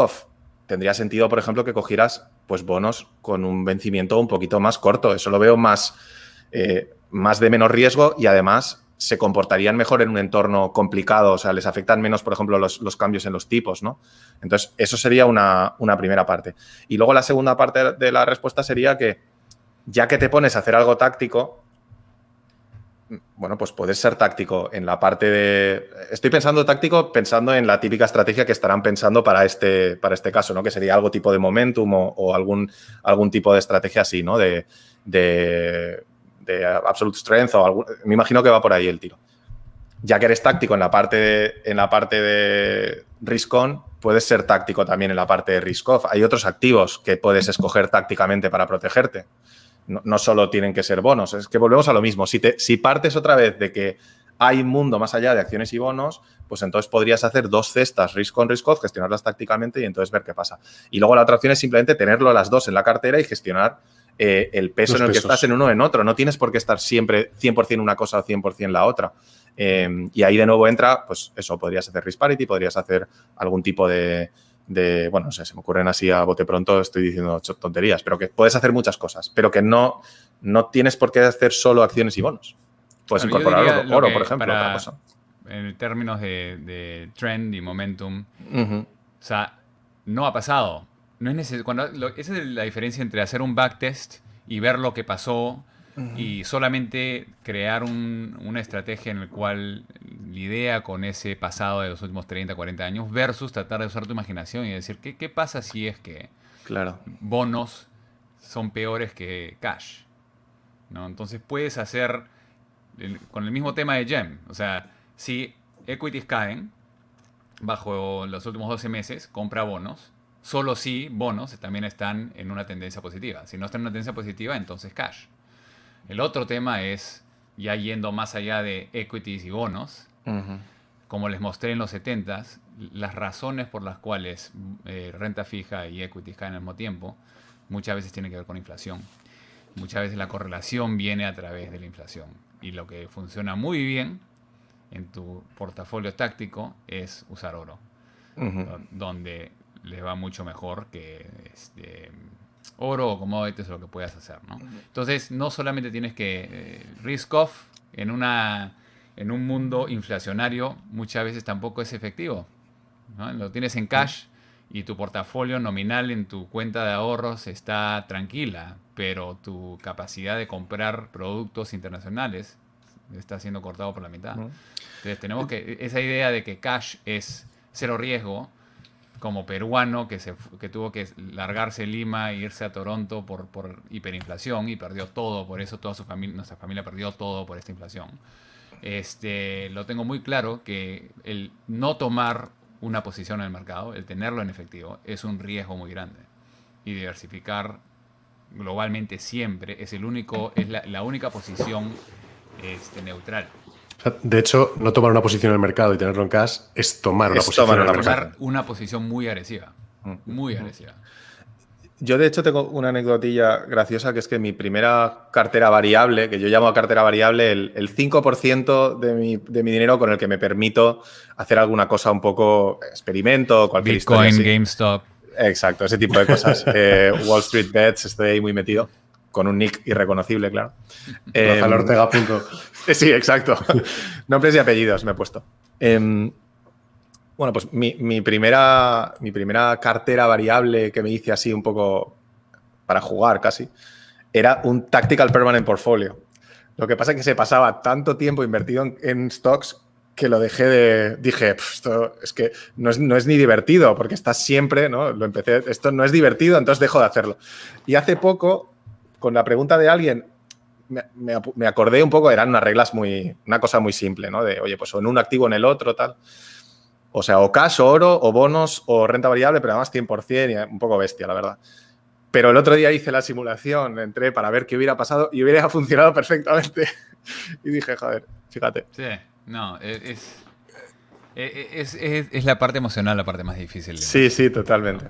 Tendría sentido, por ejemplo, que cogieras pues bonos con un vencimiento un poquito más corto. Eso lo veo más, eh, más de menos riesgo y además se comportarían mejor en un entorno complicado, o sea, les afectan menos, por ejemplo, los, cambios en los tipos, ¿no? Entonces, eso sería una, una, primera parte. Y luego la segunda parte de la respuesta sería que, ya que te pones a hacer algo táctico, bueno, pues puedes ser táctico en la parte de... Estoy pensando táctico pensando en la típica estrategia que estarán pensando para este, para este caso, ¿no? Que sería algo tipo de momentum o, algún, algún tipo de estrategia así, ¿no? de de Absolute Strength o me imagino que va por ahí el tiro. Ya que eres táctico en la parte de, en la parte de puedes ser táctico también en la parte de risk Hay otros activos que puedes escoger tácticamente para protegerte. No, solo tienen que ser bonos, es que volvemos a lo mismo. Si, te, si partes otra vez de que hay mundo más allá de acciones y bonos, pues entonces podrías hacer dos cestas, risk on, gestionarlas tácticamente y entonces ver qué pasa. Y luego la otra opción es simplemente tenerlo las dos en la cartera y gestionar eh, el peso en el que estás en uno o en otro. No tienes por qué estar siempre 100% una cosa o 100% la otra. Em, y ahí de nuevo entra, pues eso, podrías hacer disparity, podrías hacer algún tipo de, bueno, no sé, se me ocurren así a bote pronto, estoy diciendo tonterías, pero que puedes hacer muchas cosas, pero que no, no tienes por qué hacer solo acciones y bonos. Puedes incorporar oro, por ejemplo, otra En términos de, trend y momentum, o sea, no ha pasado, no es cuando esa es la diferencia entre hacer un backtest y ver lo que pasó y solamente crear una estrategia en la cual lidia con ese pasado de los últimos 30, 40 años versus tratar de usar tu imaginación y decir, ¿qué, pasa si es que claro. bonos son peores que cash? ¿No? Entonces puedes hacer con el mismo tema de GEM. O sea, si equities caen bajo los últimos 12 meses, compra bonos solo si bonos también están en una tendencia positiva. Si no están en una tendencia positiva, entonces cash. El otro tema es, ya yendo más allá de equities y bonos, como les mostré en los 70s, las razones por las cuales eh, renta fija y equities caen al mismo tiempo muchas veces tienen que ver con inflación. Muchas veces la correlación viene a través de la inflación. Y lo que funciona muy bien en tu portafolio táctico es usar oro, donde les va mucho mejor que este, oro o commodities o lo que puedas hacer, ¿no? Entonces, no solamente tienes que eh, risk off en, una, en un mundo inflacionario, muchas veces tampoco es efectivo. Lo tienes en cash y tu portafolio nominal en tu cuenta de ahorros está tranquila, pero tu capacidad de comprar productos internacionales está siendo cortado por la mitad. Entonces, tenemos que esa idea de que cash es cero riesgo, como peruano que, se, que tuvo que largarse Lima e irse a Toronto por, por hiperinflación y perdió todo, por eso toda su familia, nuestra familia perdió todo por esta inflación. Este, lo tengo muy claro que el no tomar una posición en el mercado, el tenerlo en efectivo, es un riesgo muy grande. Y diversificar globalmente siempre es, el único, es la, la única posición este, neutral de hecho, no tomar una posición en el mercado y tenerlo en cash es tomar una posición. posición muy agresiva. Muy agresiva. Yo, de hecho, tengo una anécdotilla graciosa que es que mi primera cartera variable, que yo llamo cartera variable, el, 5% de mi, dinero con el que me permito hacer alguna cosa un poco experimento, cualquier Bitcoin, GameStop. Exacto, ese tipo de cosas. *laughs* Eh, Wall Street Bets, estoy ahí muy metido con un nick irreconocible, claro. Eh, *laughs* Ortega. Em, punto. *laughs* sí, exacto. *laughs* Nombres y apellidos me he puesto. Em, bueno, pues mi, primera, mi primera cartera variable que me hice así un poco para jugar casi era un Tactical Permanent Portfolio. Lo que pasa es que se pasaba tanto tiempo invertido en, stocks que lo dejé de. Dije, esto es que no es, no es, ni divertido, porque estás siempre, ¿no? Lo empecé, esto no es divertido, entonces dejo de hacerlo. Y hace poco con la pregunta de alguien, me, acordé un poco, eran unas reglas muy, una cosa muy simple, ¿no? De, oye, pues o en un activo en el otro, tal. O sea, o caso oro, o bonos, o renta variable, pero además 100%, y eh, un poco bestia, la verdad. Pero el otro día hice la simulación, entré para ver qué hubiera pasado y hubiera *laughs* funcionado perfectamente. y dije, joder, fíjate. Sí, no, e-, e-, e-, es la parte emocional la parte más difícil. Sí, sí, totalmente.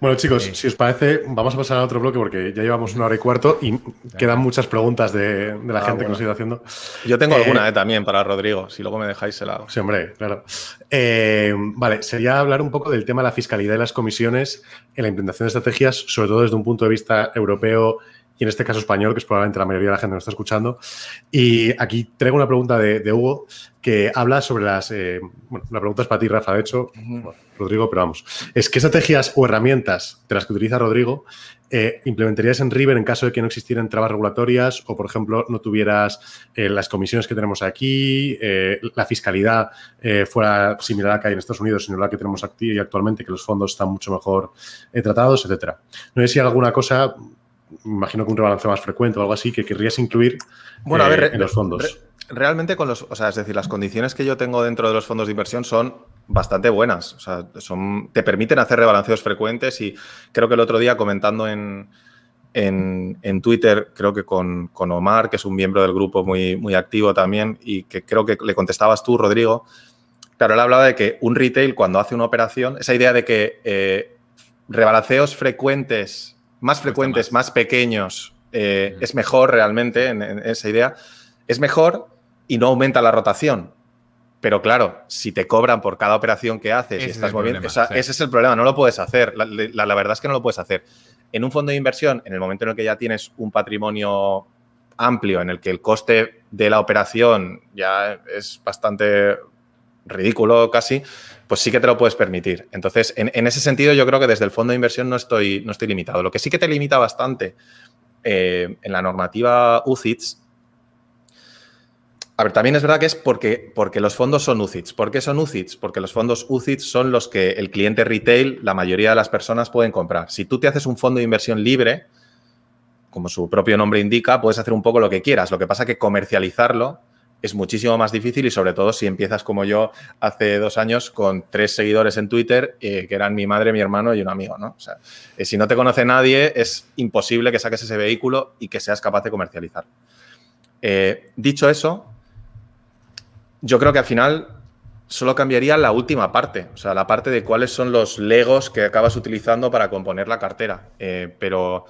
Bueno, chicos, si os parece, vamos a pasar a otro bloque porque ya llevamos una hora y cuarto y quedan muchas preguntas de, la ah, gente que nos ha ido haciendo. Yo tengo eh, alguna eh, también para Rodrigo, si luego me dejáis el lado. Sí, hombre, claro. Eh, vale, sería hablar un poco del tema de la fiscalidad y las comisiones en la implementación de estrategias, sobre todo desde un punto de vista europeo y en este caso español, que es probablemente la mayoría de la gente que nos está escuchando. Y aquí traigo una pregunta de, Hugo que habla sobre las. Eh, bueno, la pregunta es para ti, Rafa, de hecho, Rodrigo, pero vamos. Es qué estrategias o herramientas de las que utiliza Rodrigo eh, implementarías en River en caso de que no existieran trabas regulatorias o, por ejemplo, no tuvieras eh, las comisiones que tenemos aquí, la fiscalidad fuera similar a la que hay en Estados Unidos, sino la que tenemos aquí actualmente, que los fondos están mucho mejor tratados, etcétera. No sé si alguna cosa imagino que un rebalance más frecuente o algo así, que querrías incluir eh, en los fondos. realmente con los, o sea, es decir, las condiciones que yo tengo dentro de los fondos de inversión son bastante buenas. O sea, son, te permiten hacer rebalanceos frecuentes y creo que el otro día comentando en, en, Twitter, creo que con, Omar, que es un miembro del grupo muy, muy activo también y que creo que le contestabas tú, Rodrigo, claro, él hablaba de que un retail cuando hace una operación, esa idea de que eh, rebalanceos frecuentes más frecuentes, más pequeños, eh, es mejor realmente en, esa idea. Es mejor y no aumenta la rotación. Pero claro, si te cobran por cada operación que haces y estás moviendo, o ese es el problema, no lo puedes hacer. la, verdad es que no lo puedes hacer. En un fondo de inversión, en el momento en el que ya tienes un patrimonio amplio, en el que el coste de la operación ya es bastante ridículo casi, pues sí que te lo puedes permitir. Entonces, en, ese sentido, yo creo que desde el fondo de inversión no estoy, no estoy limitado. Lo que sí que te limita bastante eh, en la normativa UCITS. A ver, también es verdad que es porque, porque los fondos son UCITS. ¿Por qué son UCITS? Porque los fondos UCITS son los que el cliente retail, la mayoría de las personas pueden comprar. Si tú te haces un fondo de inversión libre, como su propio nombre indica, puedes hacer un poco lo que quieras. Lo que pasa es que comercializarlo es muchísimo más difícil y sobre todo si empiezas como yo hace dos años con tres seguidores en Twitter eh, que eran mi madre, mi hermano y un amigo, ¿no? O sea, eh, si no te conoce nadie es imposible que saques ese vehículo y que seas capaz de comercializar. Eh, dicho eso, yo creo que al final solo cambiaría la última parte, o sea, la parte de cuáles son los legos que acabas utilizando para componer la cartera, pero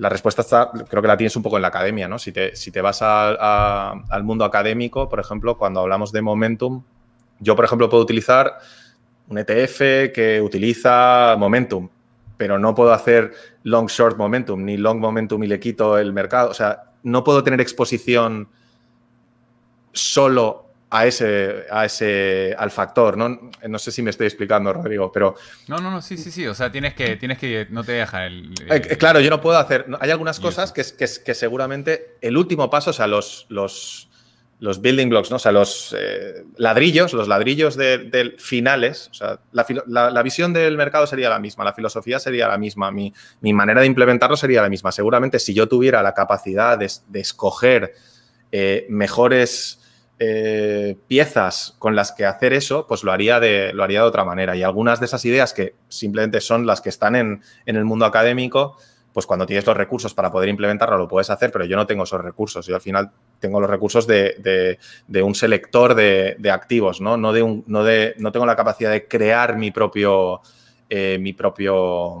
la respuesta está, creo que la tienes un poco en la academia, ¿no? Si te, si te vas al mundo académico, por ejemplo, cuando hablamos de momentum, yo, por ejemplo, puedo utilizar un ETF que utiliza momentum, pero no puedo hacer long short momentum, ni long momentum y le quito el mercado. O sea, no puedo tener exposición solo a ese, a ese, al factor, ¿no? No sé si me estoy explicando, Rodrigo, pero... No, no, no, sí, sí, sí, o sea, tienes que, tienes que, no te deja el... Eh, eh, claro, yo no puedo hacer, hay algunas cosas que, que, que seguramente el último paso, o sea, los, los, los building blocks, ¿no? O sea, los eh, ladrillos, los ladrillos de, finales, o sea, la, visión del mercado sería la misma, la filosofía sería la misma, mi, manera de implementarlo sería la misma. Seguramente si yo tuviera la capacidad de, escoger mejores eh, piezas con las que hacer eso, pues lo haría, de, lo haría de otra manera. Y algunas de esas ideas que simplemente son las que están en, el mundo académico, pues cuando tienes los recursos para poder implementarlo lo puedes hacer, pero yo no tengo esos recursos. Yo al final tengo los recursos de, de, un selector de, activos, ¿no? No, de un, no, de, no tengo la capacidad de crear mi propio, eh, mi propio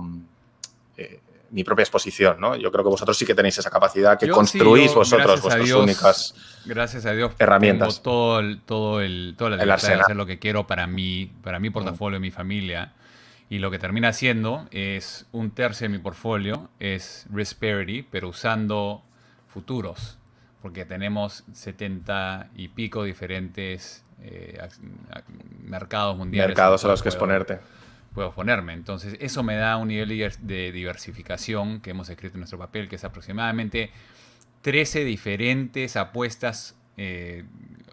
mi propia exposición, ¿no? Yo creo que vosotros sí que tenéis esa capacidad que construís vosotros, vuestras únicas únicas gracias a Dios, herramientas. todo el, todo el, toda la arsenal. hacer lo que quiero para mí, para mi mm. portafolio, y mi familia. Y lo que termina haciendo es un tercio de mi portfolio, es Risperity, pero usando futuros, porque tenemos 70 y pico diferentes eh, mercados mundiales. Mercados a los que exponerte puedo ponerme. Entonces, eso me da un nivel de diversificación que hemos escrito en nuestro papel, que es aproximadamente 13 diferentes apuestas eh,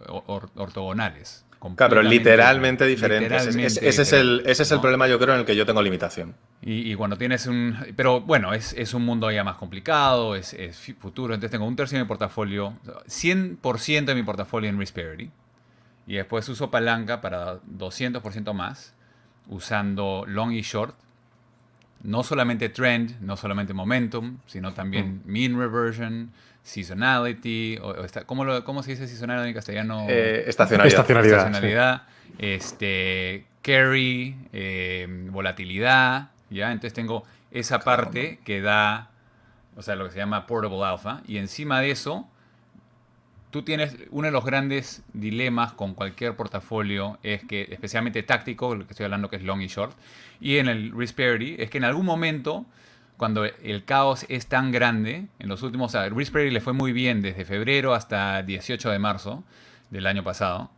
ortogonales. Claro, pero literalmente diferentes. ese, es el, ese es el problema, yo creo, en el que yo tengo limitación. Y, cuando tienes un. Pero bueno, es, un mundo ya más complicado, es, futuro. Entonces tengo un tercio de mi portafolio, 100% de mi portafolio en Risk Y después uso palanca para 200% más usando long y short. No solamente trend, no solamente momentum, sino también mm. mean reversion, seasonality, o, ¿cómo, se dice seasonality en castellano? Eh, estacionalidad. Estacionalidad. este, carry, eh, volatilidad, ¿ya? Entonces tengo esa parte que da, o sea, lo que se llama portable alpha, y encima de eso tú tienes uno de los grandes dilemas con cualquier portafolio, es que especialmente táctico, lo que estoy hablando que es long y short, y en el risk parity, es que en algún momento, cuando el caos es tan grande, en los últimos, años, le fue muy bien desde febrero hasta 18 de marzo, del año pasado,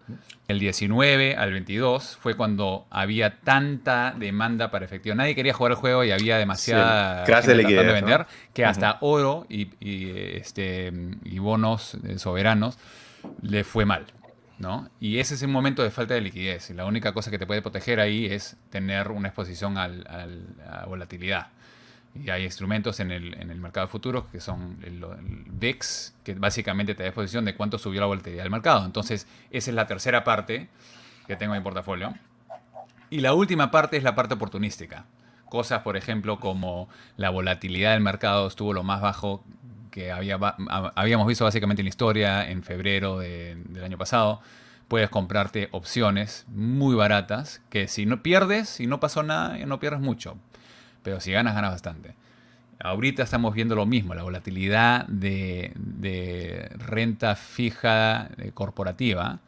el 19 al 22 fue cuando había tanta demanda para efectivo. Nadie quería jugar el juego y había demasiada de liquidez, vender que hasta oro y, este, y bonos eh, soberanos le fue mal. ¿no? Y ese es un momento de falta de liquidez. Y la única cosa que te puede proteger ahí es tener una exposición al, la a volatilidad. Y hay instrumentos en el, mercado futuro que son el, VIX, que básicamente te da exposición de cuánto subió la volatilidad del mercado. Entonces, esa es la tercera parte que tengo en mi portafolio. Y la última parte es la parte oportunística. Cosas, por ejemplo, como la volatilidad del mercado estuvo lo más bajo que habíamos visto básicamente en la historia en febrero del año pasado. Puedes comprarte opciones muy baratas que si no pierdes, si no pasó nada, no pierdes mucho pero si ganas, ganas bastante. Ahorita estamos viendo lo mismo, la volatilidad de, renta fija eh, corporativa.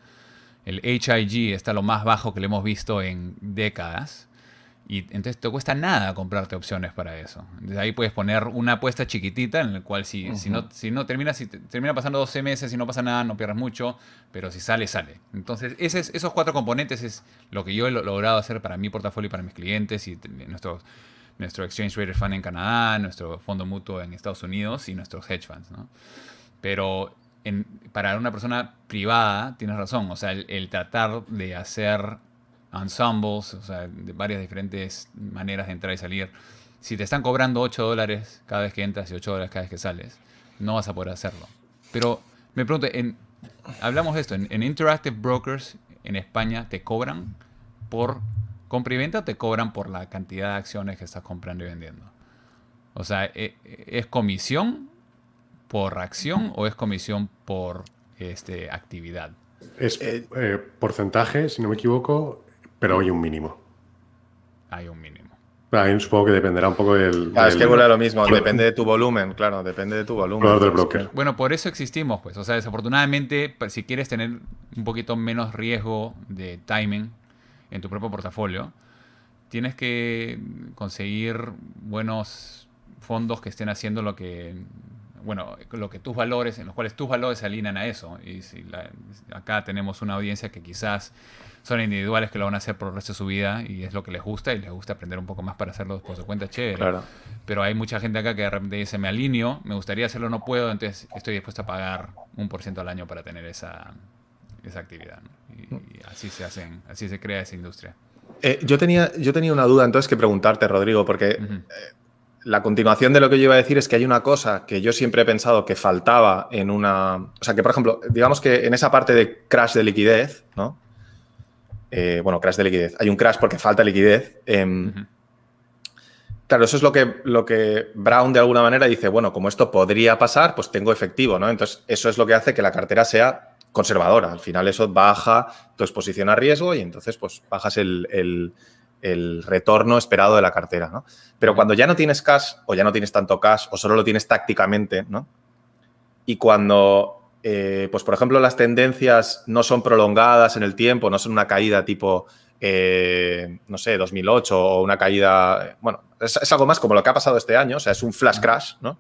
El HIG está lo más bajo que lo hemos visto en décadas. Y entonces te cuesta nada comprarte opciones para eso. Desde ahí puedes poner una apuesta chiquitita en la cual si, no, si no termina, si termina pasando 12 meses y no pasa nada, no pierdes mucho, pero si sale, sale. Entonces, esos cuatro componentes es lo que yo he logrado hacer para mi portafolio y para mis clientes y nuestros nuestro Exchange Rated Fund en Canadá, nuestro fondo mutuo en Estados Unidos y nuestros hedge funds, ¿no? Pero para una persona privada, tienes razón, o sea, el, tratar de hacer ensembles, o sea, de varias diferentes maneras de entrar y salir. Si te están cobrando 8 dólares cada vez que entras y 8 dólares cada vez que sales, no vas a poder hacerlo. Pero me pregunto, hablamos de esto, en Interactive Brokers en España te cobran por compra y venta te cobran por la cantidad de acciones que estás comprando y vendiendo. O sea, e, e, ¿es comisión por acción o es comisión por este, actividad? Es eh, eh, porcentaje, si no me equivoco, pero hay un mínimo. Hay un mínimo. Ahí supongo que dependerá un poco del. Ah, es que vuelve lo mismo, depende de tu volumen, claro, depende de tu volumen. Del pues, broker. Bueno, por eso existimos, pues. O sea, desafortunadamente, si quieres tener un poquito menos riesgo de timing, en tu propio portafolio, tienes que conseguir buenos fondos que estén haciendo lo que, bueno, lo que tus valores, en los cuales tus valores se alinean a eso. Y si acá tenemos una audiencia que quizás son individuales que lo van a hacer por el resto de su vida y es lo que les gusta y les gusta aprender un poco más para hacerlo por su cuenta, chévere. Claro. Pero hay mucha gente acá que de repente dice, me alineo, me gustaría hacerlo, no puedo, entonces estoy dispuesto a pagar un por ciento al año para tener esa, esa actividad. Y, así se hacen, así se crea esa industria. Eh, yo, tenía, yo tenía una duda entonces que preguntarte, Rodrigo, porque eh, la continuación de lo que yo iba a decir es que hay una cosa que yo siempre he pensado que faltaba en una. O sea, que por ejemplo, digamos que en esa parte de crash de liquidez, ¿no? Eh, bueno, crash de liquidez. Hay un crash porque falta liquidez. Em, claro, eso es lo que, lo que Brown de alguna manera dice, bueno, como esto podría pasar, pues tengo efectivo, ¿no? Entonces, eso es lo que hace que la cartera sea conservadora. Al final eso baja tu exposición a riesgo y entonces pues bajas el, retorno esperado de la cartera. ¿no? Pero cuando ya no tienes cash o ya no tienes tanto cash o solo lo tienes tácticamente, ¿no? Y cuando, eh, pues por ejemplo, las tendencias no son prolongadas en el tiempo, no son una caída tipo eh, no sé, 2008 o una caída, bueno, es, algo más como lo que ha pasado este año, o sea, es un flash crash, ¿no?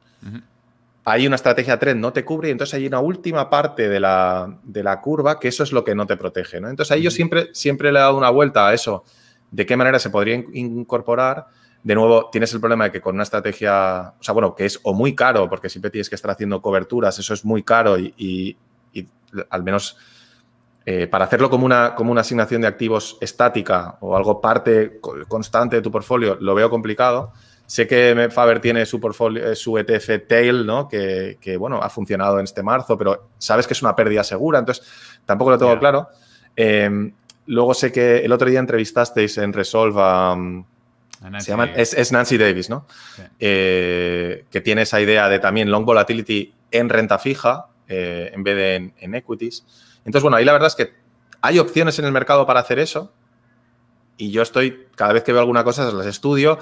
hay una estrategia trend no te cubre y entonces hay una última parte de la, curva que eso es lo que no te protege. ¿no? Entonces ahí yo siempre, siempre le he dado una vuelta a eso, de qué manera se podría incorporar. De nuevo, tienes el problema de que con una estrategia, o sea, bueno, que es o muy caro, porque siempre tienes que estar haciendo coberturas, eso es muy caro y, al menos eh, para hacerlo como una, como una asignación de activos estática o algo parte constante de tu portfolio, lo veo complicado. Sé que Faber tiene su portfolio, eh, su ETF Tail, ¿no? Que, bueno, ha funcionado en este marzo, pero sabes que es una pérdida segura, entonces tampoco lo tengo claro. Em, luego sé que el otro día entrevistasteis en Resolve a. Mm, es, Nancy Davis, ¿no? Eh, que tiene esa idea de también long volatility en renta fija eh, en vez de en equities. Entonces, bueno, ahí la verdad es que hay opciones en el mercado para hacer eso, y yo estoy, cada vez que veo alguna cosa, las estudio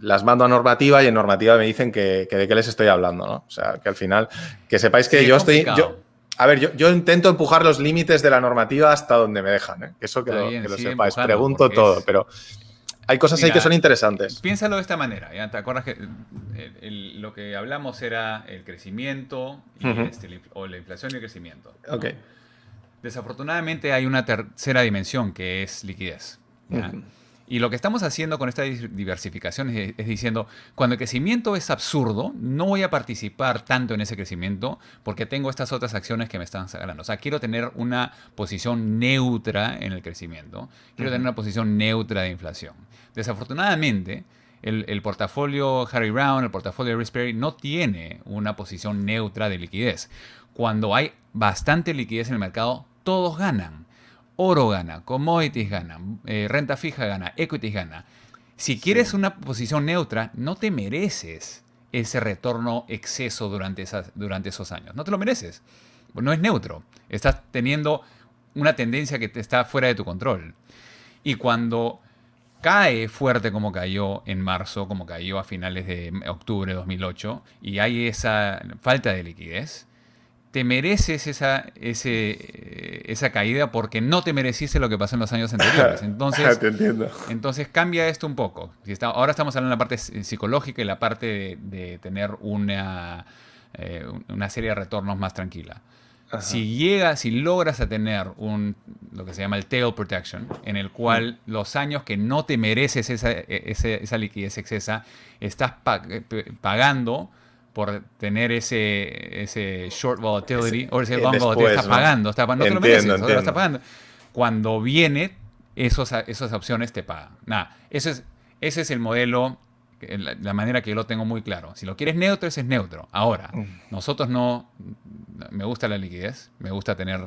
las mando a normativa y en normativa me dicen que, de qué les estoy hablando, ¿no? O sea, que al final, que sepáis que yo estoy... Yo, a ver, yo, yo, intento empujar los límites de la normativa hasta donde me dejan, ¿eh? Eso que, lo, sepáis. Pregunto todo, pero hay cosas ahí que son interesantes. Piénsalo de esta manera. ¿ya? ¿Te acuerdas que lo que hablamos era el crecimiento este, o la inflación y el crecimiento? ok Desafortunadamente hay una tercera dimensión que es liquidez. Y lo que estamos haciendo con esta diversificación es, diciendo, cuando el crecimiento es absurdo, no voy a participar tanto en ese crecimiento porque tengo estas otras acciones que me están sacando. O sea, quiero tener una posición neutra en el crecimiento, quiero tener una posición neutra de inflación. Desafortunadamente, el, portafolio Harry Brown, el portafolio de no tiene una posición neutra de liquidez. Cuando hay bastante liquidez en el mercado, todos ganan oro gana, commodities gana, eh, renta fija gana, equities gana. Si quieres una posición neutra, no te mereces ese retorno exceso durante, durante esos años. No te lo mereces. No es neutro. Estás teniendo una tendencia que te está fuera de tu control. Y cuando cae fuerte como cayó en marzo, como cayó a finales de octubre de 2008, y hay esa falta de liquidez, te mereces esa, ese, eh, esa caída porque no te mereciste lo que pasó en los años anteriores. *laughs* Entonces, ah, entonces cambia esto un poco. ahora estamos hablando de la parte psicológica y la parte de, tener una, eh, una serie de retornos más tranquila. Si llegas, si logras a tener un, lo que se llama el tail protection, en el cual mm. los años que no te mereces esa, e, liquidez excesa, estás eh, pagando por tener ese, ese short volatility, o ese eh, long volatility, está pagando, está, no te lo mereces, lo está pagando. Cuando viene, esos, esas opciones te pagan. Nada, ese es, ese es el modelo, la, manera que yo lo tengo muy claro. Si lo quieres neutro, ese es neutro. Ahora, mm. nosotros no, me gusta la liquidez, me gusta tener,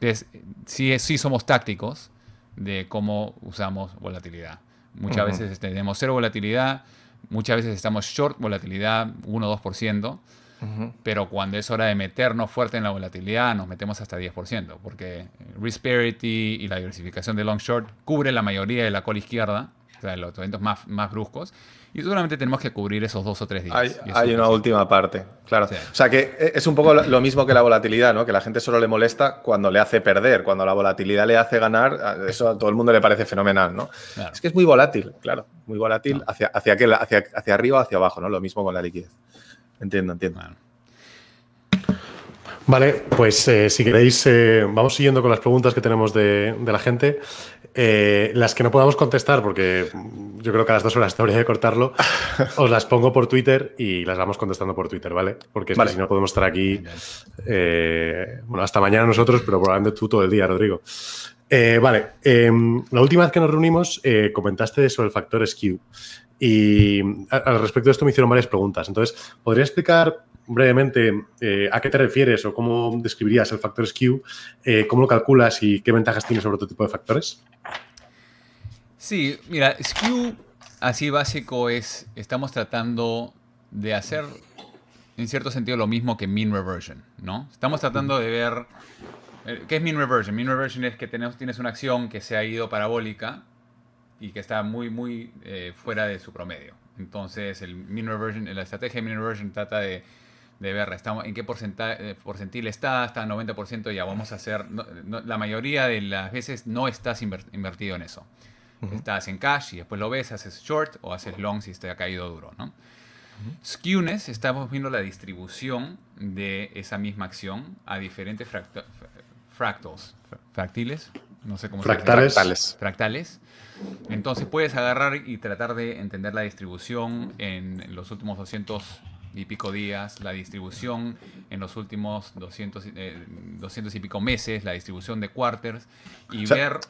entonces, eh, sí, somos tácticos de cómo usamos volatilidad. Muchas veces este, tenemos cero volatilidad, Muchas veces estamos short volatilidad 1 o 2%, pero cuando es hora de meternos fuerte en la volatilidad nos metemos hasta 10%, porque risk y la diversificación de long short cubre la mayoría de la cola izquierda, o sea, los eventos más, más bruscos, y solamente tenemos que cubrir esos dos o tres días. Hay, una última parte, claro. O sea que es un poco lo mismo que la volatilidad, ¿no? Que la gente solo le molesta cuando le hace perder, cuando la volatilidad le hace ganar, eso a todo el mundo le parece fenomenal, ¿no? Es que es muy volátil, claro, muy volátil hacia hacia, hacia hacia arriba o hacia abajo, ¿no? Lo mismo con la liquidez. Entiendo, entiendo. Vale, pues eh, si queréis, eh, vamos siguiendo con las preguntas que tenemos de, la gente. Eh, las que no podamos contestar, porque yo creo que a las dos horas te *laughs* habría de cortarlo, *laughs* os las pongo por Twitter y las vamos contestando por Twitter, ¿vale? Porque si no podemos estar aquí, bueno, hasta mañana nosotros, pero probablemente tú todo el día, Rodrigo. vale, em, la última vez que nos reunimos comentaste sobre el factor skew y al respecto de esto me hicieron varias preguntas. Entonces, ¿podría explicar brevemente eh, a qué te refieres o cómo describirías el factor skew, eh, cómo lo calculas y qué ventajas tiene sobre otro tipo de factores. Sí, mira, skew así básico es, estamos tratando de hacer en cierto sentido lo mismo que mean reversion, ¿no? Estamos tratando de ver, eh, ¿qué es mean reversion? Mean reversion es que tenemos, tienes una acción que se ha ido parabólica y que está muy, muy fuera de su promedio. Entonces, el mean reversion, la estrategia de mean reversion trata de de ver Estamos, ¿En qué porcentaje, eh, porcentil está? Está en 90%, ya vamos a hacer. la mayoría de las veces no estás invertido en eso. Estás en cash y después lo ves, haces short o haces long si te ha caído duro, ¿no? Skewness, estamos viendo la distribución de esa misma acción a diferentes fractals, fractiles, no sé cómo se Fractales. Fractales. Entonces puedes agarrar y tratar de entender la distribución en los últimos 200 y pico días, la distribución en los últimos 200, 200 eh, y pico meses, la distribución de quarters y ver,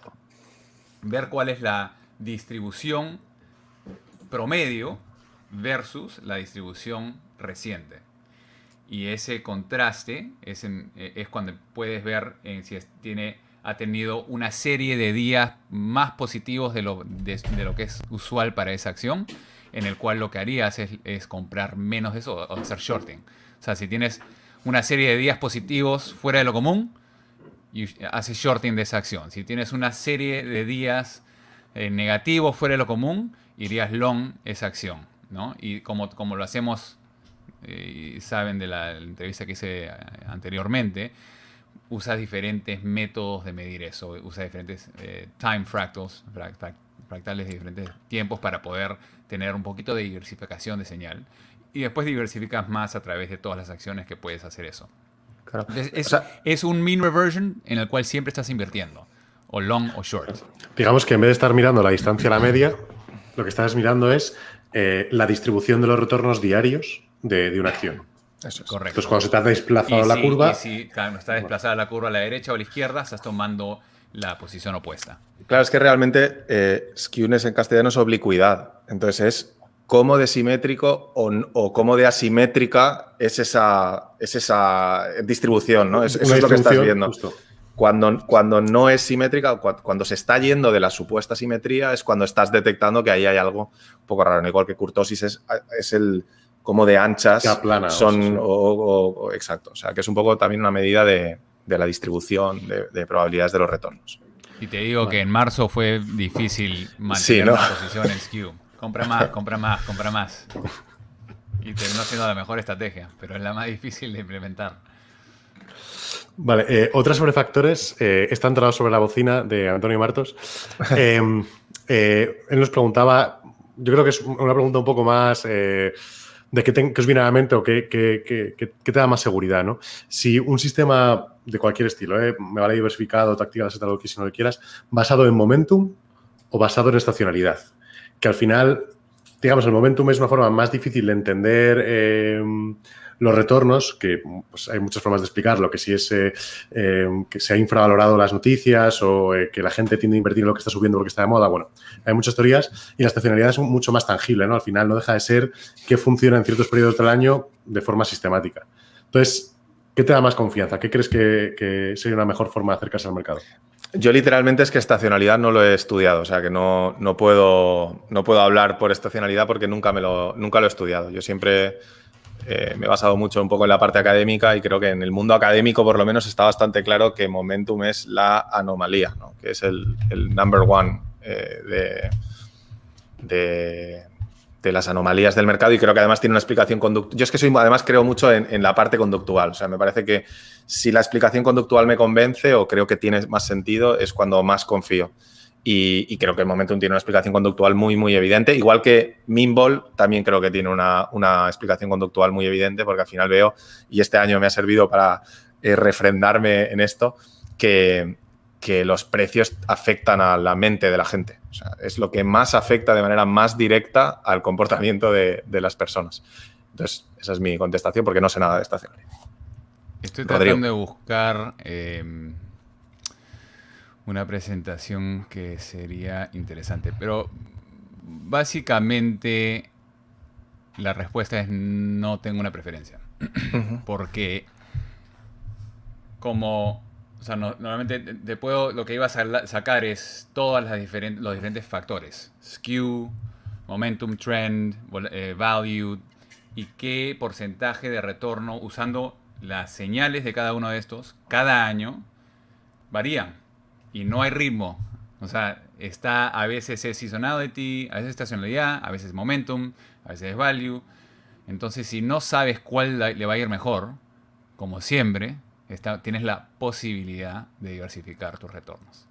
ver cuál es la distribución promedio versus la distribución reciente. Y ese contraste es, eh, cuando puedes ver si tiene, ha tenido una serie de días más positivos de lo, de lo que es usual para esa acción en el cual lo que harías es, comprar menos de eso o hacer shorting. O sea, si tienes una serie de días positivos fuera de lo común, haces shorting de esa acción. Si tienes una serie de días eh, negativos fuera de lo común, irías long esa acción. Y como, como lo hacemos, eh, saben de la entrevista que hice eh, anteriormente, usas diferentes métodos de medir eso, usas diferentes time fractals, fractales de diferentes tiempos para poder tener un poquito de diversificación de señal. Y después diversificas más a través de todas las acciones que puedes hacer eso. es, un mean reversion en el cual siempre estás invirtiendo, o long o short. Digamos que en vez de estar mirando la distancia a la media, lo que estás mirando es eh, la distribución de los retornos diarios de, una acción. Correcto. Entonces, cuando se te ha desplazado la curva. Y si está desplazada la curva a la derecha o a la izquierda, estás tomando la posición opuesta. Claro, es que realmente eh, skewness en castellano es oblicuidad. Entonces es cómo de simétrico o, cómo de asimétrica es esa, es esa distribución, ¿no? Es, eso es lo que estás viendo. Cuando, cuando, no es simétrica, cuando se está yendo de la supuesta simetría, es cuando estás detectando que ahí hay algo un poco raro. Igual que curtosis es, el cómo de anchas son exacto. O sea, que es un poco también una medida de, de la distribución de, probabilidades de los retornos. Y te digo que en marzo fue difícil mantener la posición en skew. Compra más, *laughs* compra más, compra más. Y terminó siendo la mejor estrategia, pero es la más difícil de implementar. Vale, eh, otra sobre factores. Eh, está entrado sobre la bocina de Antonio Martos. *laughs* Eh, eh, él nos preguntaba, yo creo que es una pregunta un poco más eh, de qué, os viene a la mente o qué, te da más seguridad, ¿no? Si un sistema de cualquier estilo, ¿eh? me vale diversificado, táctica, lo que si no lo quieras, basado en momentum o basado en estacionalidad. Que al final, digamos, el momentum es una forma más difícil de entender eh, los retornos, que pues, hay muchas formas de explicarlo, que si es eh, que se ha infravalorado las noticias o que la gente tiende a invertir en lo que está subiendo porque está de moda. Bueno, hay muchas teorías y la estacionalidad es mucho más tangible, ¿no? Al final no deja de ser que funciona en ciertos periodos del año de forma sistemática. Entonces, ¿Qué te da más confianza? ¿Qué crees que, sería una mejor forma de acercarse al mercado? Yo literalmente es que estacionalidad no lo he estudiado, o sea que no, no, puedo, no puedo hablar por estacionalidad porque nunca, me lo, nunca lo he estudiado. Yo siempre eh, me he basado mucho un poco en la parte académica y creo que en el mundo académico por lo menos está bastante claro que momentum es la anomalía, que es el, number one eh, de, de, las anomalías del mercado y creo que además tiene una explicación conductual. Yo es que soy, además creo mucho en, la parte conductual. O sea, me parece que si la explicación conductual me convence o creo que tiene más sentido es cuando más confío. Y, creo que el Momentum tiene una explicación conductual muy, muy evidente. Igual que Mimble también creo que tiene una, explicación conductual muy evidente porque al final veo, y este año me ha servido para eh, refrendarme en esto, que, que los precios afectan a la mente de la gente. O sea, es lo que más afecta de manera más directa al comportamiento de, las personas. Entonces, esa es mi contestación porque no sé nada de esta estacionaria. Estoy tratando de buscar em, una presentación que sería interesante, pero básicamente la respuesta es no tengo una preferencia. Porque como o sea, normalmente te lo que iba a sacar es todos diferentes, los diferentes factores. Skew, momentum trend, eh, value, y qué porcentaje de retorno usando las señales de cada uno de estos cada año varían. Y no hay ritmo. O sea, está a veces es seasonality, a veces estacionalidad, a veces momentum, a veces value. Entonces, si no sabes cuál le va a ir mejor, como siempre, tienes la posibilidad de diversificar tus retornos.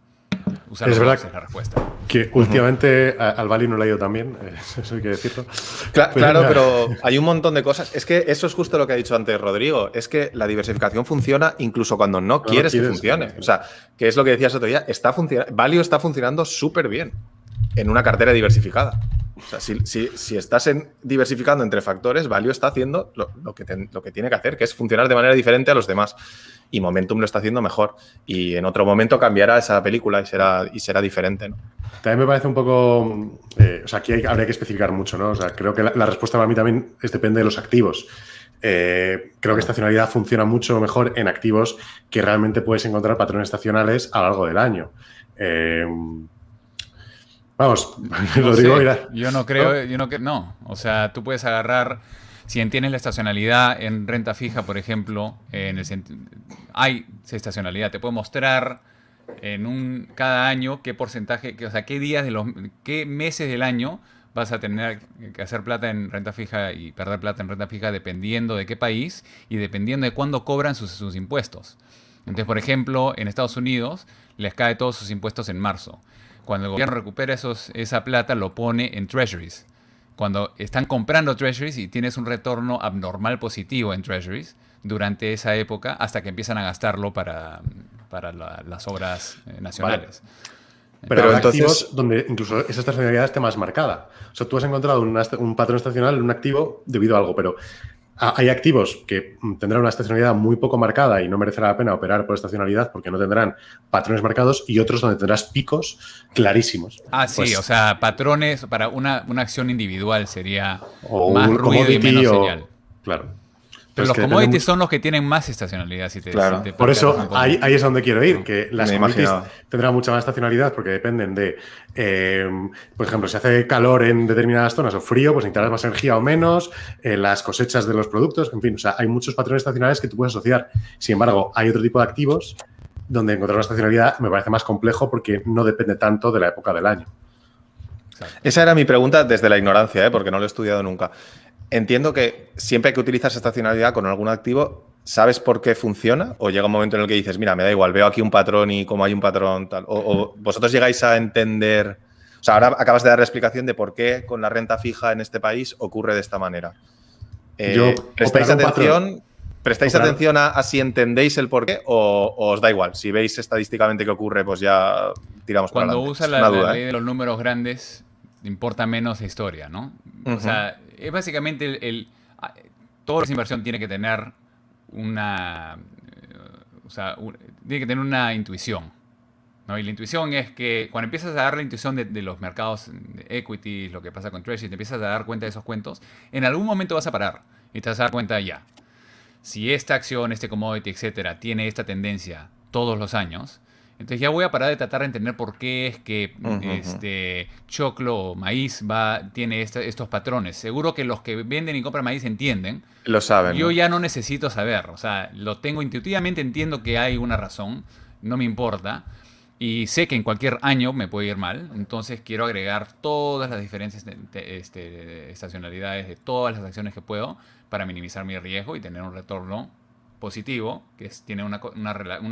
es verdad la respuesta. que últimamente al Bali no le ha ido tan bien, *laughs* eso hay que decirlo. Pues claro, pero hay un montón de cosas. Es que eso es justo lo que ha dicho antes Rodrigo, es que la diversificación funciona incluso cuando no, quieres, que funcione. o sea, que es lo que decías otro día, está Valio está funcionando súper bien en una cartera diversificada. O sea, si, si, estás diversificando entre factores, Valio está haciendo lo, que lo, que tiene que hacer, que es funcionar de manera diferente a los demás. Y Momentum lo está haciendo mejor. Y en otro momento cambiará esa película y será, y será diferente. También me parece un poco. Eh, o sea, aquí habría que especificar mucho, ¿no? O sea, creo que la, respuesta para mí también depende de los activos. Eh, creo que estacionalidad funciona mucho mejor en activos que realmente puedes encontrar patrones estacionales a lo largo del año. Eh, Vamos, *laughs* mira. Yo no creo, yo no, no, o sea, tú puedes agarrar, si tienes la estacionalidad en renta fija, por ejemplo, en el hay estacionalidad, te puedo mostrar en un cada año qué porcentaje, o sea, qué días de los, qué meses del año vas a tener que hacer plata en renta fija y perder plata en renta fija dependiendo de qué país y dependiendo de cuándo cobran sus impuestos. Entonces, por ejemplo, en Estados Unidos les cae todos sus impuestos en marzo. Cuando el gobierno recupera esa plata, lo pone en treasuries. Cuando están comprando treasuries y tienes un retorno abnormal positivo en treasuries durante esa época, hasta que empiezan a gastarlo para, para las obras eh, nacionales. Pero, activos donde incluso esa estacionalidad esté más marcada. O sea, tú has encontrado un patrón estacional en un activo debido a algo, pero Ah, hay activos que mm, tendrán una estacionalidad muy poco marcada y no merecerá la pena operar por estacionalidad porque no tendrán patrones marcados y otros donde tendrás picos clarísimos. Ah, sí, pues o sea, patrones para una, una acción individual sería más ruido y menos señal. Claro. Pero los commodities son los que tienen más estacionalidad. Si te, claro. Por eso ahí, es donde quiero ir, que las commodities tendrán mucha más estacionalidad porque dependen de, eh, por ejemplo, si hace calor en determinadas zonas o frío, pues necesitarás más energía o menos, eh, las cosechas de los productos, en fin, o sea, hay muchos patrones estacionales que tú puedes asociar. Sin embargo, hay otro tipo de activos donde encontrar una estacionalidad me parece más complejo porque no depende tanto de la época del año. Esa era mi pregunta desde la ignorancia, ¿eh? porque no lo he estudiado nunca. Entiendo que siempre que utilizas estacionalidad con algún activo, ¿sabes por qué funciona? ¿O llega un momento en el que dices, mira, me da igual, veo aquí un patrón y como hay un patrón tal? ¿O, vosotros llegáis a entender... O sea, ahora acabas de dar la explicación de por qué con la renta fija en este país ocurre de esta manera. Eh, ¿Prestáis atención, atención a, si entendéis el por qué o, os da igual? Si veis estadísticamente qué ocurre, pues ya tiramos Cuando para adelante. Cuando usa la, ¿eh? ley de los números grandes, importa menos la historia, ¿no? O sea, es básicamente el, toda esa inversión tiene que tener una, eh, tiene que tener una intuición. Y la intuición es que cuando empiezas a dar la intuición de, los mercados de equities, lo que pasa con Treasury, te empiezas a dar cuenta de esos cuentos, en algún momento vas a parar y te vas a dar cuenta ya. Si esta acción, este commodity, etcétera, tiene esta tendencia todos los años, entonces ya voy a parar de tratar de entender por qué es que este choclo o maíz va, tiene estos patrones. Seguro que los que venden y compran maíz entienden. Lo saben. Yo ya no necesito saber. O sea, lo tengo intuitivamente, entiendo que hay una razón, no me importa. Y sé que en cualquier año me puede ir mal, entonces quiero agregar todas las diferentes este, estacionalidades de todas las acciones que puedo para minimizar mi riesgo y tener un retorno positivo, que tiene una,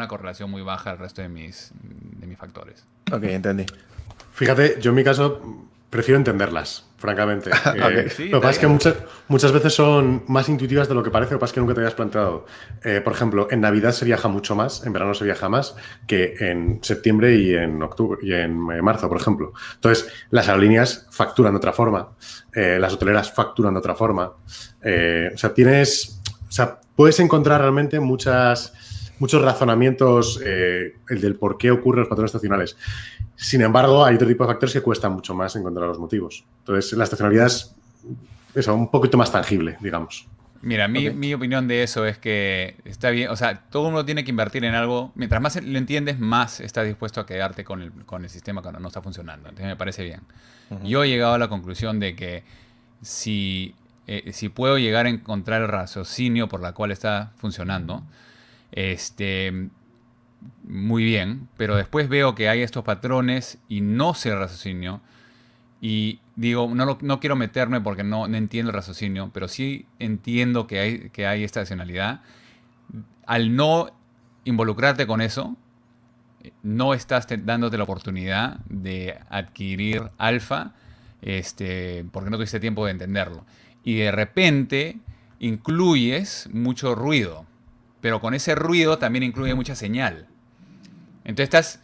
correlación muy baja al resto de mis, de mis factores. Ok, entendí. Fíjate, yo en mi caso mm, prefiero entenderlas, francamente. *laughs* Eh, lo que pasa es que muchas, muchas veces son más intuitivas de lo que parece, lo que pasa es que nunca te habías planteado. Eh, por ejemplo, en Navidad se viaja mucho más, en verano se viaja más que en septiembre y en octubre y en eh, marzo, por ejemplo. Entonces, las aerolíneas facturan de otra forma, las hoteleras facturan de otra forma. o sea, tienes. O puedes encontrar realmente muchas, muchos razonamientos eh, el del por qué ocurren los patrones estacionales. Sin embargo, hay otro tipo de factores que cuesta mucho más encontrar los motivos. Entonces, la estacionalidad es, un poquito más tangible, digamos. Mira, mi, opinión de eso es que está bien, o sea, todo uno tiene que invertir en algo. Mientras más lo entiendes, más estás dispuesto a quedarte con el, sistema cuando no está funcionando. Entonces me parece bien. Yo he llegado a la conclusión de que si eh, si puedo llegar a encontrar el raciocinio por la cual está funcionando, este, muy bien, pero después veo que hay estos patrones y no sé el raciocinio y digo, no, no quiero meterme porque no, entiendo el raciocinio, pero sí entiendo que hay, que hay esta Al no involucrarte con eso, no estás dándote la oportunidad de adquirir alfa este, porque no tuviste tiempo de entenderlo y de repente incluyes mucho ruido, pero con ese ruido también incluye mucha señal. Entonces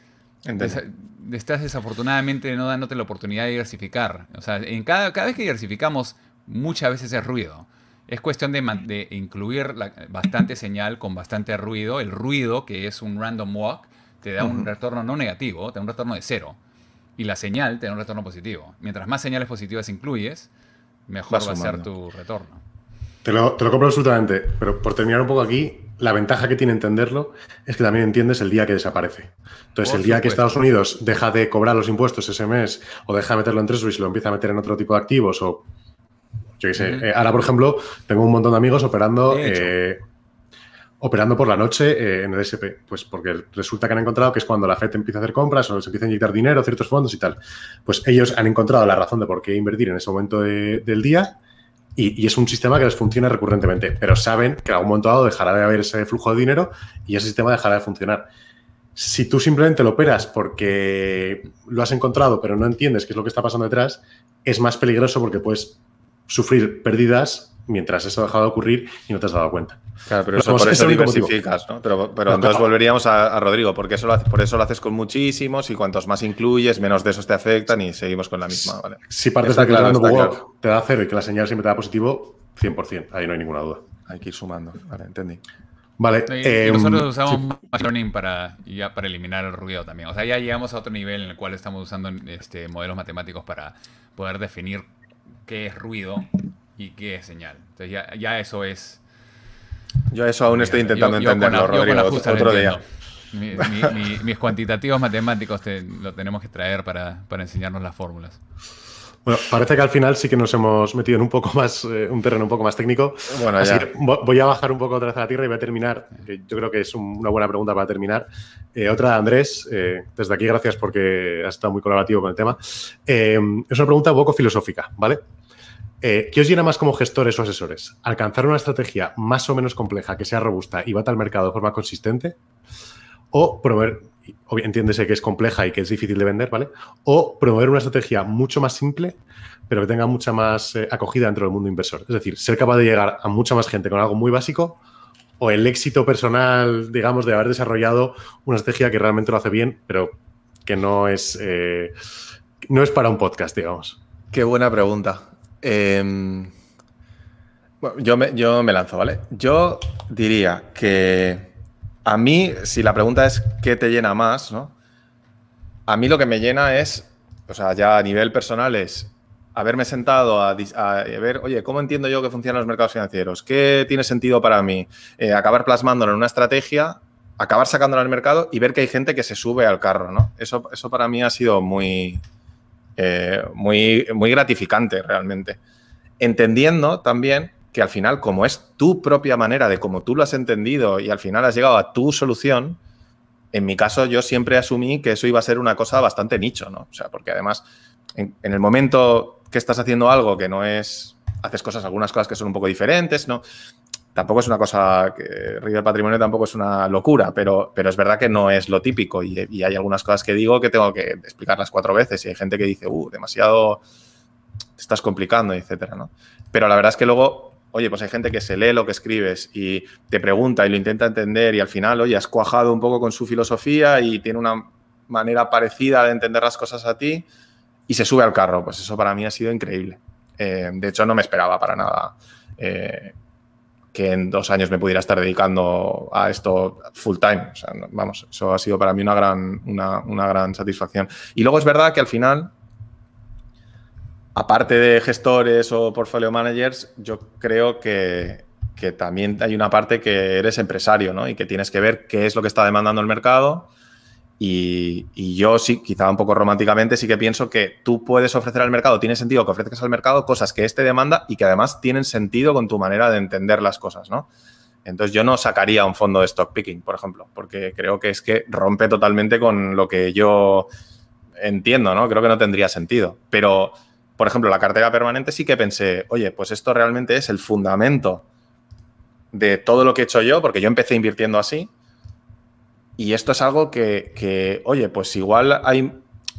estás, desafortunadamente no dándote la oportunidad de diversificar. en cada, cada vez que diversificamos, muchas veces es ruido. Es cuestión de, incluir bastante señal con bastante ruido. El ruido, que es un random walk, te da un retorno no negativo, te da un retorno de cero. Y la señal te da un retorno positivo. Mientras más señales positivas incluyes, mejor va, a ser tu retorno. Te lo, compro absolutamente, pero por terminar un poco aquí, la ventaja que tiene entenderlo es que también entiendes el día que desaparece. Entonces, el día que Estados Unidos deja de cobrar los impuestos ese mes o deja de meterlo en Treasury y lo empieza a meter en otro tipo de activos o yo qué sé. Eh, ahora, por ejemplo, tengo un montón de amigos operando operando por la noche eh, en el SP, pues porque resulta que han encontrado que es cuando la FED empieza a hacer compras o se empieza a inyectar dinero, ciertos fondos y tal. Pues ellos han encontrado la razón de por qué invertir en ese momento del día y, y, es un sistema que les funciona recurrentemente, pero saben que en algún momento dado dejará de haber ese flujo de dinero y ese sistema dejará de funcionar. Si tú simplemente lo operas porque lo has encontrado pero no entiendes qué es lo que está pasando detrás, es más peligroso porque puedes sufrir pérdidas mientras eso ha dejado de ocurrir y no te has dado cuenta. Claro, pero eso, por eso diversificas, ¿no? Pero, entonces volveríamos a, Rodrigo, porque eso por eso lo haces con muchísimos y cuantos más incluyes, menos de esos te afectan y seguimos con la misma. ¿vale? Si partes está de te da cero y que la señal siempre te da positivo, 100%, ahí no hay ninguna duda. Hay que ir sumando, vale, entendí. Vale. eh, nosotros usamos machine learning para, ya para eliminar el ruido también. O sea, ya llegamos a otro nivel en el cual estamos usando este, modelos matemáticos para poder definir qué es ruido y qué señal. Entonces ya, eso es... Yo eso aún estoy intentando Rodrigo, mis cuantitativos matemáticos lo tenemos que traer para, enseñarnos las fórmulas. Bueno, parece que al final sí que nos hemos metido en un poco más, eh, un terreno un poco más técnico. Bueno, voy a bajar un poco otra vez a la tierra y voy a terminar. yo creo que es una buena pregunta para terminar. Eh, otra de Andrés, eh, desde aquí gracias porque has estado muy colaborativo con el tema. es una pregunta un poco filosófica, ¿vale? ¿Qué eh, os llena más como gestores o asesores? ¿Alcanzar una estrategia más o menos compleja que sea robusta y bata al mercado de forma consistente? ¿O promover, entiéndese que es compleja y que es difícil de vender, ¿vale? O promover una estrategia mucho más simple, pero que tenga mucha más eh, acogida dentro del mundo inversor. Es decir, ser capaz de llegar a mucha más gente con algo muy básico o el éxito personal, digamos, de haber desarrollado una estrategia que realmente lo hace bien, pero que no es, eh, no es para un podcast, digamos. Qué buena pregunta. Em, yo me, yo me lanzo, ¿vale? Yo diría que a mí, si la pregunta es qué te llena más, ¿no? A mí lo que me llena es, o sea, ya a nivel personal es haberme sentado a, eh, ver, oye, ¿cómo entiendo yo que funcionan los mercados financieros? ¿Qué tiene sentido para mí? Eh, acabar plasmándolo en una estrategia, acabar sacándolo al mercado y ver que hay gente que se sube al carro, ¿no? Eso, eso para mí ha sido muy, eh, muy, muy gratificante realmente. Entendiendo también que al final, como es tu propia manera de como tú lo has entendido y al final has llegado a tu solución, en mi caso yo siempre asumí que eso iba a ser una cosa bastante nicho, ¿no? O sea, porque además en, en el momento que estás haciendo algo que no es, haces cosas, algunas cosas que son un poco diferentes, ¿no? tampoco es una cosa que Río del Patrimonio tampoco es una locura, pero, pero es verdad que no es lo típico y, hay algunas cosas que digo que tengo que explicarlas cuatro veces y hay gente que dice, uh, demasiado te estás complicando, etcétera, ¿no? Pero la verdad es que luego, oye, pues hay gente que se lee lo que escribes y te pregunta y lo intenta entender y al final, oye, has cuajado un poco con su filosofía y tiene una manera parecida de entender las cosas a ti y se sube al carro. Pues eso para mí ha sido increíble. Eh, de hecho, no me esperaba para nada. Eh, que en dos años me pudiera estar dedicando a esto full time. vamos, eso ha sido para mí una gran, una, una gran satisfacción. Y luego es verdad que al final, aparte de gestores o portfolio managers, yo creo que, también hay una parte que eres empresario y que tienes que ver qué es lo que está demandando el mercado y, yo sí, quizá un poco románticamente, sí que pienso que tú puedes ofrecer al mercado, tiene sentido que ofrezcas al mercado cosas que éste demanda y que además tienen sentido con tu manera de entender las cosas, ¿no? Entonces yo no sacaría un fondo de stock picking, por ejemplo, porque creo que es que rompe totalmente con lo que yo entiendo, ¿no? Creo que no tendría sentido. Pero, por ejemplo, la cartera permanente sí que pensé, oye, pues esto realmente es el fundamento de todo lo que he hecho yo, porque yo empecé invirtiendo así, y esto es algo que, oye, pues igual hay...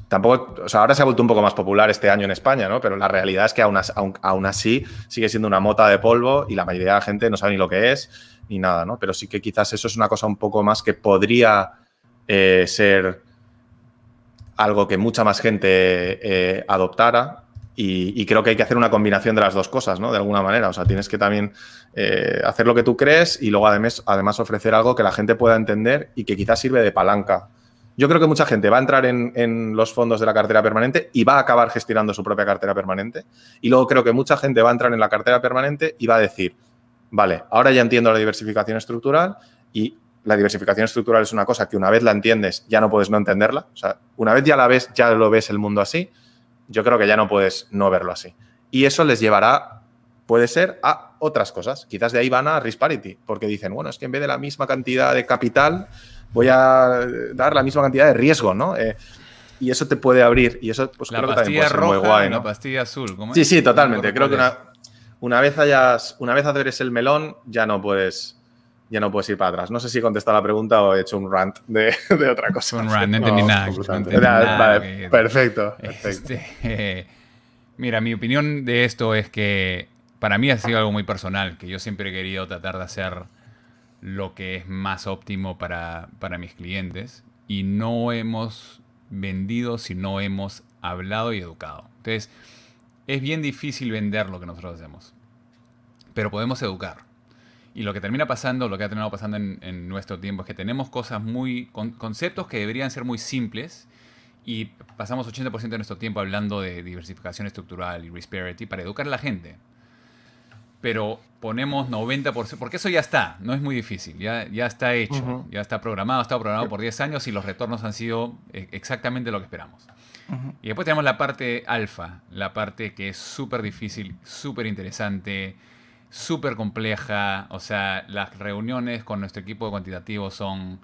Tampoco, o sea, ahora se ha vuelto un poco más popular este año en España, ¿no? Pero la realidad es que aún, así sigue siendo una mota de polvo y la mayoría de la gente no sabe ni lo que es ni nada, ¿no? Pero sí que quizás eso es una cosa un poco más que podría eh, ser algo que mucha más gente eh, adoptara y, creo que hay que hacer una combinación de las dos cosas, ¿no? De alguna manera. O sea, tienes que también eh, hacer lo que tú crees y luego además, ofrecer algo que la gente pueda entender y que quizás sirve de palanca. Yo creo que mucha gente va a entrar en, en, los fondos de la cartera permanente y va a acabar gestionando su propia cartera permanente. Y luego creo que mucha gente va a entrar en la cartera permanente y va a decir, vale, ahora ya entiendo la diversificación estructural y la diversificación estructural es una cosa que una vez la entiendes ya no puedes no entenderla. O sea, una vez ya la ves, ya lo ves el mundo así yo creo que ya no puedes no verlo así. Y eso les llevará, puede ser, a otras cosas. Quizás de ahí van a Risparity, porque dicen, bueno, es que en vez de la misma cantidad de capital, voy a dar la misma cantidad de riesgo, ¿no? Eh, y eso te puede abrir, y eso pues, creo que roja, muy guay, pastilla azul, Sí, sí, totalmente. Creo que una, una, vez hayas, una vez abres el melón, ya no puedes ya no puedes ir para atrás. No sé si he contestado la pregunta o he hecho un rant de, *laughs* otra cosa. Un rant, no entendí nada. perfecto. mira, mi opinión de esto es que para mí ha sido algo muy personal, que yo siempre he querido tratar de hacer lo que es más óptimo para, para mis clientes y no hemos vendido si no hemos hablado y educado. Entonces, es bien difícil vender lo que nosotros hacemos, pero podemos educar. Y lo que termina pasando, lo que ha terminado pasando en, nuestro tiempo, es que tenemos cosas muy. conceptos que deberían ser muy simples y pasamos 80% de nuestro tiempo hablando de diversificación estructural y disparity para educar a la gente. Pero ponemos 90%, porque eso ya está, no es muy difícil, ya, ya está hecho, ya está programado, está programado por 10 años y los retornos han sido eh, exactamente lo que esperamos. Y después tenemos la parte alfa, la parte que es súper difícil, súper interesante, súper compleja. O sea, las reuniones con nuestro equipo de cuantitativo son.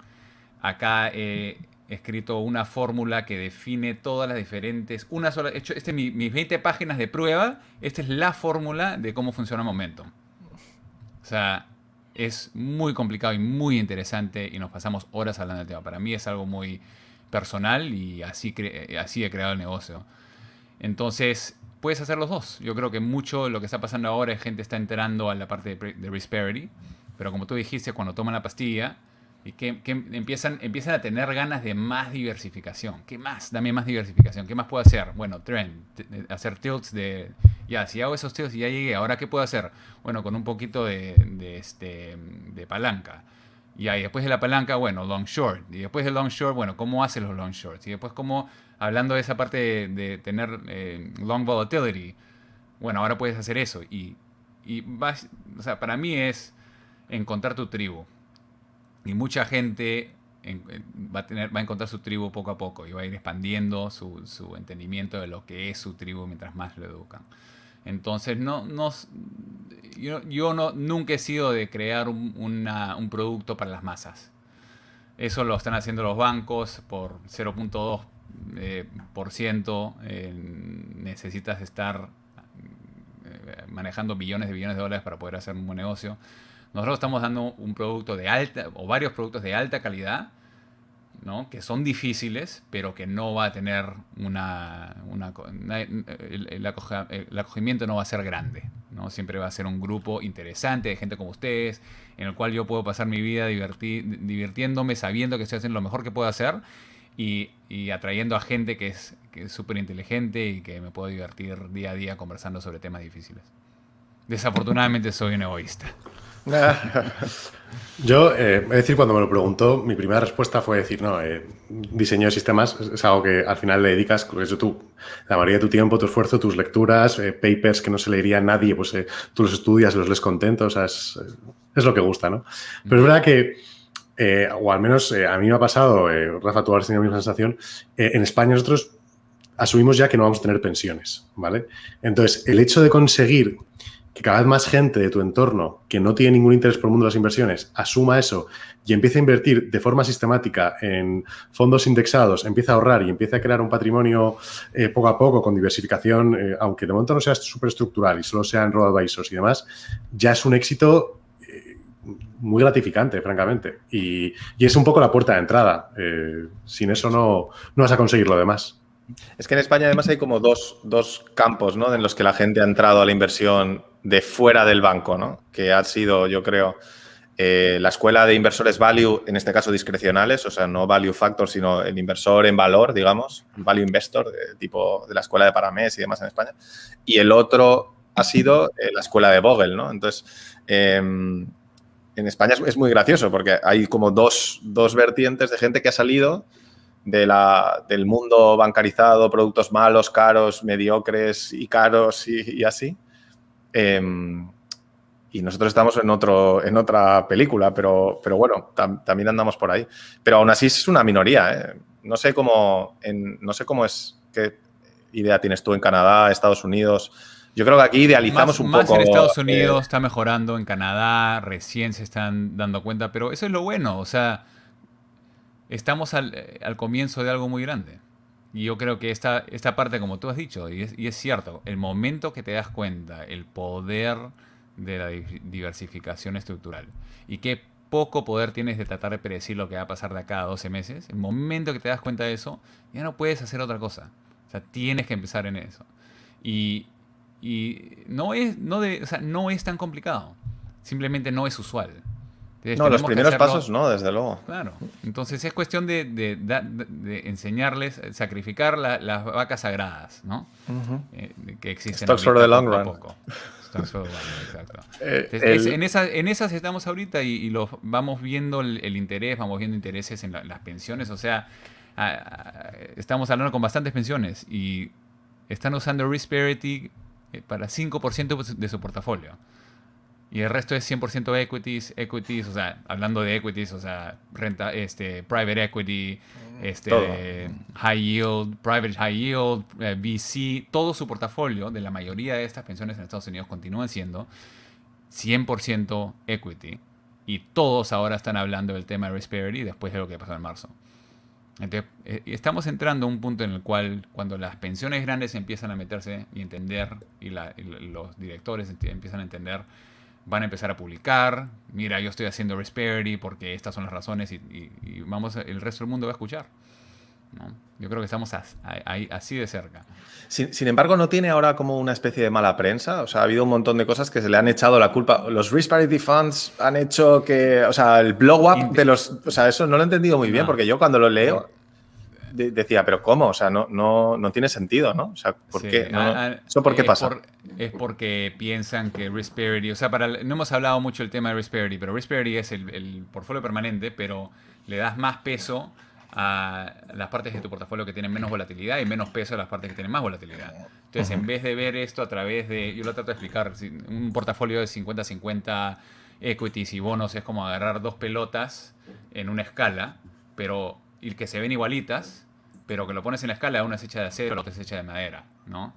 Acá he escrito una fórmula que define todas las diferentes. Una sola. hecho, este es mi, mis 20 páginas de prueba. Esta es la fórmula de cómo funciona Momento. O sea, es muy complicado y muy interesante. Y nos pasamos horas hablando del tema. Para mí es algo muy personal y así, eh, así he creado el negocio. Entonces, puedes hacer los dos. Yo creo que mucho lo que está pasando ahora es gente está enterando a la parte de, pero como tú dijiste, cuando toman la pastilla, y que, empiezan, empiezan a tener ganas de más diversificación. ¿Qué más? Dame más diversificación. ¿Qué más puedo hacer? Bueno, trend, eh, hacer tilts de... Ya, si hago esos tilts y ya llegué, ¿ahora qué puedo hacer? Bueno, con un poquito de, este, de palanca. y y después de la palanca, bueno, long short. Y después de long short, bueno, ¿cómo hace los long shorts? Y después cómo hablando de esa parte de, tener eh, long volatility, bueno, ahora puedes hacer eso. Y, vas, o sea, para mí es encontrar tu tribu. Y mucha gente va, a tener, va a encontrar su tribu poco a poco y va a ir expandiendo su, entendimiento de lo que es su tribu mientras más lo educan. Entonces, no, yo, no, nunca he sido de crear un producto para las masas. Eso lo están haciendo los bancos por 0.2 eh, por ciento, eh, necesitas estar eh, manejando billones de billones de dólares para poder hacer un buen negocio. Nosotros estamos dando un producto de alta, o varios productos de alta calidad, ¿no? que son difíciles, pero que no va a tener una... una el, acogimiento no va a ser grande. ¿no? Siempre va a ser un grupo interesante de gente como ustedes, en el cual yo puedo pasar mi vida divirtiéndome, sabiendo que estoy haciendo lo mejor que puedo hacer y, atrayendo a gente que es que súper inteligente y que me puedo divertir día a día conversando sobre temas difíciles. Desafortunadamente soy un egoísta. *laughs* Yo, eh, es decir, cuando me lo preguntó, mi primera respuesta fue decir, no, eh, diseño de sistemas es algo que al final le dedicas, porque eso tú, la mayoría de tu tiempo, tu esfuerzo, tus lecturas, eh, papers que no se leería a nadie, pues tú los estudias, los lees contento o sea, es, lo que gusta, ¿no? Pero es verdad que eh, o al menos eh, a mí me ha pasado, eh, Rafa, tú has tenido la misma sensación, en España nosotros asumimos ya que no vamos a tener pensiones, ¿vale? Entonces, el hecho de conseguir que cada vez más gente de tu entorno que no tiene ningún interés por el mundo de las inversiones asuma eso y empiece a invertir de forma sistemática en fondos indexados, empiece a ahorrar y empiece a crear un patrimonio poco a poco con diversificación, aunque de momento no sea superestructural y solo sea en robo advisors y demás, ya es un éxito muy gratificante, francamente. Y, es un poco la puerta de entrada. Eh, sin eso no, no vas a conseguir lo demás. Es que en España además hay como dos, campos ¿no? en los que la gente ha entrado a la inversión de fuera del banco, ¿no? que ha sido, yo creo, eh, la escuela de inversores value, en este caso discrecionales, o sea, no value factor, sino el inversor en valor, digamos, value investor, de, tipo de la escuela de Paramés y demás en España. Y el otro ha sido eh, la escuela de Vogel, ¿no? Entonces, en España es, muy gracioso porque hay como dos, vertientes de gente que ha salido del mundo bancarizado, productos malos, caros, mediocres y caros y, así. Em, y nosotros estamos en, otro, en otra película, pero, pero bueno, también andamos por ahí. Pero aún así es una minoría. ¿eh? No, sé cómo, no sé cómo es, qué idea tienes tú en Canadá, Estados Unidos yo creo que aquí idealizamos un poco. Más en Estados eh, Unidos, está mejorando, en Canadá recién se están dando cuenta, pero eso es lo bueno, o sea, estamos eh, al, comienzo de algo muy grande. Y yo creo que esta, esta parte, como tú has dicho, y es, y es cierto, el momento que te das cuenta, el poder de la diversificación estructural y qué poco poder tienes de tratar de predecir lo que va a pasar de acá a 12 meses, el momento que te das cuenta de eso, ya no puedes hacer otra cosa. O sea, tienes que empezar en eso. Y y no es, no de, no es tan complicado. Simplemente no es usual. no, los primeros pasos no, desde luego. Claro. Entonces es cuestión de, enseñarles, eh, sacrificar las vacas sagradas, ¿no? Eh, que existen. Stocks for Stocks for exacto. *laughs* Eh, en, esas, en, esas estamos ahorita y, los, vamos viendo el, interés, vamos viendo intereses en las pensiones. O sea, estamos hablando con bastantes pensiones y están usando Risk eh, para 5% pues, de su portafolio. Y el resto es 100% equities, equities, o sea, hablando de equities, o sea, renta, este, private equity, este, high yield, private high yield, eh, VC, todo su portafolio de la mayoría de estas pensiones en Estados Unidos continúan siendo 100% equity. Y todos ahora están hablando del tema de risk después de lo que pasó en marzo. Entonces, eh, estamos entrando a un punto en el cual cuando las pensiones grandes empiezan a meterse y entender, y, los directores empiezan a entender, van a empezar a publicar, mira, yo estoy haciendo Resperity porque estas son las razones y, y vamos, el resto del mundo va a escuchar. Yo creo que estamos así de cerca. Sin, embargo, ¿no tiene ahora como una especie de mala prensa? O sea, ha habido un montón de cosas que se le han echado la culpa. Los Risk Parity Funds han hecho que, o sea, el blow up de los... O sea, eso no lo he entendido muy bien porque yo cuando lo leo decía, pero ¿cómo? O sea, no, no, tiene sentido, ¿no? O sea, ¿por qué? por qué es eh, pasa? es porque piensan que Risk Parity, o sea, para, no hemos hablado mucho del tema de Risk Parity, pero Risk Parity es el, el portfolio permanente, pero le das más peso a las partes de tu portafolio que tienen menos volatilidad y menos peso a las partes que tienen más volatilidad. Entonces, en vez de ver esto a través de, yo lo trato de explicar, un portafolio de 50-50 equities y bonos es como agarrar dos pelotas en una escala, pero y que se ven igualitas, pero que lo pones en la escala, una es hecha de acero, la otra es hecha de madera, ¿no?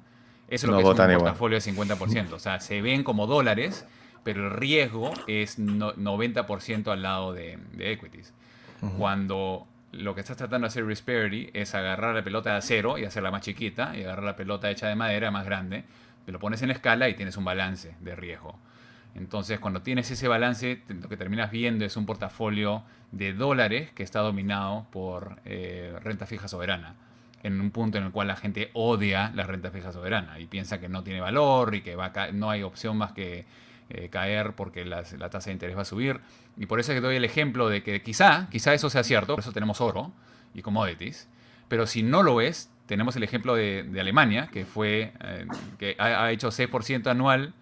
Eso es lo que es un portafolio de 50%, o sea, se ven como dólares, pero el riesgo es 90% al lado de, equities. Cuando lo que estás tratando de hacer Risperity es agarrar la pelota de acero y hacerla más chiquita y agarrar la pelota hecha de madera más grande. Te lo pones en escala y tienes un balance de riesgo. Entonces, cuando tienes ese balance, lo que terminas viendo es un portafolio de dólares que está dominado por eh, renta fija soberana. En un punto en el cual la gente odia la renta fija soberana y piensa que no tiene valor y que no hay opción más que eh, caer porque la tasa de interés va a subir. Y por eso es que doy el ejemplo de que quizá, quizá eso sea cierto, por eso tenemos oro y commodities, pero si no lo es, tenemos el ejemplo de, Alemania, que, fue, eh, que ha, hecho 6% anual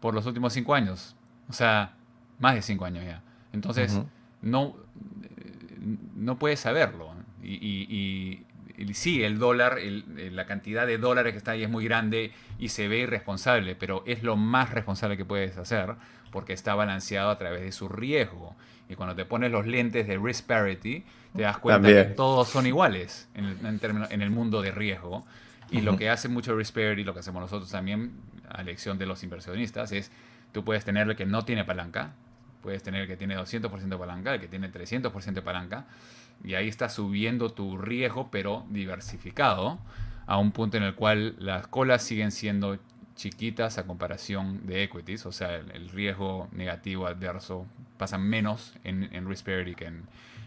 por los últimos 5 años, o sea, más de 5 años ya. Entonces, no, eh, no puedes saberlo. y sí, el dólar, eh, la cantidad de dólares que está ahí es muy grande y se ve irresponsable, pero es lo más responsable que puedes hacer porque está balanceado a través de su riesgo. Y cuando te pones los lentes de risk parity, te das cuenta que todos son iguales en el, mundo de riesgo. Y lo que hace mucho Risk Parity, lo que hacemos nosotros también, a elección de los inversionistas, es tú puedes tener el que no tiene palanca, puedes tener el que tiene 200% de palanca, el que tiene 300% de palanca, y ahí está subiendo tu riesgo, pero diversificado, a un punto en el cual las colas siguen siendo chiquitas a comparación de equities, o sea, el, riesgo negativo adverso pasa menos en, en risk parity que en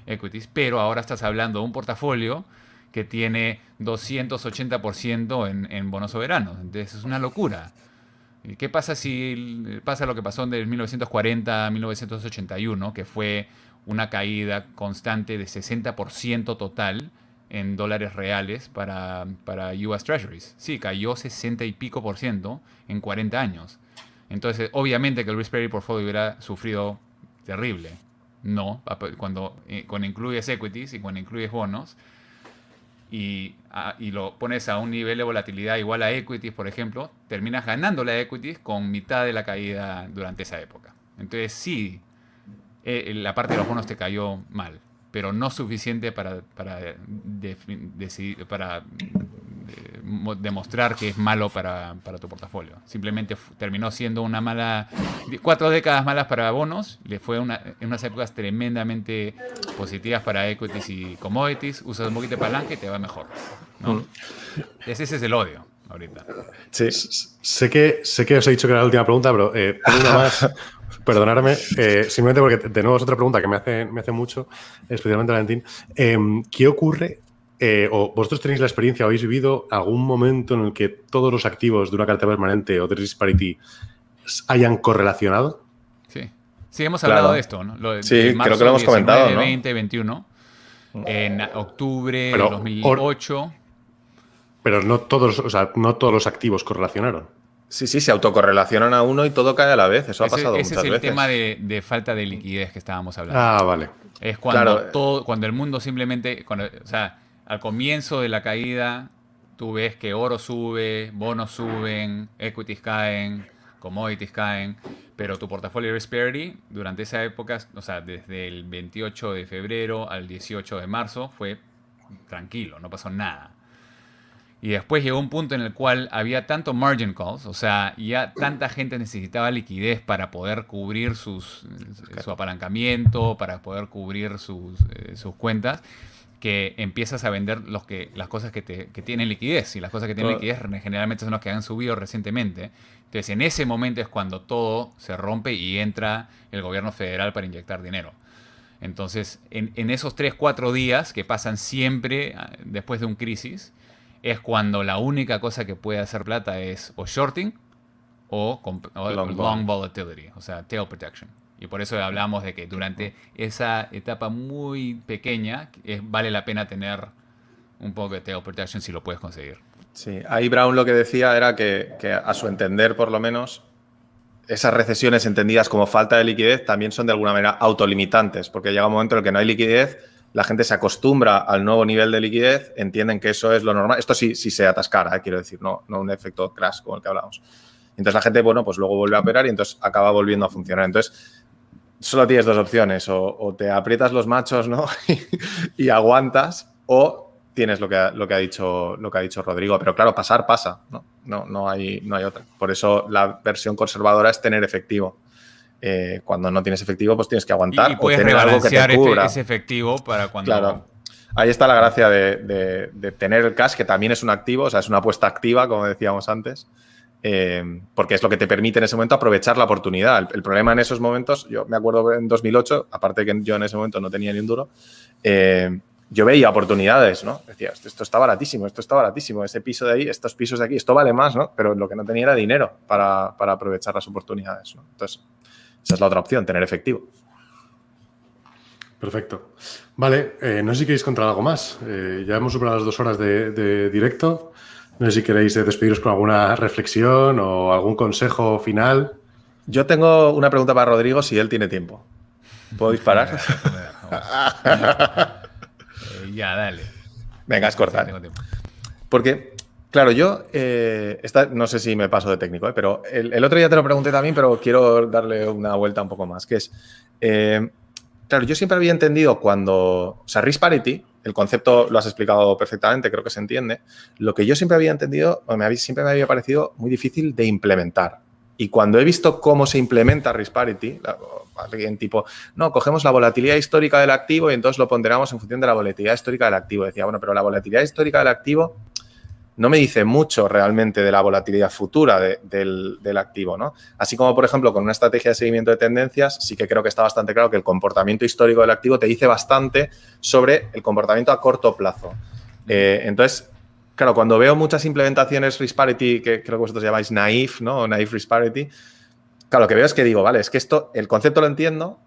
equities, pero ahora estás hablando de un portafolio que tiene 280% en, en bonos soberanos, entonces es una locura. qué pasa si pasa lo que pasó en 1940 a 1981, que fue una caída constante de 60% total en dólares reales para, para US Treasuries. Sí, cayó 60 y pico por ciento en 40 años. Entonces, obviamente que el risk portfolio hubiera sufrido terrible. No, eh, cuando, incluyes equities y cuando incluyes bonos y, y lo pones a un nivel de volatilidad igual a equities, por ejemplo, terminas ganando la equities con mitad de la caída durante esa época. Entonces, sí, eh, eh, la parte de los bonos te cayó mal, pero no suficiente para, para, eh, demostrar que es malo para, tu portafolio. Simplemente terminó siendo una mala, cuatro décadas malas para bonos, le fue una, en unas épocas tremendamente positivas para equities y commodities, usas un poquito de palanca y te va mejor. Mm. Ese, es el odio ahorita. Sí, sé que, sé que os he dicho que era la última pregunta, pero una más. *laughs* Perdonarme, eh, simplemente porque de nuevo es otra pregunta que me hace, me hace mucho, especialmente Valentín. Em, ¿Qué ocurre? Eh, o vosotros tenéis la experiencia, o habéis vivido algún momento en el que todos los activos de una cartera permanente o de Disparity hayan correlacionado? Sí. Sí, hemos hablado de esto, ¿no? sí, creo que lo hemos comentado. En octubre de 2008. Pero no todos, o sea, no todos los activos correlacionaron. Sí, sí, se autocorrelacionan a uno y todo cae a la vez. Eso ha pasado muchas veces. Ese es el tema de, falta de liquidez que estábamos hablando. Ah, vale. Es cuando todo, cuando el mundo simplemente, o sea, al comienzo de la caída, tú ves que oro sube, bonos suben, equities caen, commodities caen, pero tu portafolio de durante esa época, o sea, desde el 28 de febrero al 18 de marzo fue tranquilo, no pasó nada. Y después llegó un punto en el cual había tanto margin calls, o sea, ya tanta gente necesitaba liquidez para poder cubrir sus, su apalancamiento, para poder cubrir eh, sus, cuentas, que empiezas a vender los que, las cosas que, te, tienen liquidez. Y las cosas que tienen liquidez generalmente son las que han subido recientemente. Entonces, en ese momento es cuando todo se rompe y entra el gobierno federal para inyectar dinero. Entonces, en, en esos 3, 4 días que pasan siempre ah, después de un crisis, es cuando la única cosa que puede hacer plata es o shorting o, long, volatility, o sea, tail protection. Y por eso hablamos de que durante esa etapa muy pequeña vale la pena tener un poco de tail protection si lo puedes conseguir. Sí, ahí Brown lo que decía era que, que a su entender, por lo menos, esas recesiones entendidas como falta de liquidez también son de alguna manera autolimitantes, porque llega un momento en el que no hay liquidez la gente se acostumbra al nuevo nivel de liquidez, entienden que eso es lo normal. Esto sí, sí se atascara, eh, quiero decir, no, no un efecto crash como el que hablábamos. Entonces la gente, bueno, pues luego vuelve a operar y entonces acaba volviendo a funcionar. Entonces, solo tienes dos opciones, o, te aprietas los machos, *laughs* y aguantas, o tienes lo que, ha, lo que, ha dicho, lo que ha dicho Rodrigo. Pero claro, pasar pasa, ¿no? No, no, hay, no hay otra. Por eso la versión conservadora es tener efectivo eh, cuando no tienes efectivo, pues tienes que aguantar. Y, o que te Ese, efectivo para cuando. Claro. Ahí está la gracia de, tener el cash, que también es un activo, o sea, es una apuesta activa, como decíamos antes, eh, porque es lo que te permite en ese momento aprovechar la oportunidad. El, problema en esos momentos, yo me acuerdo en 2008, aparte que yo en ese momento no tenía ni un duro, eh, yo veía oportunidades, ¿no? Decía, esto, está baratísimo, esto está baratísimo, ese piso de ahí, estos pisos de aquí, esto vale más, ¿no? Pero lo que no tenía era dinero para, para aprovechar las oportunidades, Entonces, esa es la otra opción, tener efectivo. Perfecto. Vale, eh, no sé si queréis contar algo más. Eh, ya hemos superado las dos horas de, directo. No sé si queréis eh, despediros con alguna reflexión o algún consejo final. Yo tengo una pregunta para Rodrigo si él tiene tiempo. ¿Puedo disparar? *laughs* ya, dale. Venga, es corta. Porque Claro, yo eh, no sé si me paso de técnico, eh, pero el, otro día te lo pregunté también, pero quiero darle una vuelta un poco más, que es, eh, claro, yo siempre había entendido cuando, o sea, risk parity, el concepto lo has explicado perfectamente, creo que se entiende, lo que yo siempre había entendido, o me siempre me había parecido muy difícil de implementar. Y cuando he visto cómo se implementa risk parity, alguien tipo, no, cogemos la volatilidad histórica del activo y entonces lo ponderamos en función de la volatilidad histórica del activo. Decía, bueno, pero la volatilidad histórica del activo no me dice mucho realmente de la volatilidad futura del, activo, ¿no? Así como, por ejemplo, con una estrategia de seguimiento de tendencias, sí que creo que está bastante claro que el comportamiento histórico del activo te dice bastante sobre el comportamiento a corto plazo. Mm. Eh, entonces, claro, cuando veo muchas implementaciones risk que creo que vosotros llamáis naive, ¿no? O naif claro, lo que veo es que digo, vale, es que esto, el concepto lo entiendo,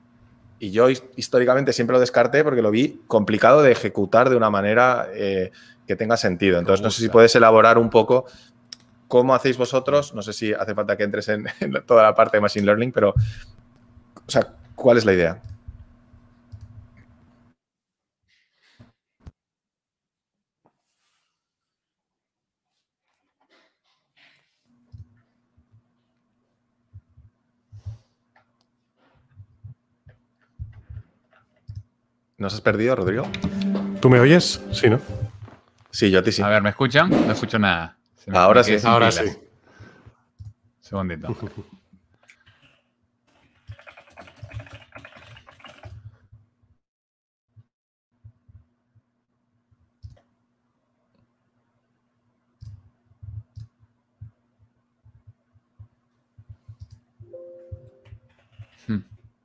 y yo históricamente siempre lo descarté porque lo vi complicado de ejecutar de una manera eh, que tenga sentido. Entonces, no sé si puedes elaborar un poco cómo hacéis vosotros, no sé si hace falta que entres en, toda la parte de Machine Learning, pero, o sea, ¿cuál es la idea? ¿Nos has perdido, Rodrigo? ¿Tú me oyes? Sí, ¿no? Sí, yo a ti sí. A ver, ¿me escuchan? No escucho nada. Ahora sí. Ahora sí. Segundito. *laughs*